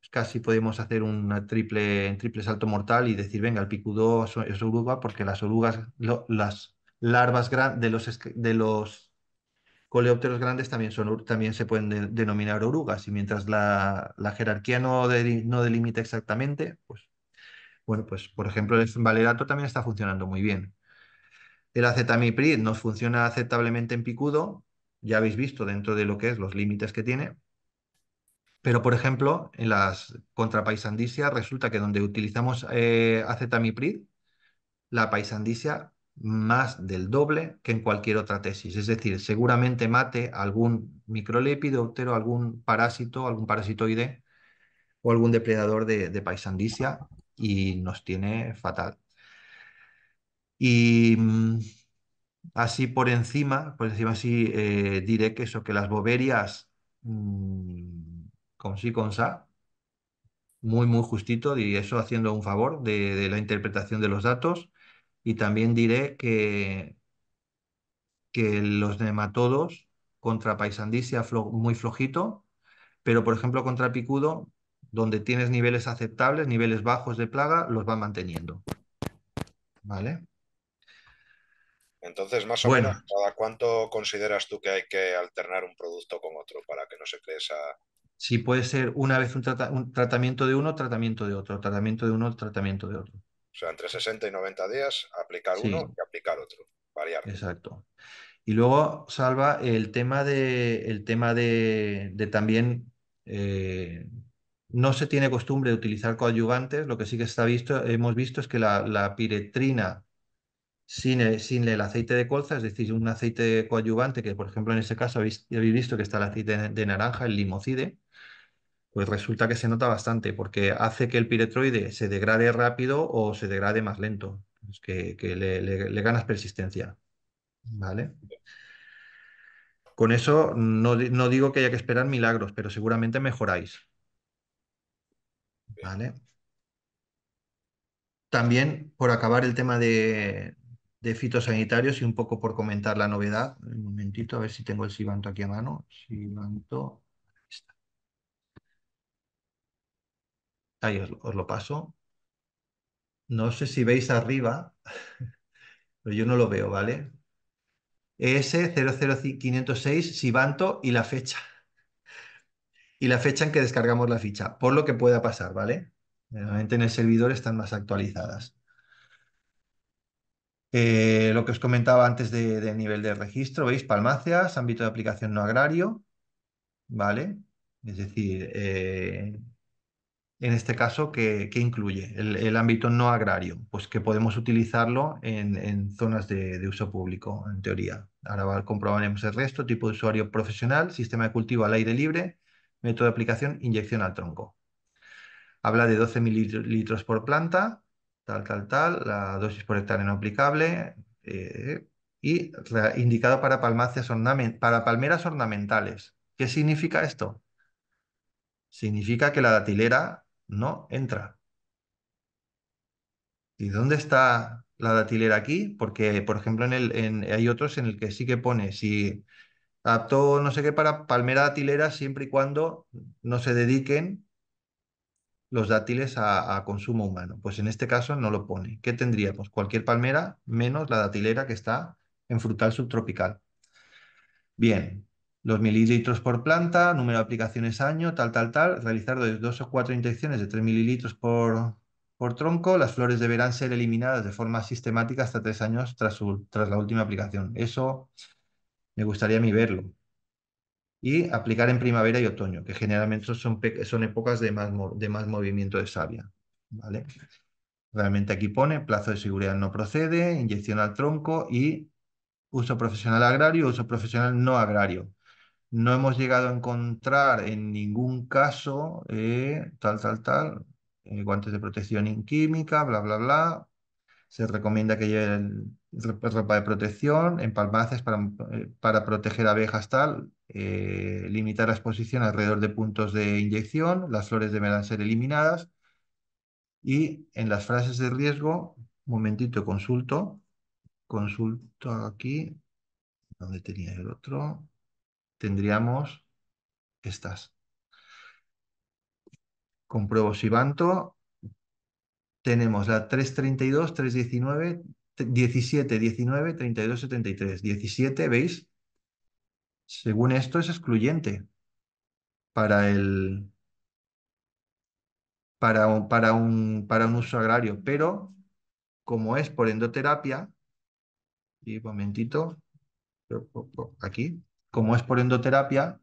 pues casi podemos hacer un triple, triple salto mortal y decir, venga, el picudo es oruga, porque las orugas, las larvas grandes de los, de los coleópteros grandes también, son, también se pueden denominar orugas, y mientras la, jerarquía no, no delimita exactamente, pues bueno, pues por ejemplo el valerato también está funcionando muy bien. El acetamiprid nos funciona aceptablemente en picudo, ya habéis visto dentro de lo que es los límites que tiene. Pero, por ejemplo, en las contrapaisandicias resulta que donde utilizamos eh, acetamiprid, la paisandicia más del doble que en cualquier otra tesis. Es decir, seguramente mate algún microlépido, algún parásito, algún parasitoide o algún depredador de, de paisandicia y nos tiene fatal. Y mm, así por encima, por encima así eh, diré que eso, que las boberias, mm, con sí, con sa, muy, muy justito, y eso haciendo un favor de, la interpretación de los datos. Y también diré que, que los nematodos contra paisandicia muy flojito, pero por ejemplo contra picudo, donde tienes niveles aceptables, niveles bajos de plaga, los va manteniendo. ¿Vale? Entonces, más o menos, ¿cada cuánto consideras tú que hay que alternar un producto con otro para que no se cree esa... Sí, puede ser una vez un, tratamiento de uno, tratamiento de otro, tratamiento de uno, tratamiento de otro. O sea, entre 60 y 90 días, aplicar uno y aplicar otro, variar. Exacto. Y luego, Salva, el tema de, el tema de, también, eh, no se tiene costumbre de utilizar coadyuvantes, lo que sí que está visto, hemos visto es que la piretrina eh, sin el, aceite de colza, es decir, un aceite coadyuvante que, por ejemplo, en ese caso habéis, visto que está el aceite de, naranja, el limocide, pues resulta que se nota bastante porque hace que el piretroide se degrade rápido o se degrade más lento, que, le, ganas persistencia. ¿Vale? Con eso no, no, digo que haya que esperar milagros, pero seguramente mejoráis. ¿Vale? También, por acabar el tema de, de fitosanitarios y un poco por comentar la novedad. Un momentito, a ver si tengo el Sibanto aquí a mano. Sibanto. Ahí os, lo paso. No sé si veis arriba, pero yo no lo veo, ¿vale? ES00506 Sibanto y la fecha. Y la fecha en que descargamos la ficha, por lo que pueda pasar, ¿vale? Realmente en el servidor están más actualizadas. Eh, lo que os comentaba antes de, del nivel de registro, veis, palmacias, ámbito de aplicación no agrario, ¿vale? Es decir, eh, en este caso, ¿qué, incluye? El, ámbito no agrario, pues que podemos utilizarlo en, zonas de, de, uso público, en teoría. Ahora comprobaremos el resto, tipo de usuario profesional, sistema de cultivo al aire libre, método de aplicación, inyección al tronco. Habla de 12 mililitros por planta, tal, tal, tal, la dosis por hectárea no aplicable eh, y indicado para, para palmeras ornamentales. ¿Qué significa esto? Significa que la datilera no entra. ¿Y dónde está la datilera aquí? Porque, por ejemplo, en el, hay otros en el que sí que pone si apto no sé qué para palmera datilera siempre y cuando no se dediquen los dátiles a, consumo humano. Pues en este caso no lo pone. ¿Qué tendríamos? Pues cualquier palmera menos la datilera que está en frutal subtropical. Bien, los mililitros por planta, número de aplicaciones año, tal, tal, tal. Realizar dos o cuatro inyecciones de 3 mililitros por, por tronco. Las flores deberán ser eliminadas de forma sistemática hasta tres años tras, tras la última aplicación. Eso me gustaría a mí verlo y aplicar en primavera y otoño, que generalmente son, son épocas de más, de más movimiento de savia. ¿vale? Realmente aquí pone plazo de seguridad no procede, inyección al tronco y uso profesional agrario, uso profesional no agrario. No hemos llegado a encontrar en ningún caso eh, tal, tal, tal, eh, guantes de protección en química, bla, bla, bla. Se recomienda que lleven ropa de protección, empalmaces para, eh, para proteger abejas tal, eh, limitar la exposición alrededor de puntos de inyección, las flores deberán ser eliminadas y en las frases de riesgo, un momentito, consulto, consulto aquí, donde tenía el otro, tendríamos estas. Compruebo si banto. tenemos la 332, 319, 17, 19, 32, 73. 17, ¿veis? Según esto es excluyente para el para un, para un, para un uso agrario, pero como es por endoterapia, y un momentito, oh, oh, aquí, como es por endoterapia,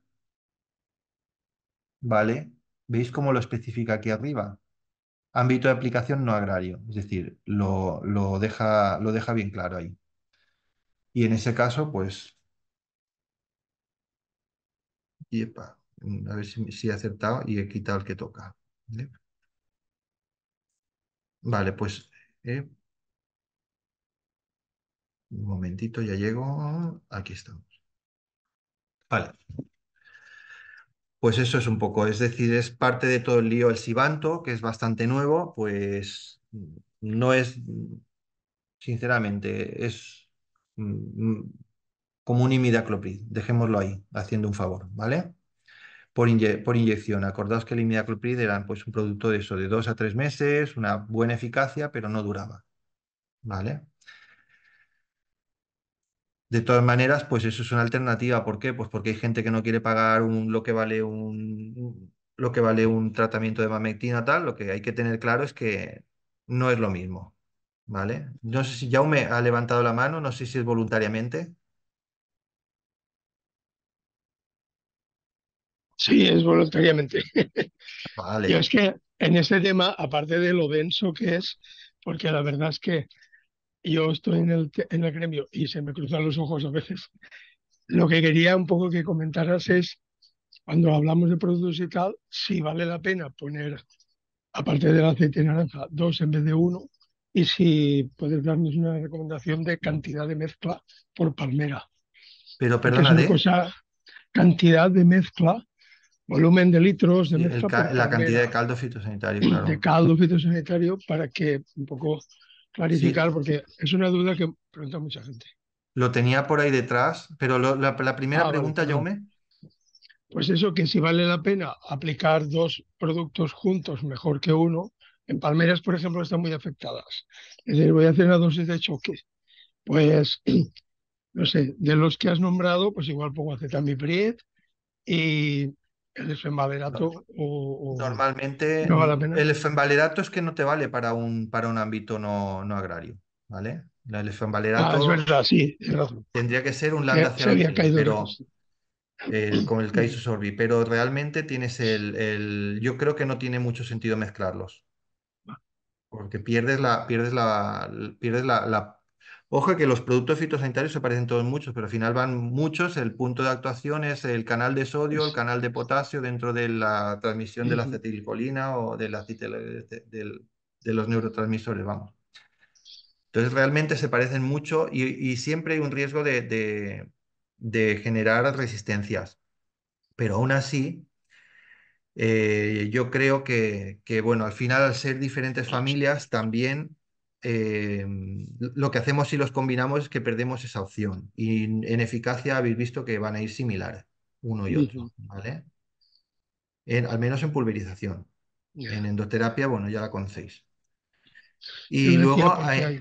¿vale? ¿Veis cómo lo especifica aquí arriba? ámbito de aplicación no agrario, es decir, lo, deja, lo deja bien claro ahí. Y en ese caso, pues... a ver si, he acertado y he quitado el que toca. ¿Vale? pues eh, un momentito, ya llego. Aquí estamos. Vale. Pues eso es un poco, es decir, es parte de todo el lío el Sibanto, que es bastante nuevo, pues mm, no es, mm, sinceramente, es mm, como un imidacloprid, dejémoslo ahí, haciendo un favor, ¿vale? Por, inyección, acordaos que el imidacloprid era pues, un producto de eso, de dos a tres meses, una buena eficacia, pero no duraba, ¿vale? De todas maneras, pues eso es una alternativa. ¿Por qué? Pues porque hay gente que no quiere pagar un, lo que vale un lo que vale un tratamiento de mamectina tal, lo que hay que tener claro es que no es lo mismo. ¿Vale? No sé si Jaume ha levantado la mano, no sé si es voluntariamente. Sí, es voluntariamente. Vale. Yo es que en este tema, aparte de lo denso que es, porque la verdad es que yo estoy en el, en el gremio y se me cruzan los ojos a veces. Lo que quería un poco que comentaras es, cuando hablamos de productos y tal, si vale la pena poner, aparte del aceite de naranja, dos en vez de uno, y si puedes darnos una recomendación de cantidad de mezcla por palmera. Pero perdona, es ¿eh? cantidad de mezcla, volumen de litros de mezcla. la cantidad de caldo fitosanitario, claro. De caldo fitosanitario para que un poco clarificar porque es una duda que pregunta mucha gente. Lo tenía por ahí detrás, pero la, primera ah, pregunta, Jaume. Pues eso, que si vale la pena aplicar dos productos juntos mejor que uno. En palmeras, por ejemplo, están muy afectadas. Es decir, voy a hacer una dosis de choque. Pues, no sé, de los que has nombrado, pues igual pongo acetamiprid y el Normalmente el fenvalerato es que no te vale para un, para un ámbito no, agrario, ¿vale? El fenvalerato ah, tendría que ser un lambda pero con el pero realmente tienes el, Yo creo que no tiene mucho sentido mezclarlos. Ah. Porque pierdes la, pierdes la, pierdes la Ojo que los productos fitosanitarios se parecen todos muchos, pero al final van muchos. El punto de actuación es el canal de sodio, el pues canal de potasio dentro de la transmisión de la acetilcolina o de, los neurotransmisores, vamos. Entonces realmente se parecen mucho y, siempre hay un riesgo de, generar resistencias. Pero aún así, eh, yo creo que, que, bueno, al final al ser diferentes pues familias también eh, lo que hacemos si los combinamos es que perdemos esa opción. Y en eficacia habéis visto que van a ir similar uno y otro, ¿vale? al menos en pulverización. En endoterapia, bueno, ya la conocéis. Y luego... Hay...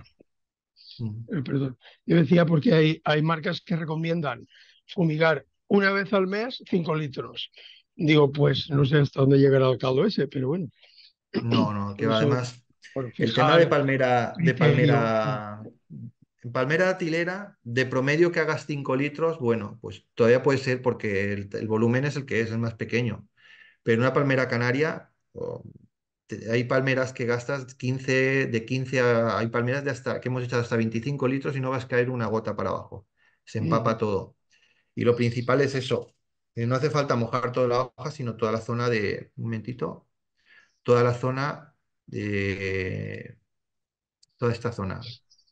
Eh, perdón. Yo decía porque hay, hay marcas que recomiendan fumigar una vez al mes 5 litros. Digo, pues no sé hasta dónde llegará el caldo ese, pero bueno. No, no, que va, además el tema de palmera, de palmera, palmera tilera, de promedio que hagas 5 litros, bueno, pues todavía puede ser porque el, volumen es el que es, el más pequeño. Pero en una palmera canaria, hay palmeras que gastas 15, de 15 hay palmeras de hasta, que hemos echado hasta 25 litros y no vas a caer una gota para abajo. Se mm. empapa todo. Y lo principal es eso. No hace falta mojar toda la hoja, sino toda la zona de, un momentito, toda la zona de toda esta zona,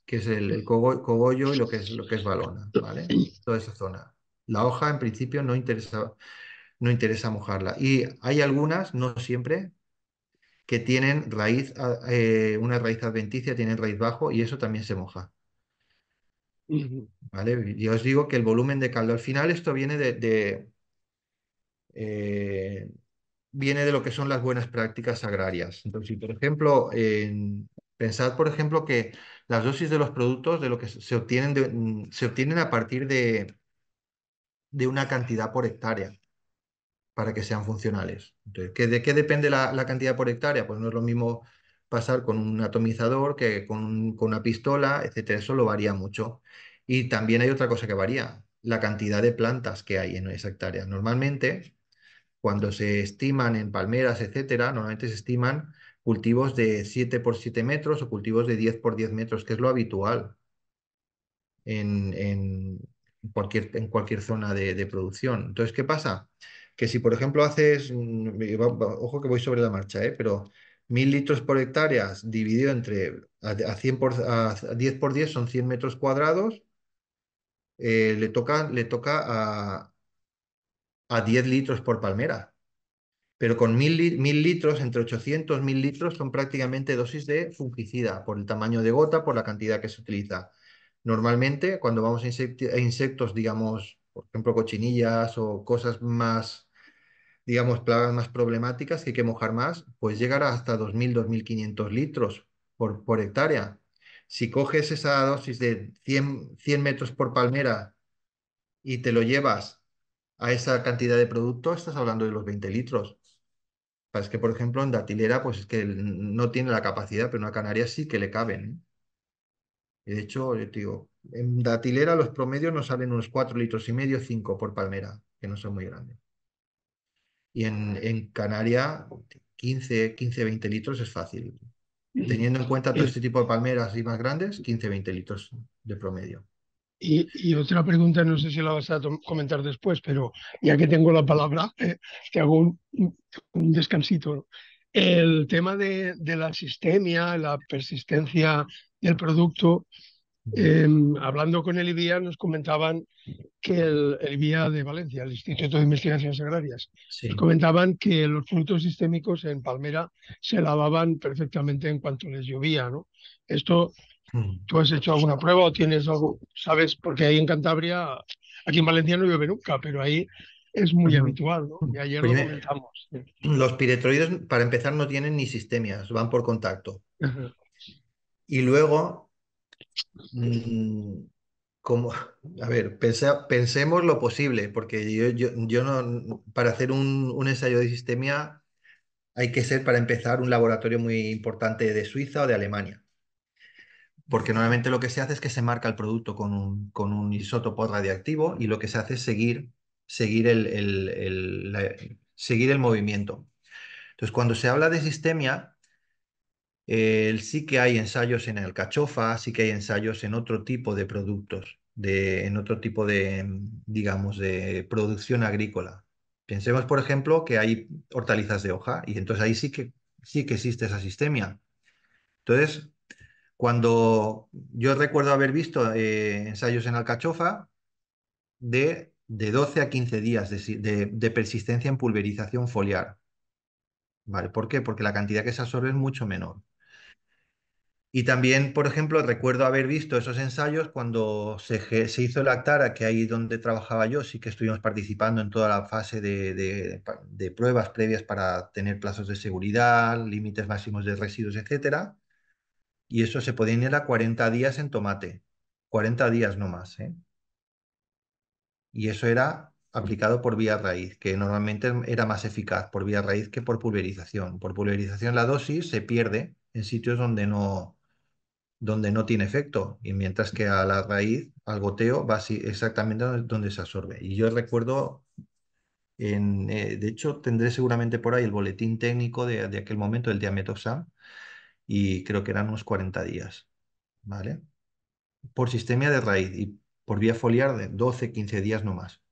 que es el, cogollo y lo que es, lo que es balona, ¿vale? Toda esa zona. La hoja, en principio, no interesa, no interesa mojarla. Y hay algunas, no siempre, que tienen raíz, eh, una raíz adventicia, tienen raíz bajo y eso también se moja. ¿Vale? Yo os digo que el volumen de caldo al final, esto viene de, de eh, viene de lo que son las buenas prácticas agrarias. Entonces, si por ejemplo, pensad por ejemplo que las dosis de los productos de lo que se obtienen, mm, se obtienen a partir de, de una cantidad por hectárea para que sean funcionales. Entonces, ¿De qué depende la, cantidad por hectárea? Pues no es lo mismo pasar con un atomizador que con, con una pistola, etcétera. Eso lo varía mucho. Y también hay otra cosa que varía, la cantidad de plantas que hay en esa hectárea. Normalmente, cuando se estiman en palmeras, etcétera, normalmente se estiman cultivos de 7 por 7 metros o cultivos de 10 por 10 metros, que es lo habitual en, cualquier, en cualquier zona de, producción. Entonces, ¿qué pasa? Que si, por ejemplo, haces, ojo que voy sobre la marcha, ¿eh? pero 1000 litros por hectárea dividido entre a, 100 por, 10 por 10 son 100 metros cuadrados, eh, le le toca a, a 10 litros por palmera. Pero con 1000 mil, litros, entre 800 y 1000 litros, son prácticamente dosis de fungicida por el tamaño de gota, por la cantidad que se utiliza. Normalmente, cuando vamos a, insectos, digamos, por ejemplo, cochinillas o cosas más, digamos, plagas más problemáticas que hay que mojar más, pues llegará hasta 2.000, 2.500 litros por, hectárea. Si coges esa dosis de 100, 100 metros por palmera y te lo llevas a esa cantidad de producto, estás hablando de los 20 litros. Es que, por ejemplo, en datilera, pues es que no tiene la capacidad, pero en Canarias canaria sí que le caben. ¿eh? Y De hecho, yo te digo, en datilera los promedios nos salen unos 4 litros y medio, 5 por palmera, que no son muy grandes. Y en, en canaria, 15, 15, 20 litros es fácil. Teniendo en cuenta todo este tipo de palmeras y más grandes, 15, 20 litros de promedio. Y, otra pregunta, no sé si la vas a comentar después, pero ya que tengo la palabra, eh, te hago un, descansito. El tema de, la sistemia, la persistencia del producto, em, hablando con el IBIA nos comentaban que el, el, de Valencia, el Instituto de Investigaciones Agrarias, nos comentaban que los frutos sistémicos en Palmera se lavaban perfectamente en cuanto les llovía. ¿no? Esto Mm. ¿Tú has hecho alguna prueba o tienes algo? ¿Sabes? Porque ahí en Cantabria, aquí en Valencia no llueve nunca, pero ahí es muy habitual, ¿no? Mm. Y ayer pues lo Los piretroides, para empezar, no tienen ni sistemias, van por contacto. Y luego, mm, como, a ver, pensemos lo posible, porque yo, no, para hacer un, un, ensayo de sistemia hay que ser, para empezar, un laboratorio muy importante de Suiza o de Alemania porque normalmente lo que se hace es que se marca el producto con un, isótopo radiactivo y lo que se hace es seguir, seguir, el, seguir el movimiento. Entonces, cuando se habla de sistemia, eh, sí que hay ensayos en el cachofa, sí que hay ensayos en otro tipo de productos, de, en otro tipo de, digamos, de producción agrícola. Pensemos, por ejemplo, que hay hortalizas de hoja y entonces ahí sí que, sí que existe esa sistemia. Entonces, cuando yo recuerdo haber visto eh, ensayos en alcachofa de, 12 a 15 días de, persistencia en pulverización foliar. ¿Por qué? Porque la cantidad que se absorbe es mucho menor. Y también, por ejemplo, recuerdo haber visto esos ensayos cuando se, hizo el Actara, que ahí donde trabajaba yo, sí que estuvimos participando en toda la fase de, de pruebas previas para tener plazos de seguridad, límites máximos de residuos, etcétera y eso se podía ir a 40 días en tomate, 40 días no más. ¿eh? Y eso era aplicado por vía raíz, que normalmente era más eficaz por vía raíz que por pulverización. Por pulverización la dosis se pierde en sitios donde no, donde no tiene efecto, y mientras que a la raíz, al goteo, va exactamente donde se absorbe. Y yo recuerdo, en, eh, de hecho, tendré seguramente por ahí el boletín técnico de, aquel momento, el diametoxam, y creo que eran unos 40 días, ¿vale? Por sistema de raíz y por vía foliar de 12, 15 días no más.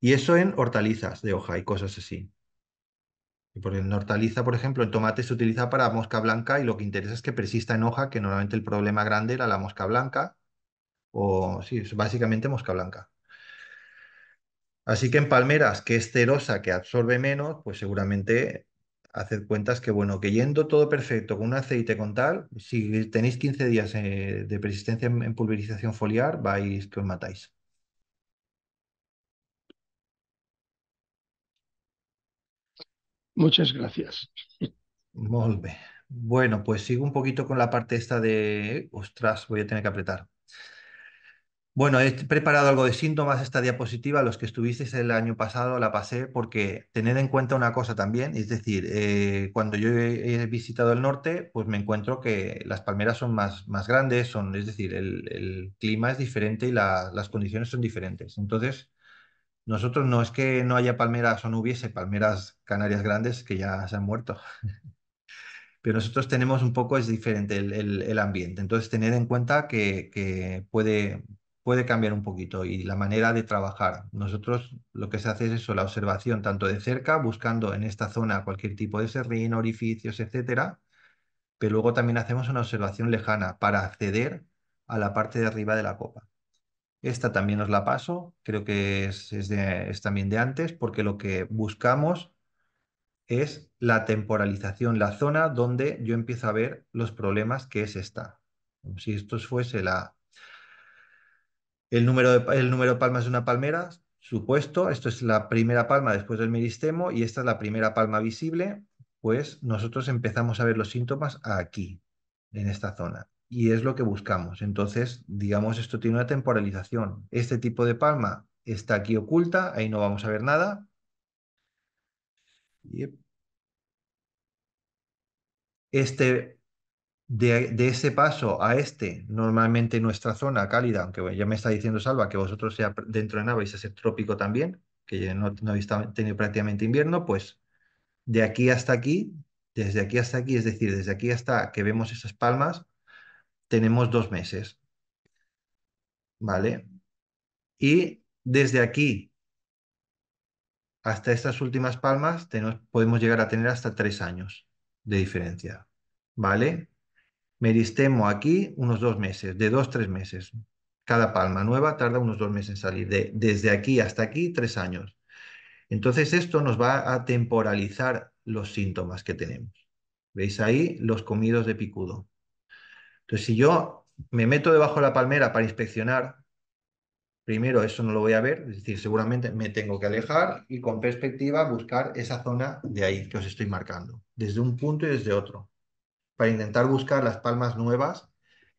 Y eso en hortalizas de hoja y cosas así. Y por en hortaliza, por ejemplo, el tomate se utiliza para mosca blanca y lo que interesa es que persista en hoja, que normalmente el problema grande era la mosca blanca, o sí, es básicamente mosca blanca. Así que en palmeras, que es cerosa, que absorbe menos, pues seguramente haced cuentas que, bueno, que yendo todo perfecto con un aceite con tal, si tenéis 15 días eh, de persistencia en, pulverización foliar, vais que os matáis. Muchas gracias. Molve. Bueno, pues sigo un poquito con la parte esta de, ostras, voy a tener que apretar. Bueno, he preparado algo de síntomas esta diapositiva. Los que estuvisteis el año pasado la pasé porque tener en cuenta una cosa también, es decir, eh, cuando yo he visitado el norte, pues me encuentro que las palmeras son más, más grandes, son, es decir, el, clima es diferente y las condiciones son diferentes. Entonces, nosotros no es que no haya palmeras o no hubiese palmeras canarias grandes que ya se han muerto. pero nosotros tenemos un poco, es diferente el, ambiente. Entonces, tener en cuenta que, que puede, puede cambiar un poquito y la manera de trabajar. Nosotros lo que se hace es eso, la observación tanto de cerca, buscando en esta zona cualquier tipo de serrín, orificios, etcétera, pero luego también hacemos una observación lejana para acceder a la parte de arriba de la copa. Esta también os la paso, creo que es, es, también de antes, porque lo que buscamos es la temporalización, la zona donde yo empiezo a ver los problemas que es esta. si esto fuese la, el número, de, el número palmas de una palmera, supuesto, esto es la primera palma después del meristemo y esta es la primera palma visible, pues nosotros empezamos a ver los síntomas aquí, en esta zona. Y es lo que buscamos. Entonces, digamos, esto tiene una temporalización. Este tipo de palma está aquí oculta, ahí no vamos a ver nada. Este de, ese paso a este, normalmente nuestra zona cálida, aunque ya me está diciendo Salva que vosotros dentro de nada vais a ser trópico también, que ya no, habéis tenido prácticamente invierno, pues de aquí hasta aquí, desde aquí hasta aquí, es decir, desde aquí hasta que vemos esas palmas, tenemos dos meses. ¿Vale? Y desde aquí hasta estas últimas palmas podemos llegar a tener hasta tres años de diferencia. ¿Vale? Meristemo aquí unos dos meses, de dos, tres meses. Cada palma nueva tarda unos dos meses en salir. De, desde aquí hasta aquí, tres años. Entonces esto nos va a temporalizar los síntomas que tenemos. ¿Veis ahí los comidos de picudo? Entonces si yo me meto debajo de la palmera para inspeccionar, primero eso no lo voy a ver, es decir, seguramente me tengo que alejar y con perspectiva buscar esa zona de ahí que os estoy marcando, desde un punto y desde otro para intentar buscar las palmas nuevas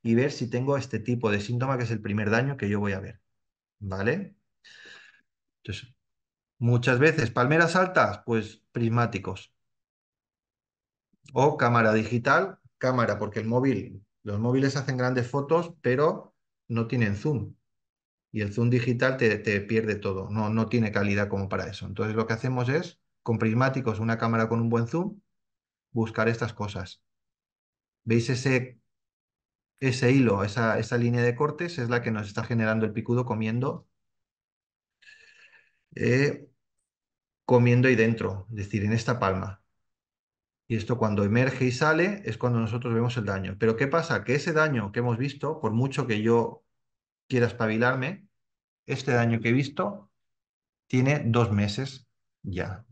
y ver si tengo este tipo de síntoma, que es el primer daño que yo voy a ver. ¿Vale? Entonces, muchas veces, palmeras altas, pues prismáticos. O cámara digital, cámara, porque el móvil, los móviles hacen grandes fotos, pero no tienen zoom. Y el zoom digital te, pierde todo, no, no tiene calidad como para eso. Entonces lo que hacemos es, con prismáticos, una cámara con un buen zoom, buscar estas cosas. ¿Veis ese, ese hilo, esa, línea de cortes? Es la que nos está generando el picudo comiendo. Eh, comiendo ahí dentro, es decir, en esta palma. Y esto cuando emerge y sale es cuando nosotros vemos el daño. Pero ¿qué pasa? Que ese daño que hemos visto, por mucho que yo quiera espabilarme, este daño que he visto tiene dos meses ya.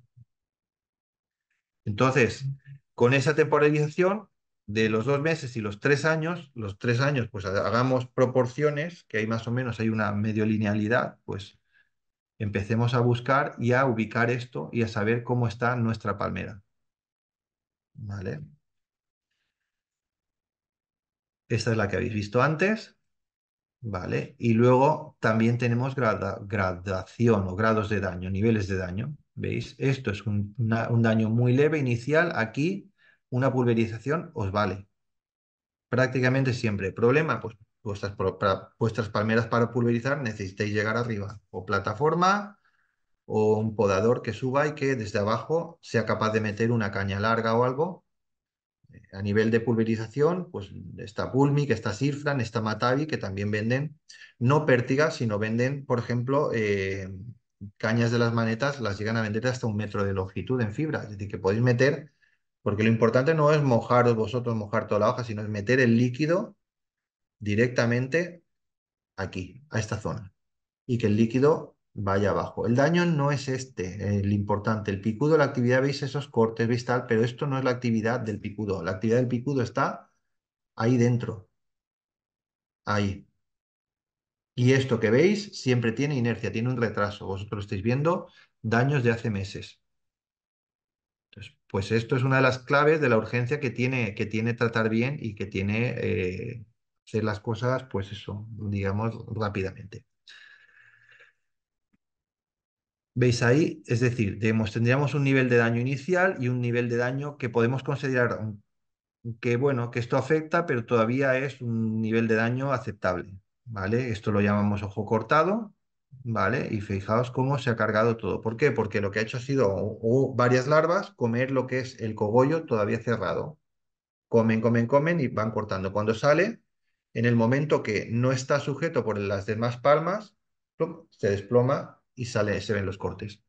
Entonces, con esa temporalización de los dos meses y los tres años, los tres años, pues hagamos proporciones, que hay más o menos, hay una medio linealidad, pues empecemos a buscar y a ubicar esto y a saber cómo está nuestra palmera. ¿Vale? Esta es la que habéis visto antes. ¿Vale? Y luego también tenemos gradación o grados de daño, niveles de daño. ¿Veis? Esto es un daño muy leve inicial. Aquí una pulverización os vale. Prácticamente siempre. ¿Problema? Pues vuestras, vuestras palmeras para pulverizar necesitáis llegar arriba. O plataforma o un podador que suba y que desde abajo sea capaz de meter una caña larga o algo. Eh, a nivel de pulverización, pues está Pulmic, está Sirfran, está Matavi, que también venden, no pértigas, sino venden, por ejemplo, eh, cañas de las manetas, las llegan a vender hasta un metro de longitud en fibra. Es decir, que podéis meter porque lo importante no es mojaros vosotros, mojar toda la hoja, sino es meter el líquido directamente aquí, a esta zona. Y que el líquido vaya abajo. El daño no es este, el importante. El picudo, la actividad, veis esos cortes, veis tal, pero esto no es la actividad del picudo. La actividad del picudo está ahí dentro. Ahí. Y esto que veis siempre tiene inercia, tiene un retraso. Vosotros lo estáis viendo daños de hace meses pues esto es una de las claves de la urgencia que tiene, que tiene tratar bien y que tiene eh, hacer las cosas, pues eso, digamos, rápidamente. ¿Veis ahí? Es decir, tendríamos un nivel de daño inicial y un nivel de daño que podemos considerar que, bueno, que esto afecta, pero todavía es un nivel de daño aceptable, ¿vale? Esto lo llamamos ojo cortado, ¿vale? Y fijaos cómo se ha cargado todo. ¿Por qué? Porque lo que ha hecho ha sido varias larvas comer lo que es el cogollo todavía cerrado. Comen, comen, comen y van cortando. Cuando sale, en el momento que no está sujeto por las demás palmas, se desploma y sale, se ven los cortes.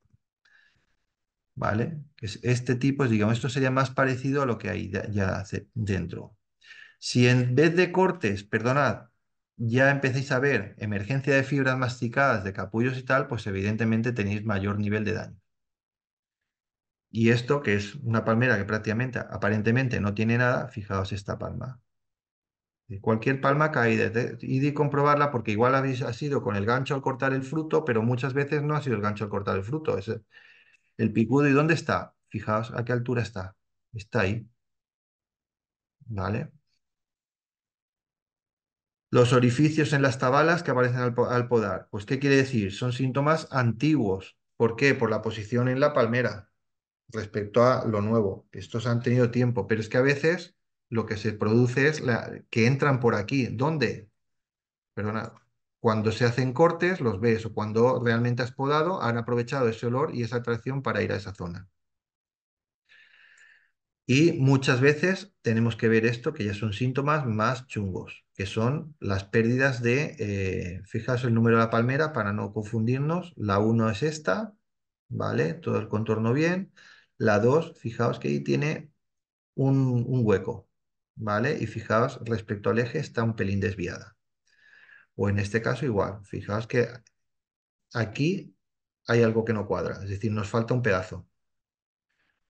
¿Vale? Este tipo, digamos, esto sería más parecido a lo que hay ya dentro. Si en vez de cortes, perdonad, ya empecéis a ver emergencia de fibras masticadas, de capullos y tal, pues evidentemente tenéis mayor nivel de daño. Y esto, que es una palmera que prácticamente, aparentemente no tiene nada, fijaos esta palma. Cualquier palma caída, id y comprobarla porque igual habéis, ha sido con el gancho al cortar el fruto, pero muchas veces no ha sido el gancho al cortar el fruto. Es el picudo, ¿y dónde está? Fijaos a qué altura está. Está ahí. ¿Vale? Los orificios en las tabalas que aparecen al, podar. Pues, ¿qué quiere decir? Son síntomas antiguos. ¿Por qué? Por la posición en la palmera respecto a lo nuevo. Estos han tenido tiempo, pero es que a veces lo que se produce es la, que entran por aquí. ¿Dónde? Perdona, cuando se hacen cortes los ves o cuando realmente has podado han aprovechado ese olor y esa atracción para ir a esa zona. Y muchas veces tenemos que ver esto, que ya son síntomas más chungos, que son las pérdidas de, eh, fijaos el número de la palmera para no confundirnos, la 1 es esta, ¿vale? Todo el contorno bien. La 2, fijaos que ahí tiene un hueco, ¿vale? Y fijaos, respecto al eje está un pelín desviada. O en este caso igual, fijaos que aquí hay algo que no cuadra, es decir, nos falta un pedazo.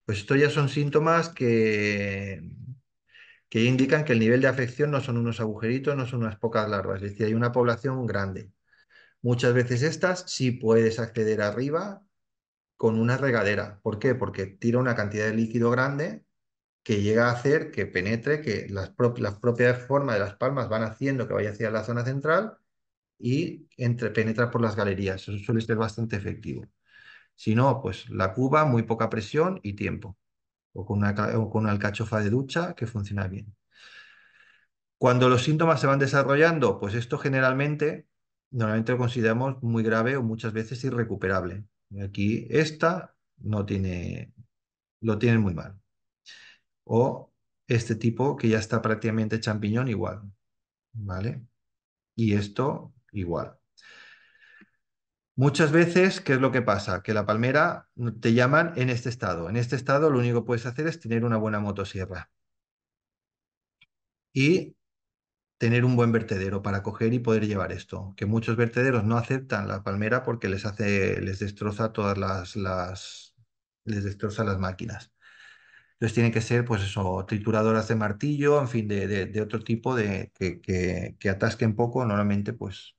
Pues estos ya son síntomas que, que indican que el nivel de afección no son unos agujeritos, no son unas pocas larvas, es decir, hay una población grande. Muchas veces estas sí puedes acceder arriba con una regadera. ¿Por qué? Porque tira una cantidad de líquido grande que llega a hacer que penetre, que las, propias formas de las palmas van haciendo que vaya hacia la zona central y penetra por las galerías. Eso suele ser bastante efectivo. Si no, pues la cuba, muy poca presión y tiempo. O con una, alcachofa de ducha que funciona bien. Cuando los síntomas se van desarrollando, pues esto generalmente, normalmente lo consideramos muy grave o muchas veces irrecuperable. Aquí esta no tiene, lo tiene muy mal. O este tipo que ya está prácticamente champiñón igual, ¿vale? Y esto igual. Muchas veces, ¿qué es lo que pasa? Que la palmera mm, te llaman en este estado. En este estado lo único que puedes hacer es tener una buena motosierra y tener un buen vertedero para coger y poder llevar esto. Que muchos vertederos no aceptan la palmera porque les hace, les destroza todas las, les destroza las máquinas. Entonces tienen que ser, pues eso, trituradoras de martillo, en fin, de, de, otro tipo de que, que, que atasquen poco, normalmente, pues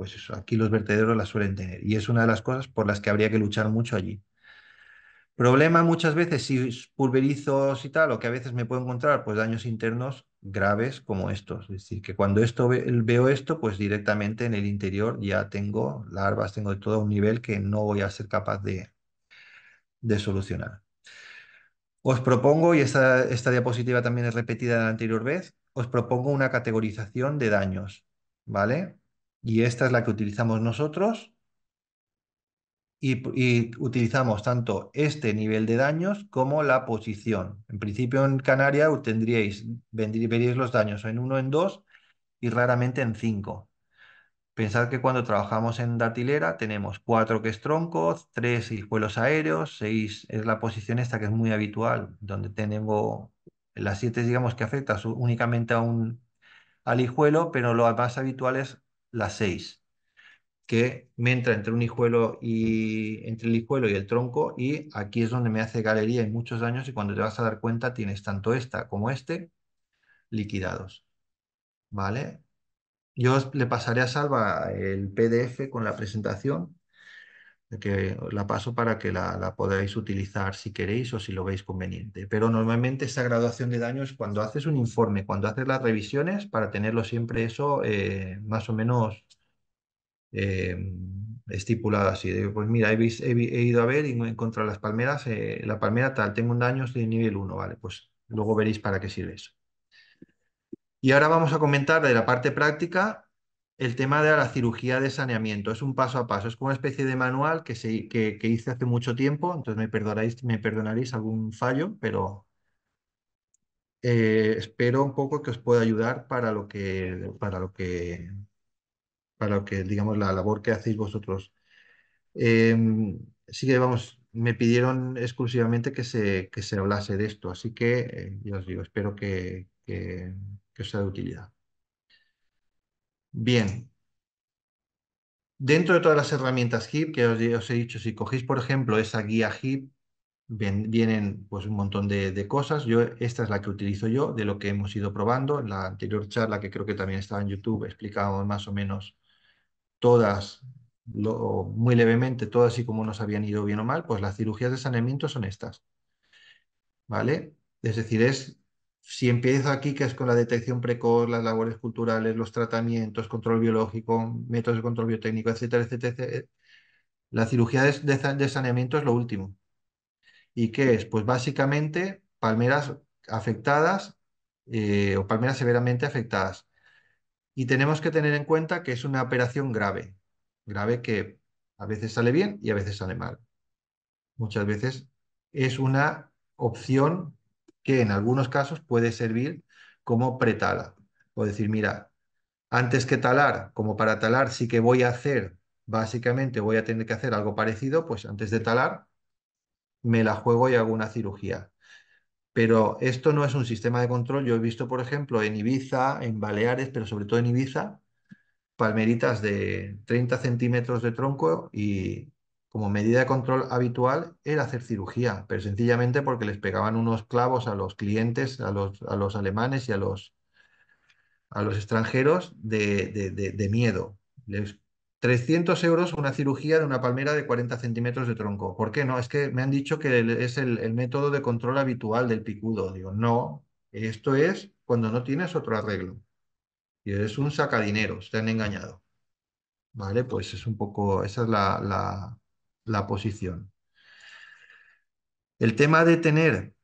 pues eso, aquí los vertederos la suelen tener. Y es una de las cosas por las que habría que luchar mucho allí. Problema muchas veces, si pulverizos y tal, o que a veces me puedo encontrar, pues daños internos graves como estos. Es decir, que cuando esto veo esto, pues directamente en el interior ya tengo larvas, tengo de todo un nivel que no voy a ser capaz de, solucionar. Os propongo, y esta, esta diapositiva también es repetida de la anterior vez, os propongo una categorización de daños, ¿vale? y esta es la que utilizamos nosotros y, utilizamos tanto este nivel de daños como la posición. En principio en Canaria tendríais, veríais los daños en uno en 2 y raramente en 5. Pensad que cuando trabajamos en datilera tenemos cuatro que es tronco, 3 hijuelos aéreos, 6 es la posición esta que es muy habitual, donde tenemos las 7 digamos que afecta únicamente a un, al hijuelo, pero lo más habitual es la 6. que me entra entre un hijuelo y entre el hijuelo y el tronco y aquí es donde me hace galería en muchos años y cuando te vas a dar cuenta tienes tanto esta como este liquidados. ¿Vale? Yo le pasaré a Salva el PDF con la presentación que la paso para que la, podáis utilizar si queréis o si lo veis conveniente. Pero normalmente esa graduación de daños cuando haces un informe, cuando haces las revisiones, para tenerlo siempre eso eh, más o menos eh, estipulado así. pues mira, he, ido a ver y encontrado las palmeras, eh, la palmera tal, tengo un daño de nivel 1, ¿vale? Pues luego veréis para qué sirve eso. Y ahora vamos a comentar de la parte práctica el tema de la cirugía de saneamiento. Es un paso a paso, es como una especie de manual que, que, hice hace mucho tiempo, entonces me perdonaréis, algún fallo, pero eh, espero un poco que os pueda ayudar para lo que, para lo que, para lo que digamos, la labor que hacéis vosotros. Em, sí que vamos, me pidieron exclusivamente que se, se hablase de esto, así que eh, ya os digo, espero que, que os sea de utilidad. Bien. Dentro de todas las herramientas HIP que os, he dicho, si cogéis, por ejemplo, esa guía HIP, vienen pues un montón de, cosas. Yo, esta es la que utilizo yo, de lo que hemos ido probando. En la anterior charla, que creo que también estaba en YouTube, explicábamos más o menos todas, muy levemente, todas y como nos habían ido bien o mal, pues las cirugías de saneamiento son estas. ¿Vale? Es decir, es si empiezo aquí, que es con la detección precoz, las labores culturales, los tratamientos, control biológico, métodos de control biotécnico, etcétera, etcétera, eh, la cirugía de, saneamiento es lo último. ¿Y qué es? Pues básicamente palmeras afectadas eh, o palmeras severamente afectadas. Y tenemos que tener en cuenta que es una operación grave, grave que a veces sale bien y a veces sale mal. Muchas veces es una opción que en algunos casos puede servir como pretala. O decir, mira, antes que talar, como para talar sí que voy a hacer, básicamente voy a tener que hacer algo parecido, pues antes de talar me la juego y hago una cirugía. Pero esto no es un sistema de control. Yo he visto, por ejemplo, en Ibiza, en Baleares, pero sobre todo en Ibiza, palmeritas de 30 centímetros de tronco y como medida de control habitual era hacer cirugía, pero sencillamente porque les pegaban unos clavos a los clientes, a los, a los alemanes y a los, a los extranjeros de, miedo. 300 euros una cirugía de una palmera de 40 centímetros de tronco. ¿Por qué no? Es que me han dicho que es el, método de control habitual del picudo. Digo, no, esto es cuando no tienes otro arreglo. Y es un sacadinero, te han engañado. Vale, pues es un poco, esa es la la posición. El tema de tener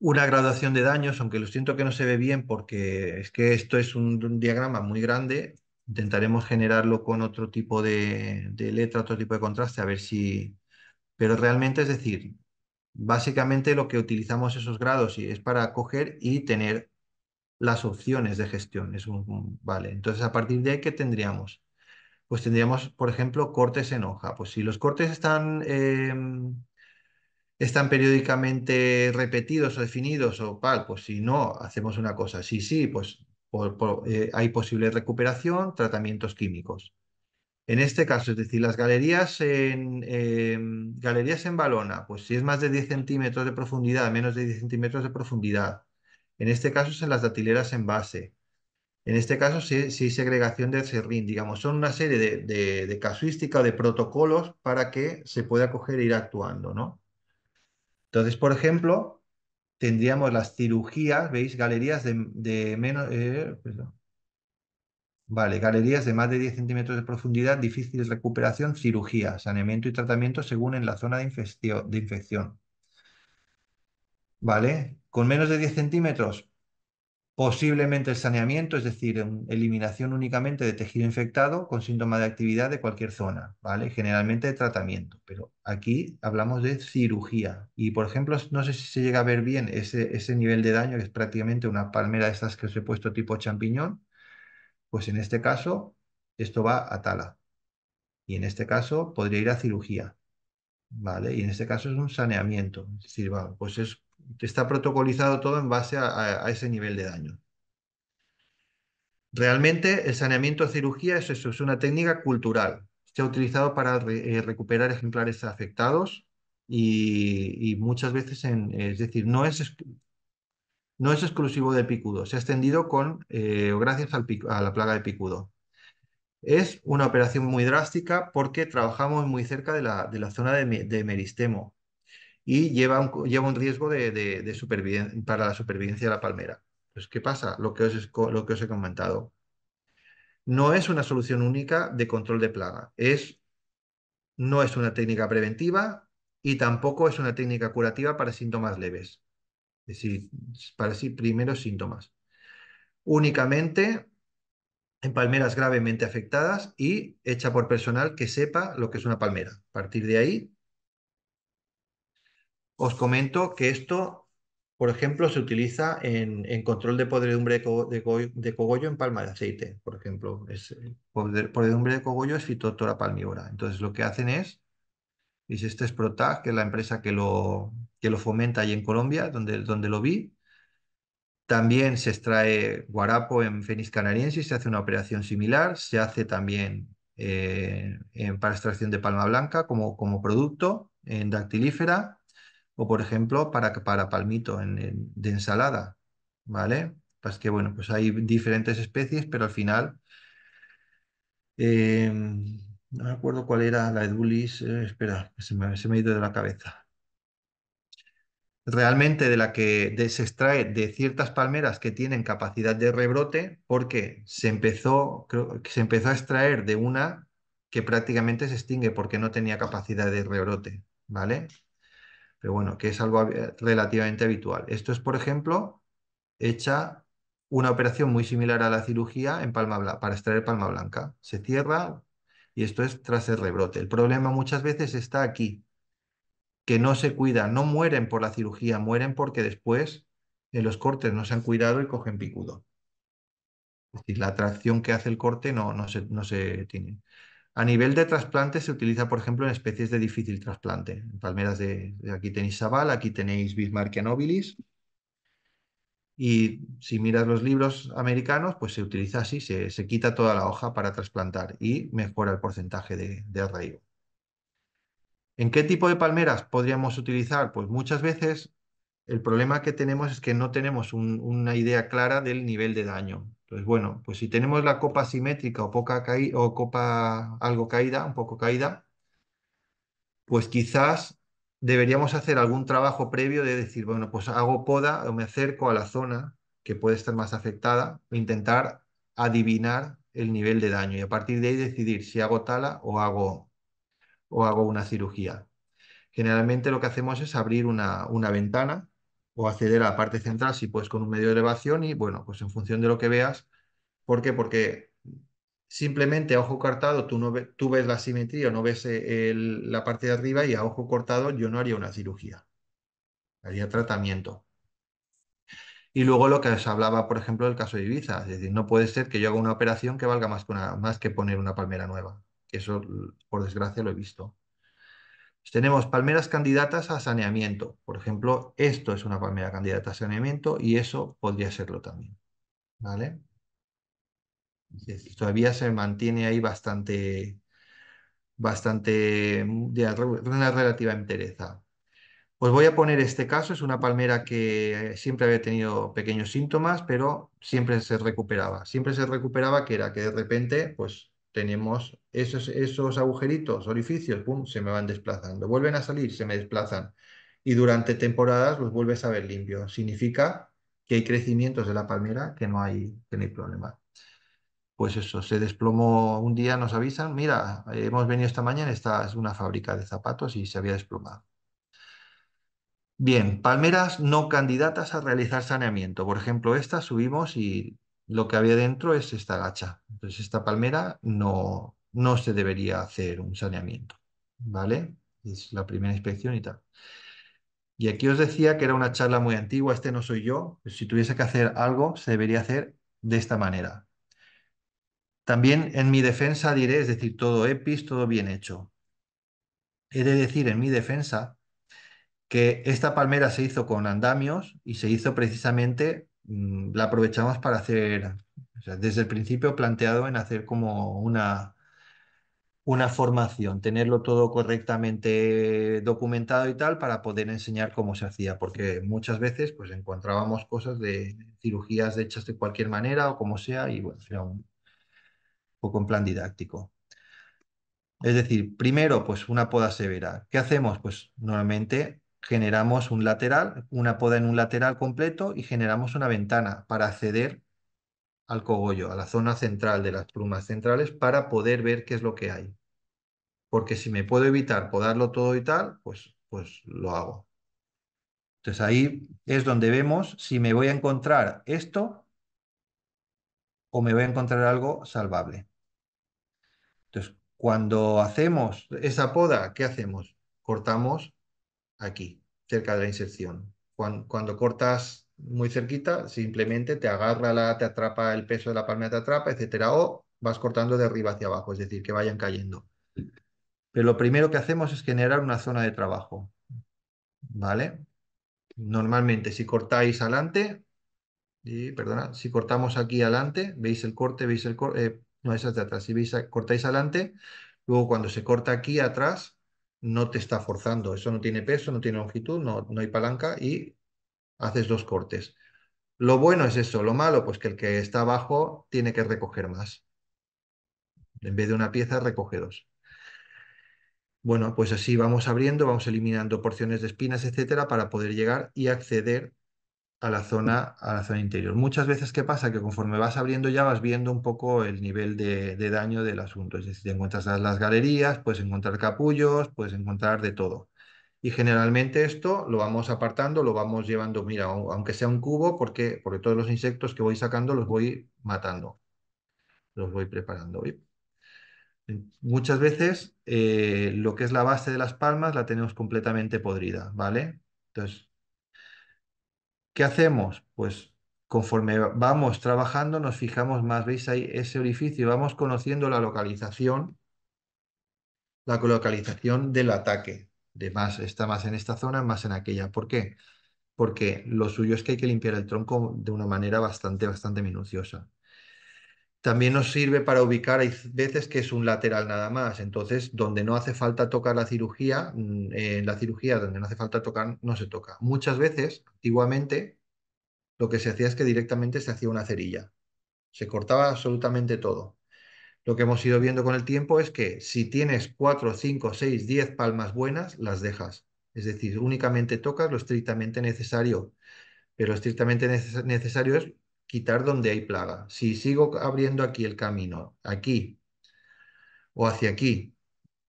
una graduación de daños, aunque lo siento que no se ve bien porque es que esto es un, diagrama muy grande, intentaremos generarlo con otro tipo de, letra, otro tipo de contraste, a ver si... Pero realmente es decir, básicamente lo que utilizamos esos grados es para coger y tener las opciones de gestión. Es un, vale, entonces a partir de ahí, ¿qué tendríamos? pues tendríamos, por ejemplo, cortes en hoja. Pues si los cortes están, em, están periódicamente repetidos o definidos o tal, pues si no, hacemos una cosa. Si sí, pues eh, hay posible recuperación, tratamientos químicos. En este caso, es decir, las galerías en, em, galerías en balona, pues si es más de 10 centímetros de profundidad, menos de 10 centímetros de profundidad. En este caso, es en las datileras en base. En este caso, sí, sí segregación del serrín, digamos, son una serie de, casuística o de protocolos para que se pueda coger e ir actuando, ¿no? Entonces, por ejemplo, tendríamos las cirugías, ¿veis? Galerías de, menos... Eh, vale, galerías de más de 10 centímetros de profundidad, difícil recuperación, cirugía, saneamiento y tratamiento según en la zona de, infección. De infección. Vale, con menos de 10 centímetros, Posiblemente el saneamiento, es decir, eliminación únicamente de tejido infectado con síntoma de actividad de cualquier zona, ¿vale? Generalmente de tratamiento, pero aquí hablamos de cirugía. Y, por ejemplo, no sé si se llega a ver bien ese, ese nivel de daño, que es prácticamente una palmera de estas que os he puesto tipo champiñón, pues en este caso esto va a tala. Y en este caso podría ir a cirugía, ¿vale? Y en este caso es un saneamiento, es decir, pues es está protocolizado todo en base a, ese nivel de daño. Realmente el saneamiento de cirugía es eso, es una técnica cultural. Se ha utilizado para eh, recuperar ejemplares afectados y, muchas veces, es decir, no es, no es exclusivo de picudo, se ha extendido con, eh, gracias a la plaga de picudo. Es una operación muy drástica porque trabajamos muy cerca de la, zona de, meristemo y lleva un, riesgo de, para la supervivencia de la palmera. Pues, ¿Qué pasa? Lo que, os, lo que he comentado. No es una solución única de control de plaga. no es una técnica preventiva y tampoco es una técnica curativa para síntomas leves. Es decir, para sí primeros síntomas. Únicamente en palmeras gravemente afectadas y hecha por personal que sepa lo que es una palmera. A partir de ahí, os comento que esto, por ejemplo, se utiliza en, control de podredumbre de, cogollo en palma de aceite, por ejemplo. Es, eh, podredumbre de cogollo es fitotora palmívora. Entonces, lo que hacen es, y este es Protag, que es la empresa que lo, que lo fomenta ahí en Colombia, donde, donde lo vi. También se extrae guarapo en Fénix canariensis, se hace una operación similar, se hace también eh, para extracción de palma blanca como, como producto en dactilífera o por ejemplo para, para palmito de ensalada, ¿vale? Pues que bueno, pues hay diferentes especies, pero al final em, no me acuerdo cuál era la edulis, eh, espera, se me, ha ido de la cabeza. Realmente de la que se extrae de ciertas palmeras que tienen capacidad de rebrote, porque se empezó, creo, se empezó a extraer de una que prácticamente se extingue porque no tenía capacidad de rebrote, ¿vale? pero bueno, que es algo relativamente habitual. Esto es, por ejemplo, hecha una operación muy similar a la cirugía en palma para extraer palma blanca. Se cierra y esto es tras el rebrote. El problema muchas veces está aquí, que no se cuida, no mueren por la cirugía, mueren porque después en los cortes no se han cuidado y cogen picudo. Es decir, la atracción que hace el corte no, no, se, no se tiene. A nivel de trasplante se utiliza, por ejemplo, en especies de difícil trasplante. En palmeras de, aquí tenéis sabal, aquí tenéis Bismarckia nobilis. Y si miras los libros americanos, pues se utiliza así, se, quita toda la hoja para trasplantar y mejora el porcentaje de, arraigo. ¿En qué tipo de palmeras podríamos utilizar? Pues muchas veces el problema que tenemos es que no tenemos una idea clara del nivel de daño. Pues bueno, pues si tenemos la copa simétrica o, poca o copa algo caída, un poco caída, pues quizás deberíamos hacer algún trabajo previo de decir, bueno, pues hago poda o me acerco a la zona que puede estar más afectada e intentar adivinar el nivel de daño y a partir de ahí decidir si hago tala o hago, o hago una cirugía. Generalmente lo que hacemos es abrir una ventana o acceder a la parte central si puedes con un medio de elevación y bueno, pues en función de lo que veas. ¿Por qué? Porque simplemente a ojo cortado tú, no tú ves la simetría no ves eh, la parte de arriba y a ojo cortado yo no haría una cirugía, haría tratamiento. Y luego lo que os hablaba, por ejemplo, del caso de Ibiza, es decir, no puede ser que yo haga una operación que valga más que poner una palmera nueva. Eso, por desgracia, lo he visto. Tenemos palmeras candidatas a saneamiento. Por ejemplo, esto es una palmera candidata a saneamiento y eso podría serlo también. ¿Vale? Todavía se mantiene ahí bastante, bastante, una relativa entereza. Os voy a poner este caso, es una palmera que siempre había tenido pequeños síntomas, pero siempre se recuperaba. Siempre se recuperaba que era que de repente, pues tenemos esos, agujeritos, orificios, pum, se me van desplazando. Vuelven a salir, se me desplazan. Y durante temporadas los vuelves a ver limpios. Significa que hay crecimientos de la palmera que no hay, que no hay problema. Pues eso, se desplomó un día, nos avisan, mira, hemos venido esta mañana, esta es una fábrica de zapatos y se había desplomado. Bien, palmeras no candidatas a realizar saneamiento. Por ejemplo, esta subimos y lo que había dentro es esta gacha. Entonces, esta palmera no, no se debería hacer un saneamiento, ¿vale? Es la primera inspección y tal. Y aquí os decía que era una charla muy antigua, este no soy yo, si tuviese que hacer algo, se debería hacer de esta manera. También en mi defensa diré, es decir, todo EPIS, todo bien hecho. He de decir en mi defensa que esta palmera se hizo con andamios y se hizo precisamente Mm, la aprovechamos para hacer, desde el principio planteado en hacer como una, una formación, tenerlo todo correctamente documentado y tal para poder enseñar cómo se hacía, porque muchas veces pues encontrábamos cosas de cirugías hechas de cualquier manera o como sea y bueno, era un poco en plan didáctico. Es decir, primero pues una poda severa. ¿Qué hacemos? Pues normalmente generamos un lateral, una poda en un lateral completo y generamos una ventana para acceder al cogollo, a la zona central de las plumas centrales para poder ver qué es lo que hay. Porque si me puedo evitar podarlo todo y tal, pues, pues lo hago. Entonces ahí es donde vemos si me voy a encontrar esto o me voy a encontrar algo salvable. Entonces, cuando hacemos esa poda, ¿qué hacemos? Cortamos aquí, cerca de la inserción. Cuando, cortas muy cerquita, simplemente te agarra, la, te atrapa el peso de la palma, te atrapa, etcétera, o vas cortando de arriba hacia abajo, es decir, que vayan cayendo. Pero lo primero que hacemos es generar una zona de trabajo, ¿vale? Normalmente, si cortáis adelante, y, perdona, si cortamos aquí adelante, veis el corte, veis el corte, eh, no, es hacia atrás, si veis, cortáis adelante, luego cuando se corta aquí atrás, no te está forzando. Eso no tiene peso, no tiene longitud, no, no hay palanca y haces dos cortes. Lo bueno es eso, lo malo, pues que el que está abajo tiene que recoger más. En vez de una pieza, recoge dos. Bueno, pues así vamos abriendo, vamos eliminando porciones de espinas, etcétera, para poder llegar y acceder a la zona, a la zona interior. Muchas veces, ¿qué pasa? Que conforme vas abriendo ya vas viendo un poco el nivel de, daño del asunto. Es decir, te encuentras las galerías, puedes encontrar capullos, puedes encontrar de todo. Y generalmente esto lo vamos apartando, lo vamos llevando, mira, aunque sea un cubo, porque, porque todos los insectos que voy sacando los voy matando, los voy preparando. Muchas veces eh, lo que es la base de las palmas la tenemos completamente podrida, ¿vale? Entonces, ¿Qué hacemos? Pues conforme vamos trabajando nos fijamos más, veis ahí ese orificio, vamos conociendo la localización, la localización del ataque, de más, está más en esta zona, más en aquella. ¿Por qué? Porque lo suyo es que hay que limpiar el tronco de una manera bastante, bastante minuciosa. También nos sirve para ubicar, hay veces que es un lateral nada más, entonces donde no hace falta tocar la cirugía, mm, en la cirugía donde no hace falta tocar, no se toca. Muchas veces, antiguamente, lo que se hacía es que directamente se hacía una cerilla, se cortaba absolutamente todo. Lo que hemos ido viendo con el tiempo es que si tienes 4, 5, 6, 10 palmas buenas, las dejas. Es decir, únicamente tocas lo estrictamente necesario. Pero lo estrictamente necesario es quitar donde hay plaga. Si sigo abriendo aquí el camino, aquí o hacia aquí,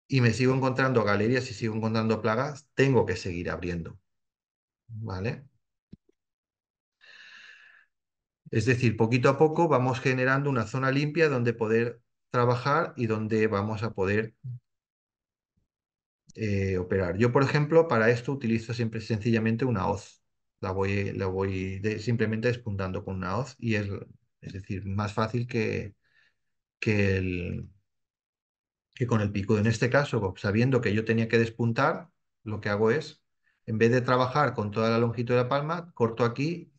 y me sigo encontrando galerías y sigo encontrando plagas, tengo que seguir abriendo. ¿Vale? Es decir, poquito a poco vamos generando una zona limpia donde poder trabajar y donde vamos a poder eh, operar. Yo, por ejemplo, para esto utilizo siempre sencillamente una hoz la voy, la voy simplemente despuntando con una hoz y es, es decir, más fácil que, que, el, que con el pico. En este caso, sabiendo que yo tenía que despuntar, lo que hago es, en vez de trabajar con toda la longitud de la palma, corto aquí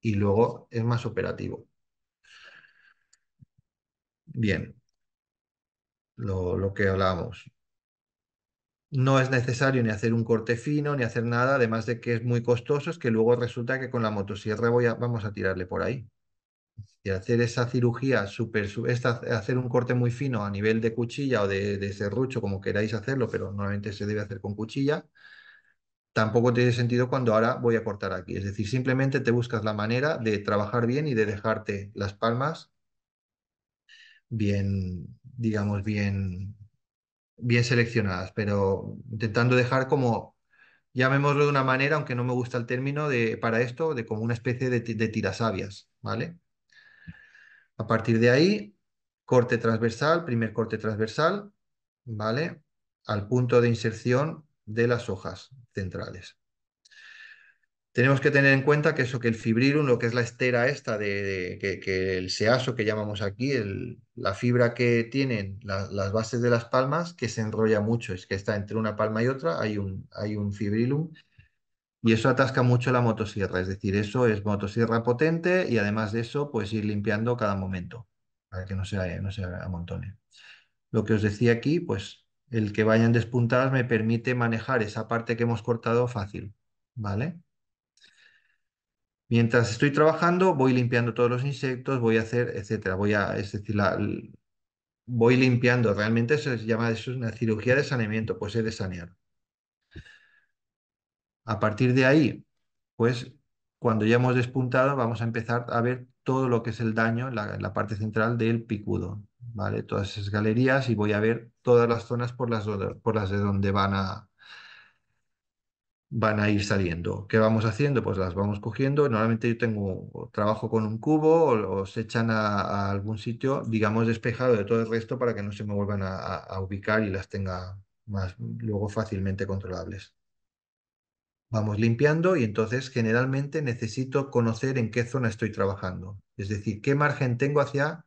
y luego es más operativo. Bien, lo, lo que hablábamos no es necesario ni hacer un corte fino, ni hacer nada, además de que es muy costoso, es que luego resulta que con la motosierra vamos a tirarle por ahí. Y hacer esa cirugía súper esta, hacer un corte muy fino a nivel de cuchilla o de, de serrucho, como queráis hacerlo, pero normalmente se debe hacer con cuchilla, tampoco tiene sentido cuando ahora voy a cortar aquí. Es decir, simplemente te buscas la manera de trabajar bien y de dejarte las palmas bien, digamos, bien bien seleccionadas, pero intentando dejar como, llamémoslo de una manera, aunque no me gusta el término de, para esto, de como una especie de, de tirasabias, ¿vale? A partir de ahí, corte transversal, primer corte transversal, ¿vale? Al punto de inserción de las hojas centrales. Tenemos que tener en cuenta que eso, que el fibrilum, lo que es la estera esta, de, que, el seaso que llamamos aquí, el, la fibra que tienen las bases de las palmas que se enrolla mucho, es que está entre una palma y otra, hay un, hay un fibrilum y eso atasca mucho la motosierra, es decir, eso es motosierra potente y además de eso, pues ir limpiando cada momento para que no se, no se amontone. Lo que os decía aquí, pues el que vayan despuntadas me permite manejar esa parte que hemos cortado fácil, ¿vale? Mientras estoy trabajando, voy limpiando todos los insectos, voy a hacer, etcétera. Voy a, es decir, voy limpiando. Realmente se llama eso una cirugía de saneamiento, pues he de sanear. A partir de ahí, pues cuando ya hemos despuntado, vamos a empezar a ver todo lo que es el daño en la, parte central del picudo, ¿vale? Todas esas galerías y voy a ver todas las zonas por las, por las de donde van a, van a ir saliendo. ¿Qué vamos haciendo? Pues las vamos cogiendo. Normalmente yo tengo, trabajo con un cubo o, se echan a, algún sitio, digamos, despejado de todo el resto para que no se me vuelvan a ubicar y las tenga más luego fácilmente controlables. Vamos limpiando y entonces generalmente necesito conocer en qué zona estoy trabajando, es decir, qué margen tengo hacia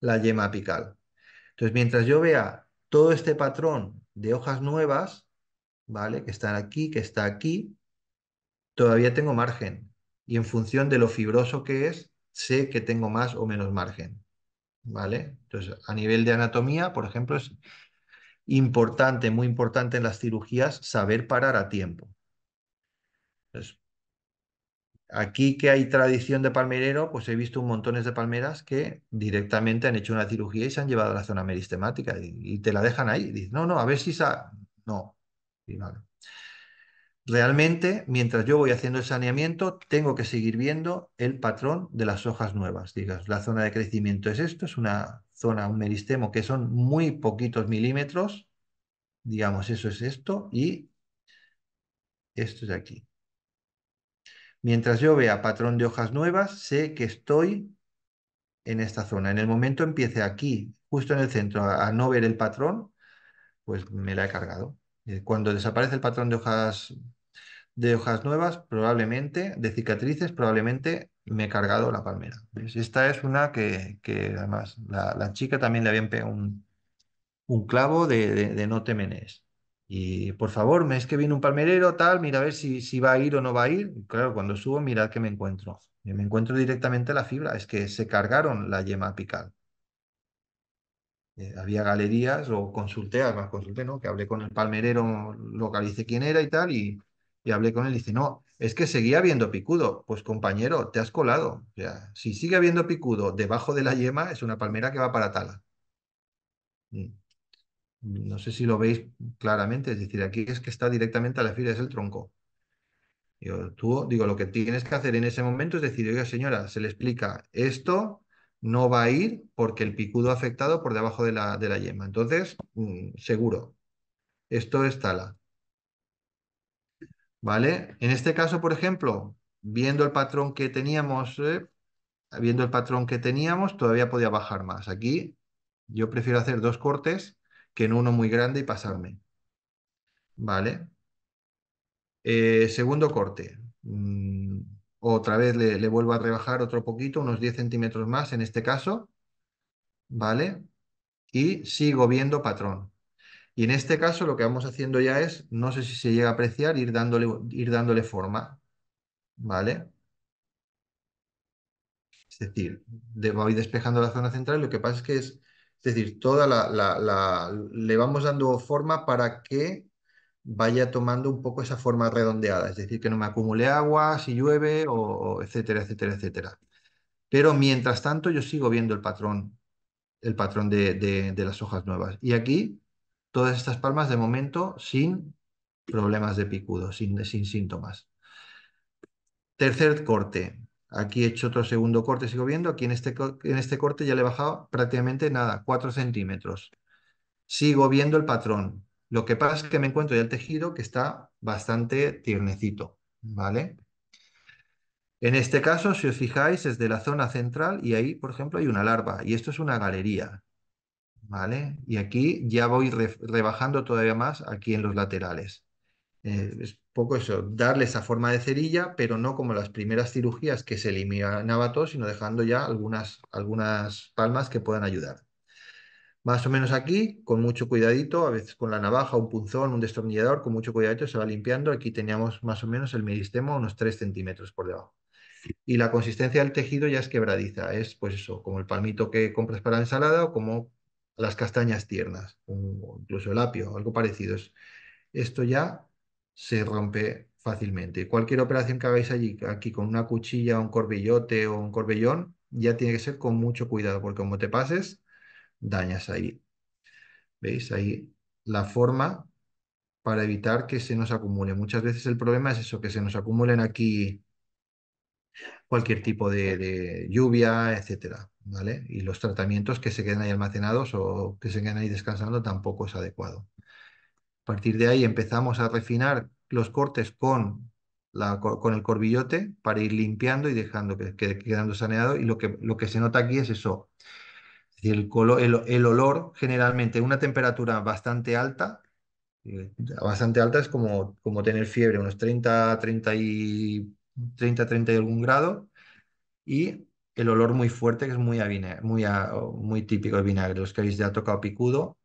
la yema apical. Entonces, mientras yo vea todo este patrón de hojas nuevas, ¿vale? Que están aquí, que está aquí, todavía tengo margen. Y en función de lo fibroso que es, sé que tengo más o menos margen, ¿vale? Entonces, a nivel de anatomía, por ejemplo, es importante, muy importante en las cirugías, saber parar a tiempo. Entonces, Aquí que hay tradición de palmerero, pues he visto un montones de palmeras que directamente han hecho una cirugía y se han llevado a la zona meristemática y, te la dejan ahí. no, no, a ver si sa... No, Realmente, mientras yo voy haciendo el saneamiento, tengo que seguir viendo el patrón de las hojas nuevas. Digas, la zona de crecimiento es esto, es una zona, un meristemo que son muy poquitos milímetros, digamos, eso es esto, y esto es aquí. Mientras yo vea patrón de hojas nuevas, sé que estoy en esta zona. En el momento empiece aquí, justo en el centro, a no ver el patrón, pues me la he cargado. Eh, cuando desaparece el patrón de hojas, de hojas nuevas, probablemente, de cicatrices, probablemente me he cargado la palmera. Esta es una que, además la, chica también le había pegado un, un clavo de, no temenés. Y por favor, es que viene un palmerero, tal, mira a ver si, si va a ir o no va a ir. claro, cuando subo, mirad que me encuentro. Eh, me encuentro directamente la fibra, es que se cargaron la yema apical. Eh, había galerías o consulté, más consulté, ¿no? Que hablé con el palmerero, localice quién era y tal, y, hablé con él y dice, no, es que seguía habiendo picudo. Pues compañero, te has colado. si sigue habiendo picudo debajo de la yema, es una palmera que va para tala. Mm. No sé si lo veis claramente, es decir, aquí es que está directamente a la fila, es el tronco. Yo, tú, digo, lo que tienes que hacer en ese momento es decir, oiga señora, se le explica esto, no va a ir porque el picudo ha afectado por debajo de la, yema. Entonces, mm, seguro. Esto es tala. ¿Vale? En este caso, por ejemplo, viendo el patrón que teníamos, eh, viendo el patrón que teníamos, todavía podía bajar más. Aquí yo prefiero hacer dos cortes que en uno muy grande y pasarme. ¿Vale? Eh, segundo corte. Mm, otra vez le, vuelvo a rebajar otro poquito, unos 10 centímetros más en este caso, ¿vale? Y sigo viendo patrón. Y en este caso lo que vamos haciendo ya es, no sé si se llega a apreciar, ir dándole, ir dándole forma, ¿vale? Es decir, de, voy despejando la zona central, lo que pasa es que es, es decir, toda la, le vamos dando forma para que vaya tomando un poco esa forma redondeada, es decir, que no me acumule agua si llueve, o, etcétera, etcétera, etcétera. Pero mientras tanto yo sigo viendo el patrón, el patrón de, las hojas nuevas. Y aquí todas estas palmas de momento sin problemas de picudo, sin, sin síntomas. Tercer corte. Aquí he hecho otro segundo corte, sigo viendo. Aquí en este, en este corte ya le he bajado prácticamente nada, 4 centímetros. Sigo viendo el patrón. Lo que pasa es que me encuentro ya el tejido que está bastante tiernecito, ¿vale? En este caso, si os fijáis, es de la zona central y ahí, por ejemplo, hay una larva y esto es una galería, ¿vale? Y aquí ya voy rebajando todavía más aquí en los laterales. Eh, es poco eso, darle esa forma de cerilla, pero no como las primeras cirugías que se eliminaba todo, sino dejando ya algunas, algunas palmas que puedan ayudar más o menos aquí, con mucho cuidadito, a veces con la navaja, un punzón, un destornillador, con mucho cuidadito se va limpiando. Aquí teníamos más o menos el meristema unos 3 centímetros por debajo. Y la consistencia del tejido ya es quebradiza, es pues eso, como el palmito que compras para ensalada o como las castañas tiernas, o incluso el apio, algo parecido. Esto ya se rompe fácilmente. Cualquier operación que hagáis allí, aquí con una cuchilla, un corbillote o un corbellón, ya tiene que ser con mucho cuidado, porque como te pases, dañas ahí. ¿Veis? Ahí la forma para evitar que se nos acumule. Muchas veces el problema es eso, que se nos acumulen aquí cualquier tipo de, lluvia, etcétera, ¿vale? Y los tratamientos que se queden ahí almacenados o que se queden ahí descansando tampoco es adecuado. A partir de ahí empezamos a refinar los cortes con, la, con el corbillote para ir limpiando y dejando que, quedando saneado. Y lo que, lo que se nota aquí es eso, el, color, el, olor generalmente una temperatura bastante alta, eh, bastante alta es como, como tener fiebre, unos 30, 30 y, 30, 30 y algún grado, y el olor muy fuerte que es muy, a muy, muy típico de vinagre. Los que habéis ya tocado picudo,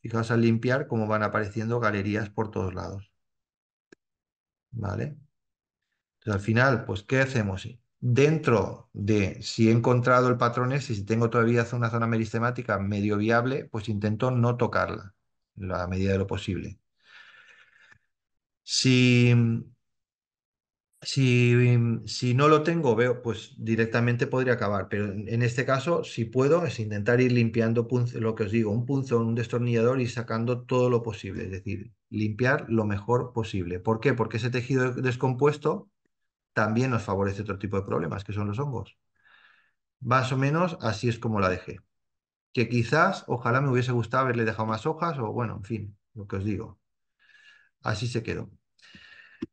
fijaos al limpiar cómo van apareciendo galerías por todos lados. ¿Vale? Entonces al final, pues, ¿qué hacemos? Dentro de si he encontrado el patrón ese, si tengo todavía una zona meristemática medio viable, pues intento no tocarla en la medida de lo posible. Si, no lo tengo, veo, pues directamente podría acabar, pero en este caso, si puedo, es intentar ir limpiando lo que os digo, un punzón, un destornillador y sacando todo lo posible, es decir, limpiar lo mejor posible. ¿Por qué? Porque ese tejido descompuesto también nos favorece otro tipo de problemas, que son los hongos. Más o menos así es como la dejé. Que quizás, ojalá me hubiese gustado haberle dejado más hojas, o bueno, en fin, lo que os digo. Así se quedó.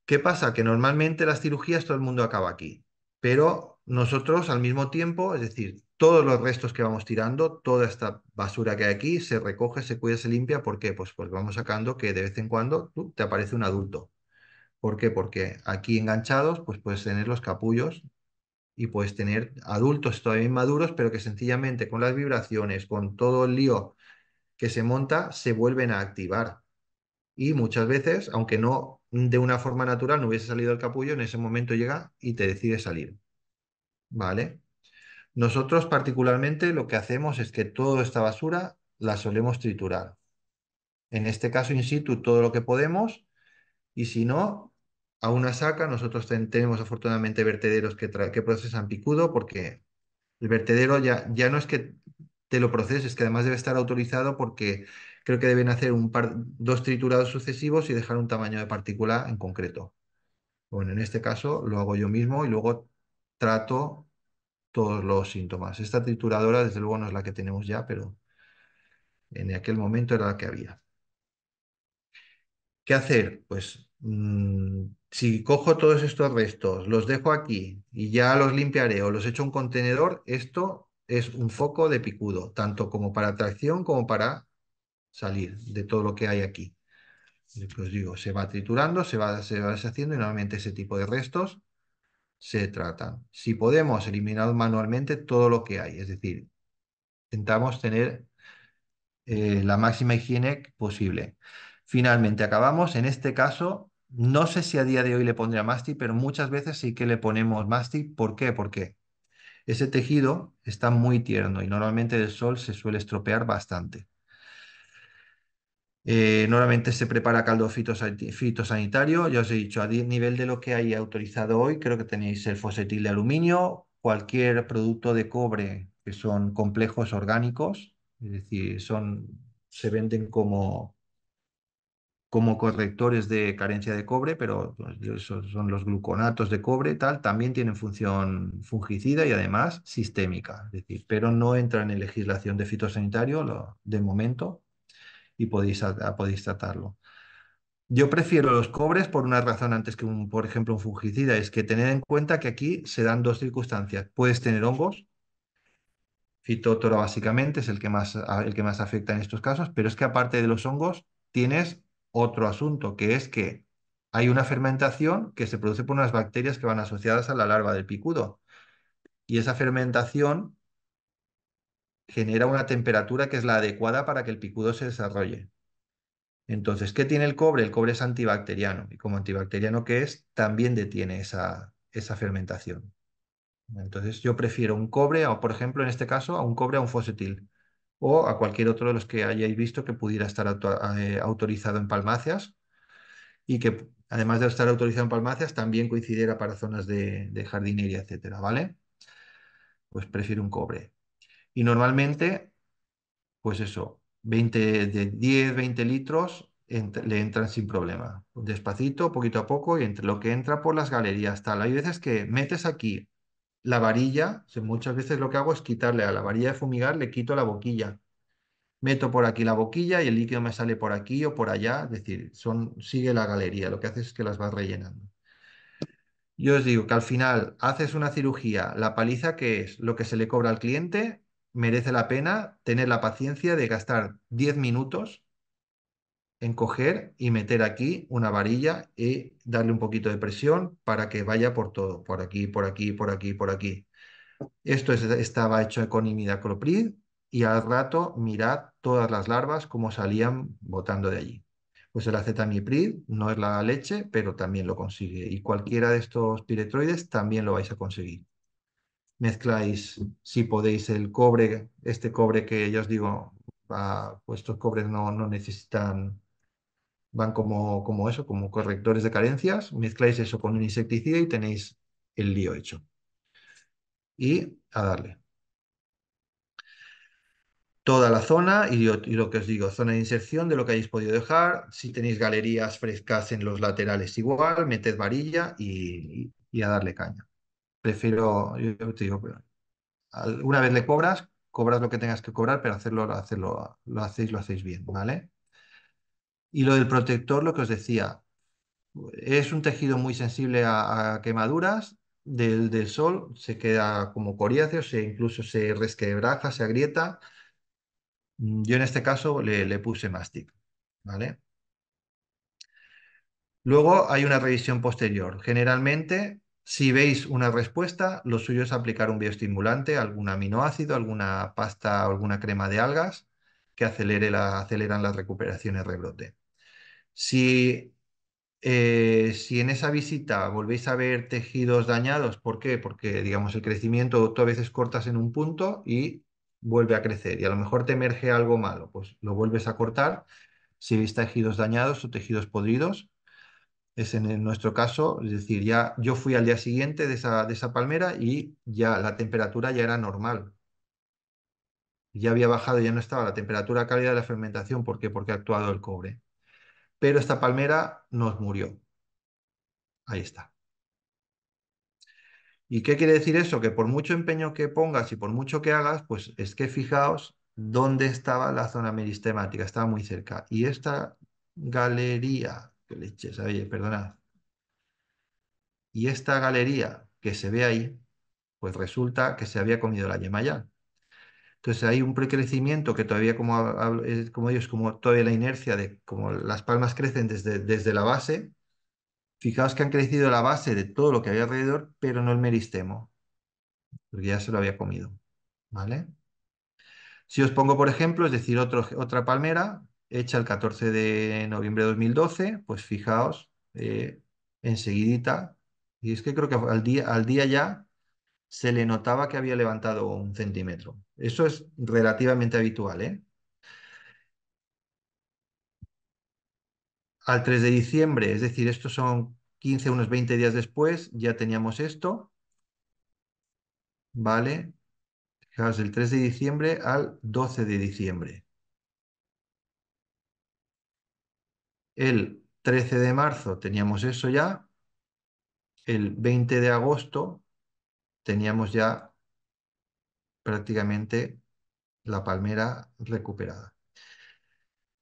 ¿Qué pasa? Que normalmente las cirugías todo el mundo acaba aquí, pero nosotros al mismo tiempo, es decir, todos los restos que vamos tirando, toda esta basura que hay aquí, se recoge, se cuida, se limpia. ¿Por qué? Pues, porque vamos sacando que de vez en cuando te aparece un adulto. ¿Por qué? Porque aquí enganchados, pues puedes tener los capullos y puedes tener adultos todavía inmaduros, pero que sencillamente con las vibraciones, con todo el lío que se monta, se vuelven a activar. Y muchas veces, aunque no de una forma natural no hubiese salido el capullo, en ese momento llega y te decide salir. ¿Vale? Nosotros particularmente lo que hacemos es que toda esta basura la solemos triturar. En este caso, in situ, todo lo que podemos, y si no, a una saca. Nosotros tenemos afortunadamente vertederos que, procesan picudo porque el vertedero ya, ya no es que te lo proceses, que además debe estar autorizado porque creo que deben hacer un par, dos triturados sucesivos y dejar un tamaño de partícula en concreto. Bueno, en este caso lo hago yo mismo y luego trato todos los síntomas. Esta trituradora, desde luego, no es la que tenemos ya, pero en aquel momento era la que había. ¿Qué hacer? Pues mm, si cojo todos estos restos, los dejo aquí y ya los limpiaré o los echo en un contenedor, esto es un foco de picudo, tanto como para atracción como para salir de todo lo que hay aquí. Pues digo, se va triturando, se va, se va deshaciendo y normalmente ese tipo de restos se tratan. Si podemos, eliminar manualmente todo lo que hay, es decir, intentamos tener eh, la máxima higiene posible. Finalmente acabamos, en este caso, no sé si a día de hoy le pondría mástil, pero muchas veces sí que le ponemos mástil. ¿Por qué? Porque ese tejido está muy tierno y normalmente el sol se suele estropear bastante. Eh, normalmente se prepara caldo fitosanitario, ya os he dicho, a nivel de lo que hay autorizado hoy, creo que tenéis el fosetil de aluminio, cualquier producto de cobre que son complejos orgánicos, es decir, son, se venden como como correctores de carencia de cobre, pero pues, son los gluconatos de cobre, tal, también tienen función fungicida y además sistémica, es decir, pero no entran en legislación de fitosanitario lo, de momento y podéis, podéis tratarlo. Yo prefiero los cobres por una razón antes que, un, por ejemplo, un fungicida, es que tener en cuenta que aquí se dan dos circunstancias. Puedes tener hongos, fitotoro básicamente es el que más, el que más afecta en estos casos, pero es que aparte de los hongos, tienes otro asunto, que es que hay una fermentación que se produce por unas bacterias que van asociadas a la larva del picudo. Y esa fermentación genera una temperatura que es la adecuada para que el picudo se desarrolle. Entonces, ¿qué tiene el cobre? El cobre es antibacteriano y como antibacteriano que es, también detiene esa, esa fermentación. Entonces, yo prefiero un cobre, o por ejemplo, en este caso, a un cobre a un fosetil o a cualquier otro de los que hayáis visto que pudiera estar eh, autorizado en palmacias y que además de estar autorizado en palmacias también coincidiera para zonas de, jardinería, etcétera, ¿vale? Pues prefiero un cobre. Y normalmente, pues eso, 20, de 10, 20 litros le entran sin problema. Despacito, poquito a poco, y entre lo que entra por las galerías, tal. Hay veces que metes aquí la varilla, muchas veces lo que hago es quitarle a la varilla de fumigar, le quito la boquilla. Meto por aquí la boquilla y el líquido me sale por aquí o por allá, es decir, son, sigue la galería, lo que haces es que las vas rellenando. Yo os digo que al final haces una cirugía, la paliza que es lo que se le cobra al cliente, merece la pena tener la paciencia de gastar 10 minutos encoger y meter aquí una varilla y darle un poquito de presión para que vaya por todo, por aquí, por aquí, por aquí, por aquí. Esto estaba hecho con imidacloprid y al rato mirad todas las larvas como salían botando de allí. Pues el acetamiprid no es la leche, pero también lo consigue. Y cualquiera de estos piretroides también lo vais a conseguir. Mezcláis, si podéis, el cobre, este cobre que yo os digo, pues ah, estos cobres no necesitan van como, como eso, como correctores de carencias, mezcláis eso con un insecticida y tenéis el lío hecho. Y a darle. Toda la zona y, lo que os digo, zona de inserción de lo que hayáis podido dejar. Si tenéis galerías frescas en los laterales igual, meted varilla y, a darle caña. Prefiero, yo te digo, una vez le cobras, cobras lo que tengas que cobrar, pero hacerlo, hacerlo, lo hacéis, lo hacéis bien, ¿vale? Y lo del protector, lo que os decía, es un tejido muy sensible a, quemaduras del, sol, se queda como coriáceo, se, incluso se resquebraja, se agrieta. Yo en este caso le, puse mastic, ¿vale? Luego hay una revisión posterior. Generalmente, si veis una respuesta, lo suyo es aplicar un bioestimulante, algún aminoácido, alguna pasta, alguna crema de algas que acelere la, aceleran las recuperaciones rebrote. Eh, si, en esa visita volvéis a ver tejidos dañados, ¿por qué? Porque, digamos, el crecimiento, tú a veces cortas en un punto y vuelve a crecer y a lo mejor te emerge algo malo, pues lo vuelves a cortar. Si veis tejidos dañados o tejidos podridos, es en nuestro caso, es decir, ya yo fui al día siguiente de esa, de esa palmera y ya la temperatura ya era normal. Ya había bajado, ya no estaba la temperatura cálida de la fermentación. ¿Por qué? Porque ha actuado el cobre pero esta palmera nos murió. Ahí está. ¿Y qué quiere decir eso? Que por mucho empeño que pongas y por mucho que hagas, pues es que fijaos dónde estaba la zona meristemática, estaba muy cerca. Y esta galería, que leche, perdonad. Y esta galería que se ve ahí, pues resulta que se había comido la yema ya. Entonces hay un precrecimiento que todavía, como, como es como todavía la inercia de como las palmas crecen desde, desde la base, fijaos que han crecido la base de todo lo que había alrededor, pero no el meristemo, porque ya se lo había comido. ¿Vale? Si os pongo, por ejemplo, es decir, otra palmera hecha el 14 de noviembre de 2012, pues fijaos, eh, enseguidita, y es que creo que al día, al día ya se le notaba que había levantado un centímetro. Eso es relativamente habitual, ¿eh? Al 3 de diciembre, es decir, estos son 15, unos 20 días después, ya teníamos esto. ¿Vale? Fijaos, del 3 de diciembre al 12 de diciembre. El 13 de marzo teníamos eso ya. El 20 de agosto teníamos ya prácticamente la palmera recuperada.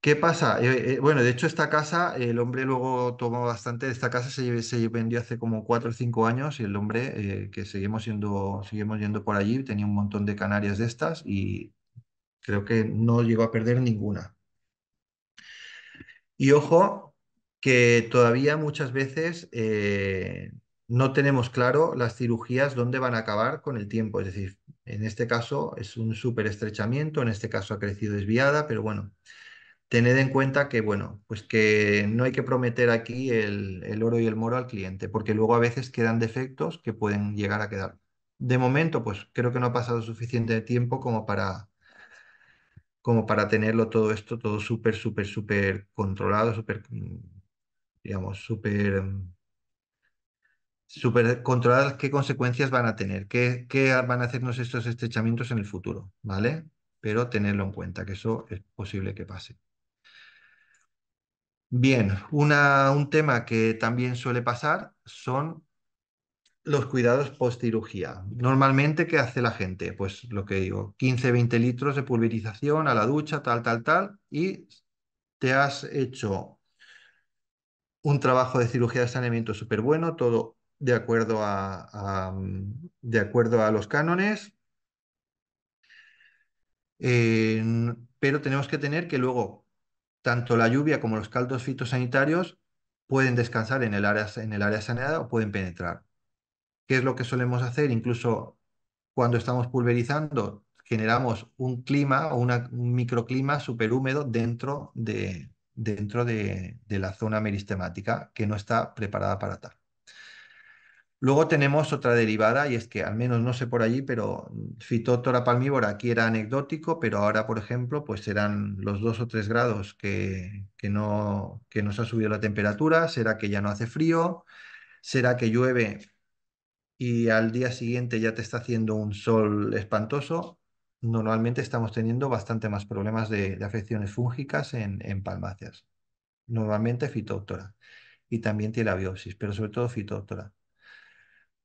¿Qué pasa? Eh, eh, bueno, de hecho esta casa, el hombre luego tomó bastante, de esta casa se, vendió hace como cuatro o cinco años y el hombre, eh, que seguimos siendo seguimos yendo por allí, tenía un montón de canarias de estas y creo que no llegó a perder ninguna. Y ojo, que todavía muchas veces no tenemos claro las cirugías dónde van a acabar con el tiempo, es decir, en este caso es un súper estrechamiento, en este caso ha crecido desviada, pero bueno, tened en cuenta que, bueno, pues que no hay que prometer aquí el, oro y el moro al cliente, porque luego a veces quedan defectos que pueden llegar a quedar. De momento, pues creo que no ha pasado suficiente tiempo como para, como para tenerlo todo esto, todo súper, súper, súper controlado, súper, digamos, súper super, controladas qué consecuencias van a tener, qué, qué van a hacernos estos estrechamientos en el futuro, ¿vale? Pero tenerlo en cuenta, que eso es posible que pase. Bien, una, un tema que también suele pasar son los cuidados post cirugía. Normalmente, ¿qué hace la gente? Pues lo que digo, 15, 20 litros de pulverización a la ducha, tal, tal, tal, y te has hecho un trabajo de cirugía de saneamiento súper bueno, todo de acuerdo a, mm, de acuerdo a los cánones. Eh, pero tenemos que tener que luego tanto la lluvia como los caldos fitosanitarios pueden descansar en el área, en el área saneada o pueden penetrar. ¿Qué es lo que solemos hacer? Incluso cuando estamos pulverizando, generamos un clima o un microclima superhúmedo dentro, de, dentro de, de la zona meristemática que no está preparada para tal. Luego tenemos otra derivada, y es que al menos no sé por allí, pero fitóptora mm, palmívora aquí era anecdótico, pero ahora, por ejemplo, pues serán los dos o tres grados que, no, que nos ha subido la temperatura, será que ya no hace frío, será que llueve y al día siguiente ya te está haciendo un sol espantoso. Normalmente estamos teniendo bastante más problemas de, afecciones fúngicas en, en Normalmente fitóctora y también tiene la pero sobre todo fitóctora.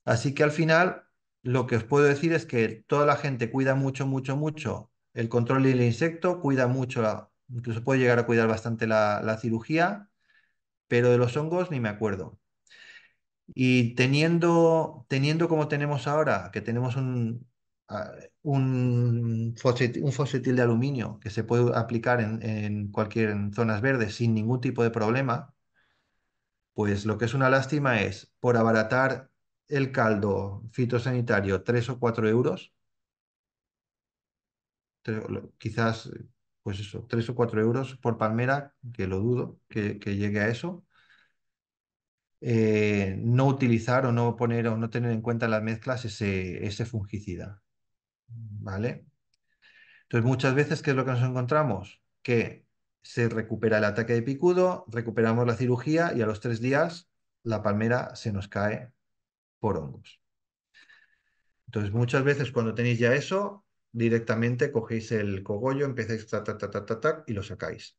Así que al final, lo que os puedo decir es que toda la gente cuida mucho, mucho, mucho el control del insecto, cuida mucho, incluso puede llegar a cuidar bastante la, cirugía, pero de los hongos ni me acuerdo. Y teniendo, teniendo como tenemos ahora, que tenemos un, un, un de aluminio que se puede aplicar en, cualquier en zonas verdes sin ningún tipo de problema, pues lo que es una lástima es, por abaratar el caldo fitosanitario 3 o 4 euros, quizás, pues eso, 3 o 4 euros por palmera, que lo dudo que, llegue a eso. Eh, no utilizar o no poner o no tener en cuenta las mezclas ese, fungicida. ¿Vale? Entonces, muchas veces, ¿qué es lo que nos encontramos? Que se recupera el ataque de picudo, recuperamos la cirugía y a los tres días la palmera se nos cae por hongos. Entonces, muchas veces cuando tenéis ya eso, directamente cogéis el cogollo, empezáis ta, y lo sacáis.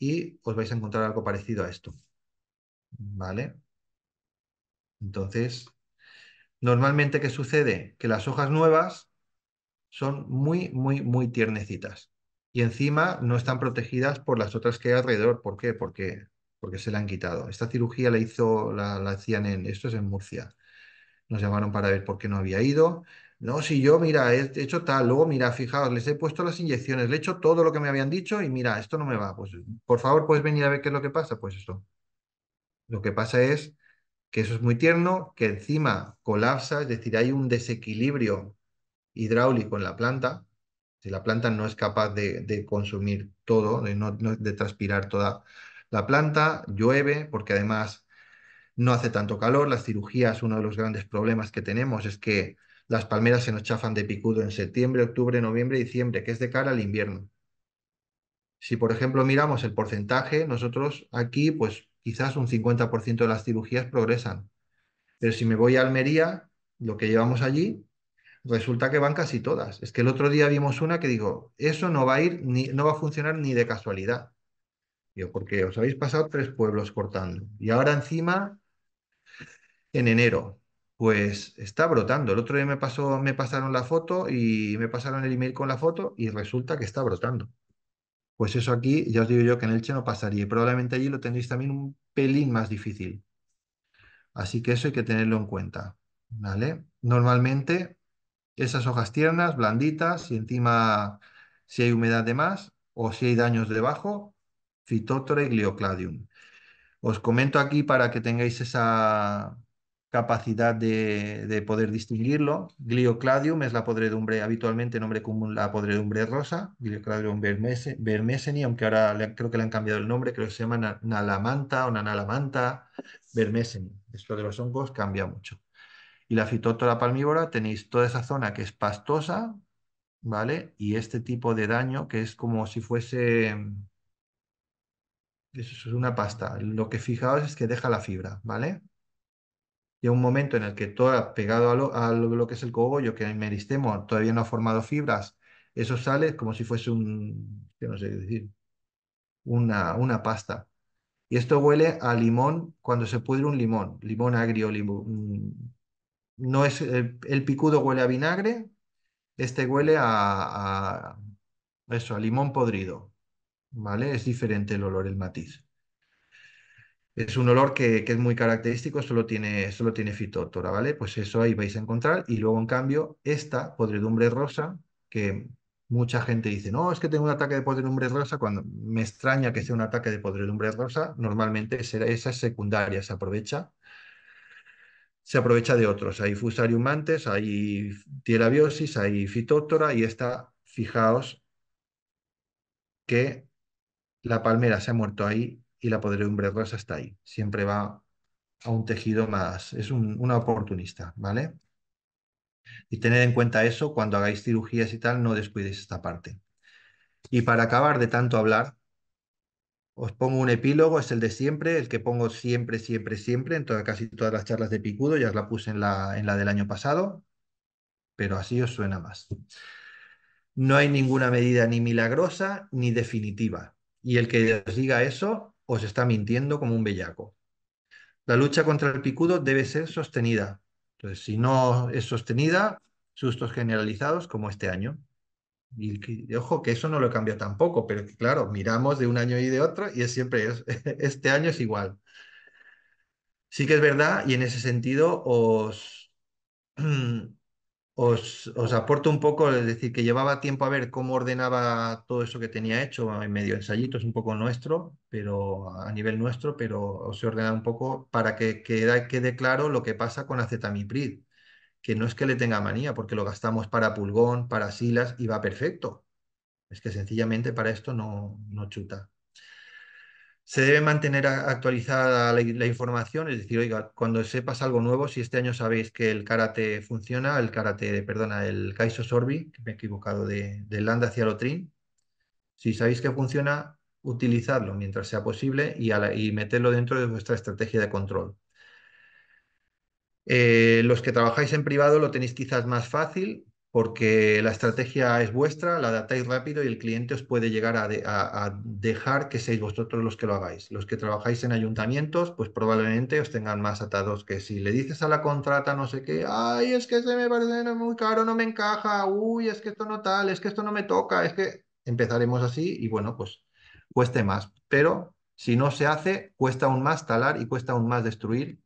Y os vais a encontrar algo parecido a esto. ¿Vale? Entonces, normalmente, ¿qué sucede? Que las hojas nuevas son muy, muy, muy tiernecitas. Y encima no están protegidas por las otras que hay alrededor. ¿Por qué? Porque, porque se la han quitado. Esta cirugía la hizo, la hacían en, esto es en Murcia, nos llamaron para ver por qué no había ido. No, si yo, mira, he hecho tal, luego, mira, fijaos, les he puesto las inyecciones, le he hecho todo lo que me habían dicho y mira, esto no me va. Pues, por favor, puedes venir a ver qué es lo que pasa. Pues eso. Lo que pasa es que eso es muy tierno, que encima colapsa, es decir, hay un desequilibrio hidráulico en la planta. Si la planta no es capaz de, consumir todo, de, de transpirar toda la planta, llueve, porque además no hace tanto calor, las cirugías, uno de los grandes problemas que tenemos es que las palmeras se nos chafan de picudo en septiembre, octubre, noviembre, diciembre, que es de cara al invierno. Si, por ejemplo, miramos el porcentaje, nosotros aquí, pues quizás un 50% de las cirugías progresan. Pero si me voy a Almería, lo que llevamos allí, resulta que van casi todas. Es que el otro día vimos una que digo, eso no va a ir, ni, no va a funcionar ni de casualidad. Digo, porque os habéis pasado tres pueblos cortando. Y ahora encima en enero. Pues está brotando. El otro día me, pasó, me pasaron la foto y me pasaron el email con la foto y resulta que está brotando. Pues eso aquí, ya os digo yo que en Elche no pasaría y probablemente allí lo tendréis también un pelín más difícil. Así que eso hay que tenerlo en cuenta. ¿vale? Normalmente esas hojas tiernas, blanditas, y encima si hay humedad de más o si hay daños debajo, Phytophthora Gliocladium. Os comento aquí para que tengáis esa, capacidad de, poder distinguirlo. Gliocladium es la podredumbre, habitualmente nombre común, la podredumbre rosa, Gliocladium vermeseni, aunque ahora creo que le han cambiado el nombre, creo que se llama nalamanta o nanalamanta vermeseni. Esto de los hongos cambia mucho. Y la fitótora palmívora tenéis toda esa zona que es pastosa, ¿vale? Y este tipo de daño que es como si fuese... Eso es una pasta. Lo que fijaos es que deja la fibra, ¿vale? llega un momento en el que todo pegado a lo, lo que es el cogollo, que el meristemo todavía no ha formado fibras, eso sale como si fuese un, qué no sé decir, una, una pasta. Y esto huele a limón cuando se pudre un limón, limón agrio, limón. Mm, no es, el, picudo huele a vinagre, este huele a, a, eso, a limón podrido, ¿vale? Es diferente el olor, el matiz. Es un olor que, es muy característico, solo tiene, solo tiene ¿vale? Pues eso ahí vais a encontrar. Y luego, en cambio, esta podredumbre rosa, que mucha gente dice, no, es que tengo un ataque de podredumbre rosa, cuando me extraña que sea un ataque de podredumbre rosa, normalmente esa, esa es secundaria, se aprovecha. Se aprovecha de otros. Hay fusariumantes, hay tirabiosis, hay fitótora, y esta, fijaos que la palmera se ha muerto ahí y la podredumbre rosa está ahí. Siempre va a un tejido más, es una oportunista, ¿vale? Y tened en cuenta eso, cuando hagáis cirugías y tal, no descuidéis esta parte. Y para acabar de tanto hablar, os pongo un epílogo, es el de siempre, el que pongo siempre, siempre, siempre, en todas casi todas las charlas de Picudo, ya os la puse en la, en la del año pasado, pero así os suena más. No hay ninguna medida ni milagrosa ni definitiva. Y el que os diga eso os está mintiendo como un bellaco. La lucha contra el picudo debe ser sostenida. Entonces, si no es sostenida, sustos generalizados como este año. Y, ojo que eso no lo cambia tampoco, pero claro, miramos de un año y de otro y es siempre este año es igual. Sí que es verdad y en ese sentido os, mm, os, aporto un poco, es decir, que llevaba tiempo a ver cómo ordenaba todo eso que tenía hecho, en medio ensayito, es un poco nuestro, pero a nivel nuestro, pero os he ordenado un poco para que, quede claro lo que pasa con acetamiprid, que no es que le tenga manía, porque lo gastamos para pulgón, para silas y va perfecto. Es que sencillamente para esto no, no chuta se debe mantener actualizada la, información, es decir, oiga, cuando sepas algo nuevo, si este año sabéis que el karate funciona, el karate, perdona, el Kaiso Sorbi, que me he equivocado, de, de Landa hacia Lotrin, si sabéis que funciona, utilizadlo mientras sea posible y, metedlo meterlo dentro de vuestra estrategia de control. Eh, los que trabajáis en privado lo tenéis quizás más fácil, porque la estrategia es vuestra, la adaptáis rápido y el cliente os puede llegar a, dejar que seáis vosotros los que lo hagáis. Los que trabajáis en ayuntamientos, pues probablemente os tengan más atados que si le dices a la contrata no sé qué, ay, es que se este me parece muy caro, no me encaja, uy, es que esto no tal, es que esto no me toca, es que empezaremos así y bueno, pues cueste más. Pero si no se hace, cuesta aún más talar y cuesta aún más destruir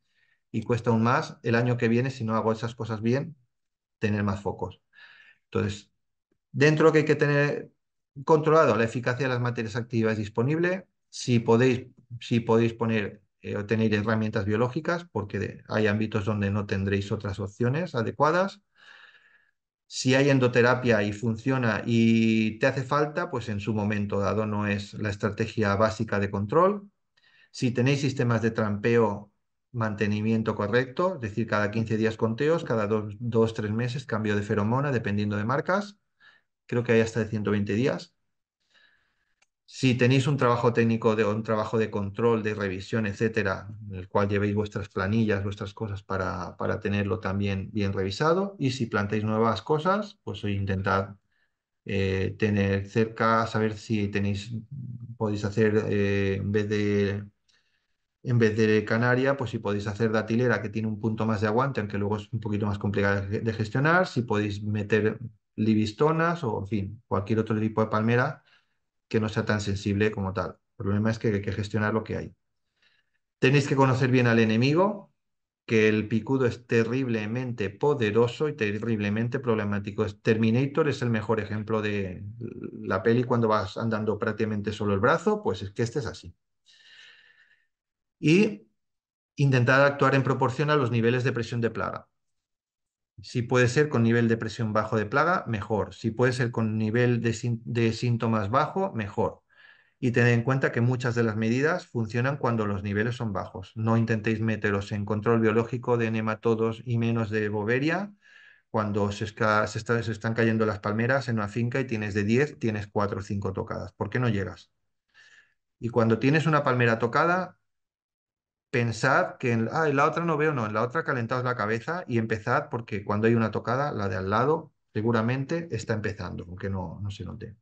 y cuesta aún más el año que viene, si no hago esas cosas bien, tener más focos. Entonces, dentro que hay que tener controlado la eficacia de las materias activas disponible, si podéis, si podéis poner eh, o tener herramientas biológicas, porque hay ámbitos donde no tendréis otras opciones adecuadas. Si hay endoterapia y funciona y te hace falta, pues en su momento dado no es la estrategia básica de control. Si tenéis sistemas de trampeo mantenimiento correcto, es decir, cada 15 días conteos, cada 2, 3 meses cambio de feromona, dependiendo de marcas. Creo que hay hasta de 120 días. Si tenéis un trabajo técnico, de, un trabajo de control, de revisión, etcétera, en el cual llevéis vuestras planillas, vuestras cosas para, para tenerlo también bien revisado. Y si planteáis nuevas cosas, pues intentad eh, tener cerca, saber si tenéis, podéis hacer eh, en vez de en vez de canaria, pues si podéis hacer datilera, que tiene un punto más de aguante, aunque luego es un poquito más complicado de gestionar, si podéis meter libistonas o, en fin, cualquier otro tipo de palmera que no sea tan sensible como tal. El problema es que hay que gestionar lo que hay. Tenéis que conocer bien al enemigo, que el picudo es terriblemente poderoso y terriblemente problemático. Terminator es el mejor ejemplo de la peli cuando vas andando prácticamente solo el brazo, pues es que este es así y intentar actuar en proporción a los niveles de presión de plaga. Si puede ser con nivel de presión bajo de plaga, mejor. Si puede ser con nivel de, síntomas bajo, mejor. Y tened en cuenta que muchas de las medidas funcionan cuando los niveles son bajos. No intentéis meteros en control biológico de nematodos y menos de boveria cuando se, se están cayendo las palmeras en una finca y tienes de 10, tienes 4 o 5 tocadas. ¿Por qué no llegas? Y cuando tienes una palmera tocada, pensad que ah, en, la otra no veo, no, en la otra calentad la cabeza y empezad porque cuando hay una tocada, la de al lado seguramente está empezando, aunque no, no se note.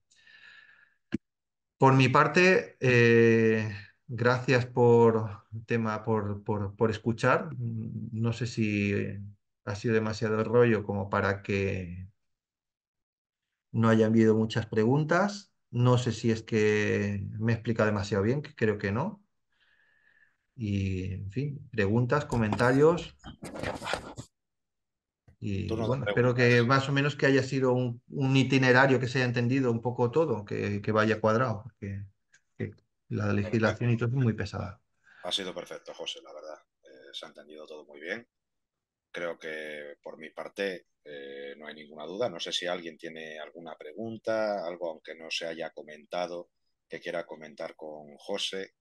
Por mi parte, eh, gracias por tema, por, escuchar. No sé si eh, ha sido demasiado rollo como para que no hayan habido muchas preguntas. No sé si es que me explica demasiado bien, que creo que no. Y, en fin, preguntas, comentarios. Y bueno, espero que más o menos que haya sido un, itinerario que se haya entendido un poco todo, que, vaya cuadrado, que, la legislación y todo es muy pesada. Ha sido perfecto, José, la verdad. Eh, se ha entendido todo muy bien. Creo que por mi parte eh, no hay ninguna duda. No sé si alguien tiene alguna pregunta, algo aunque no se haya comentado, que quiera comentar con José.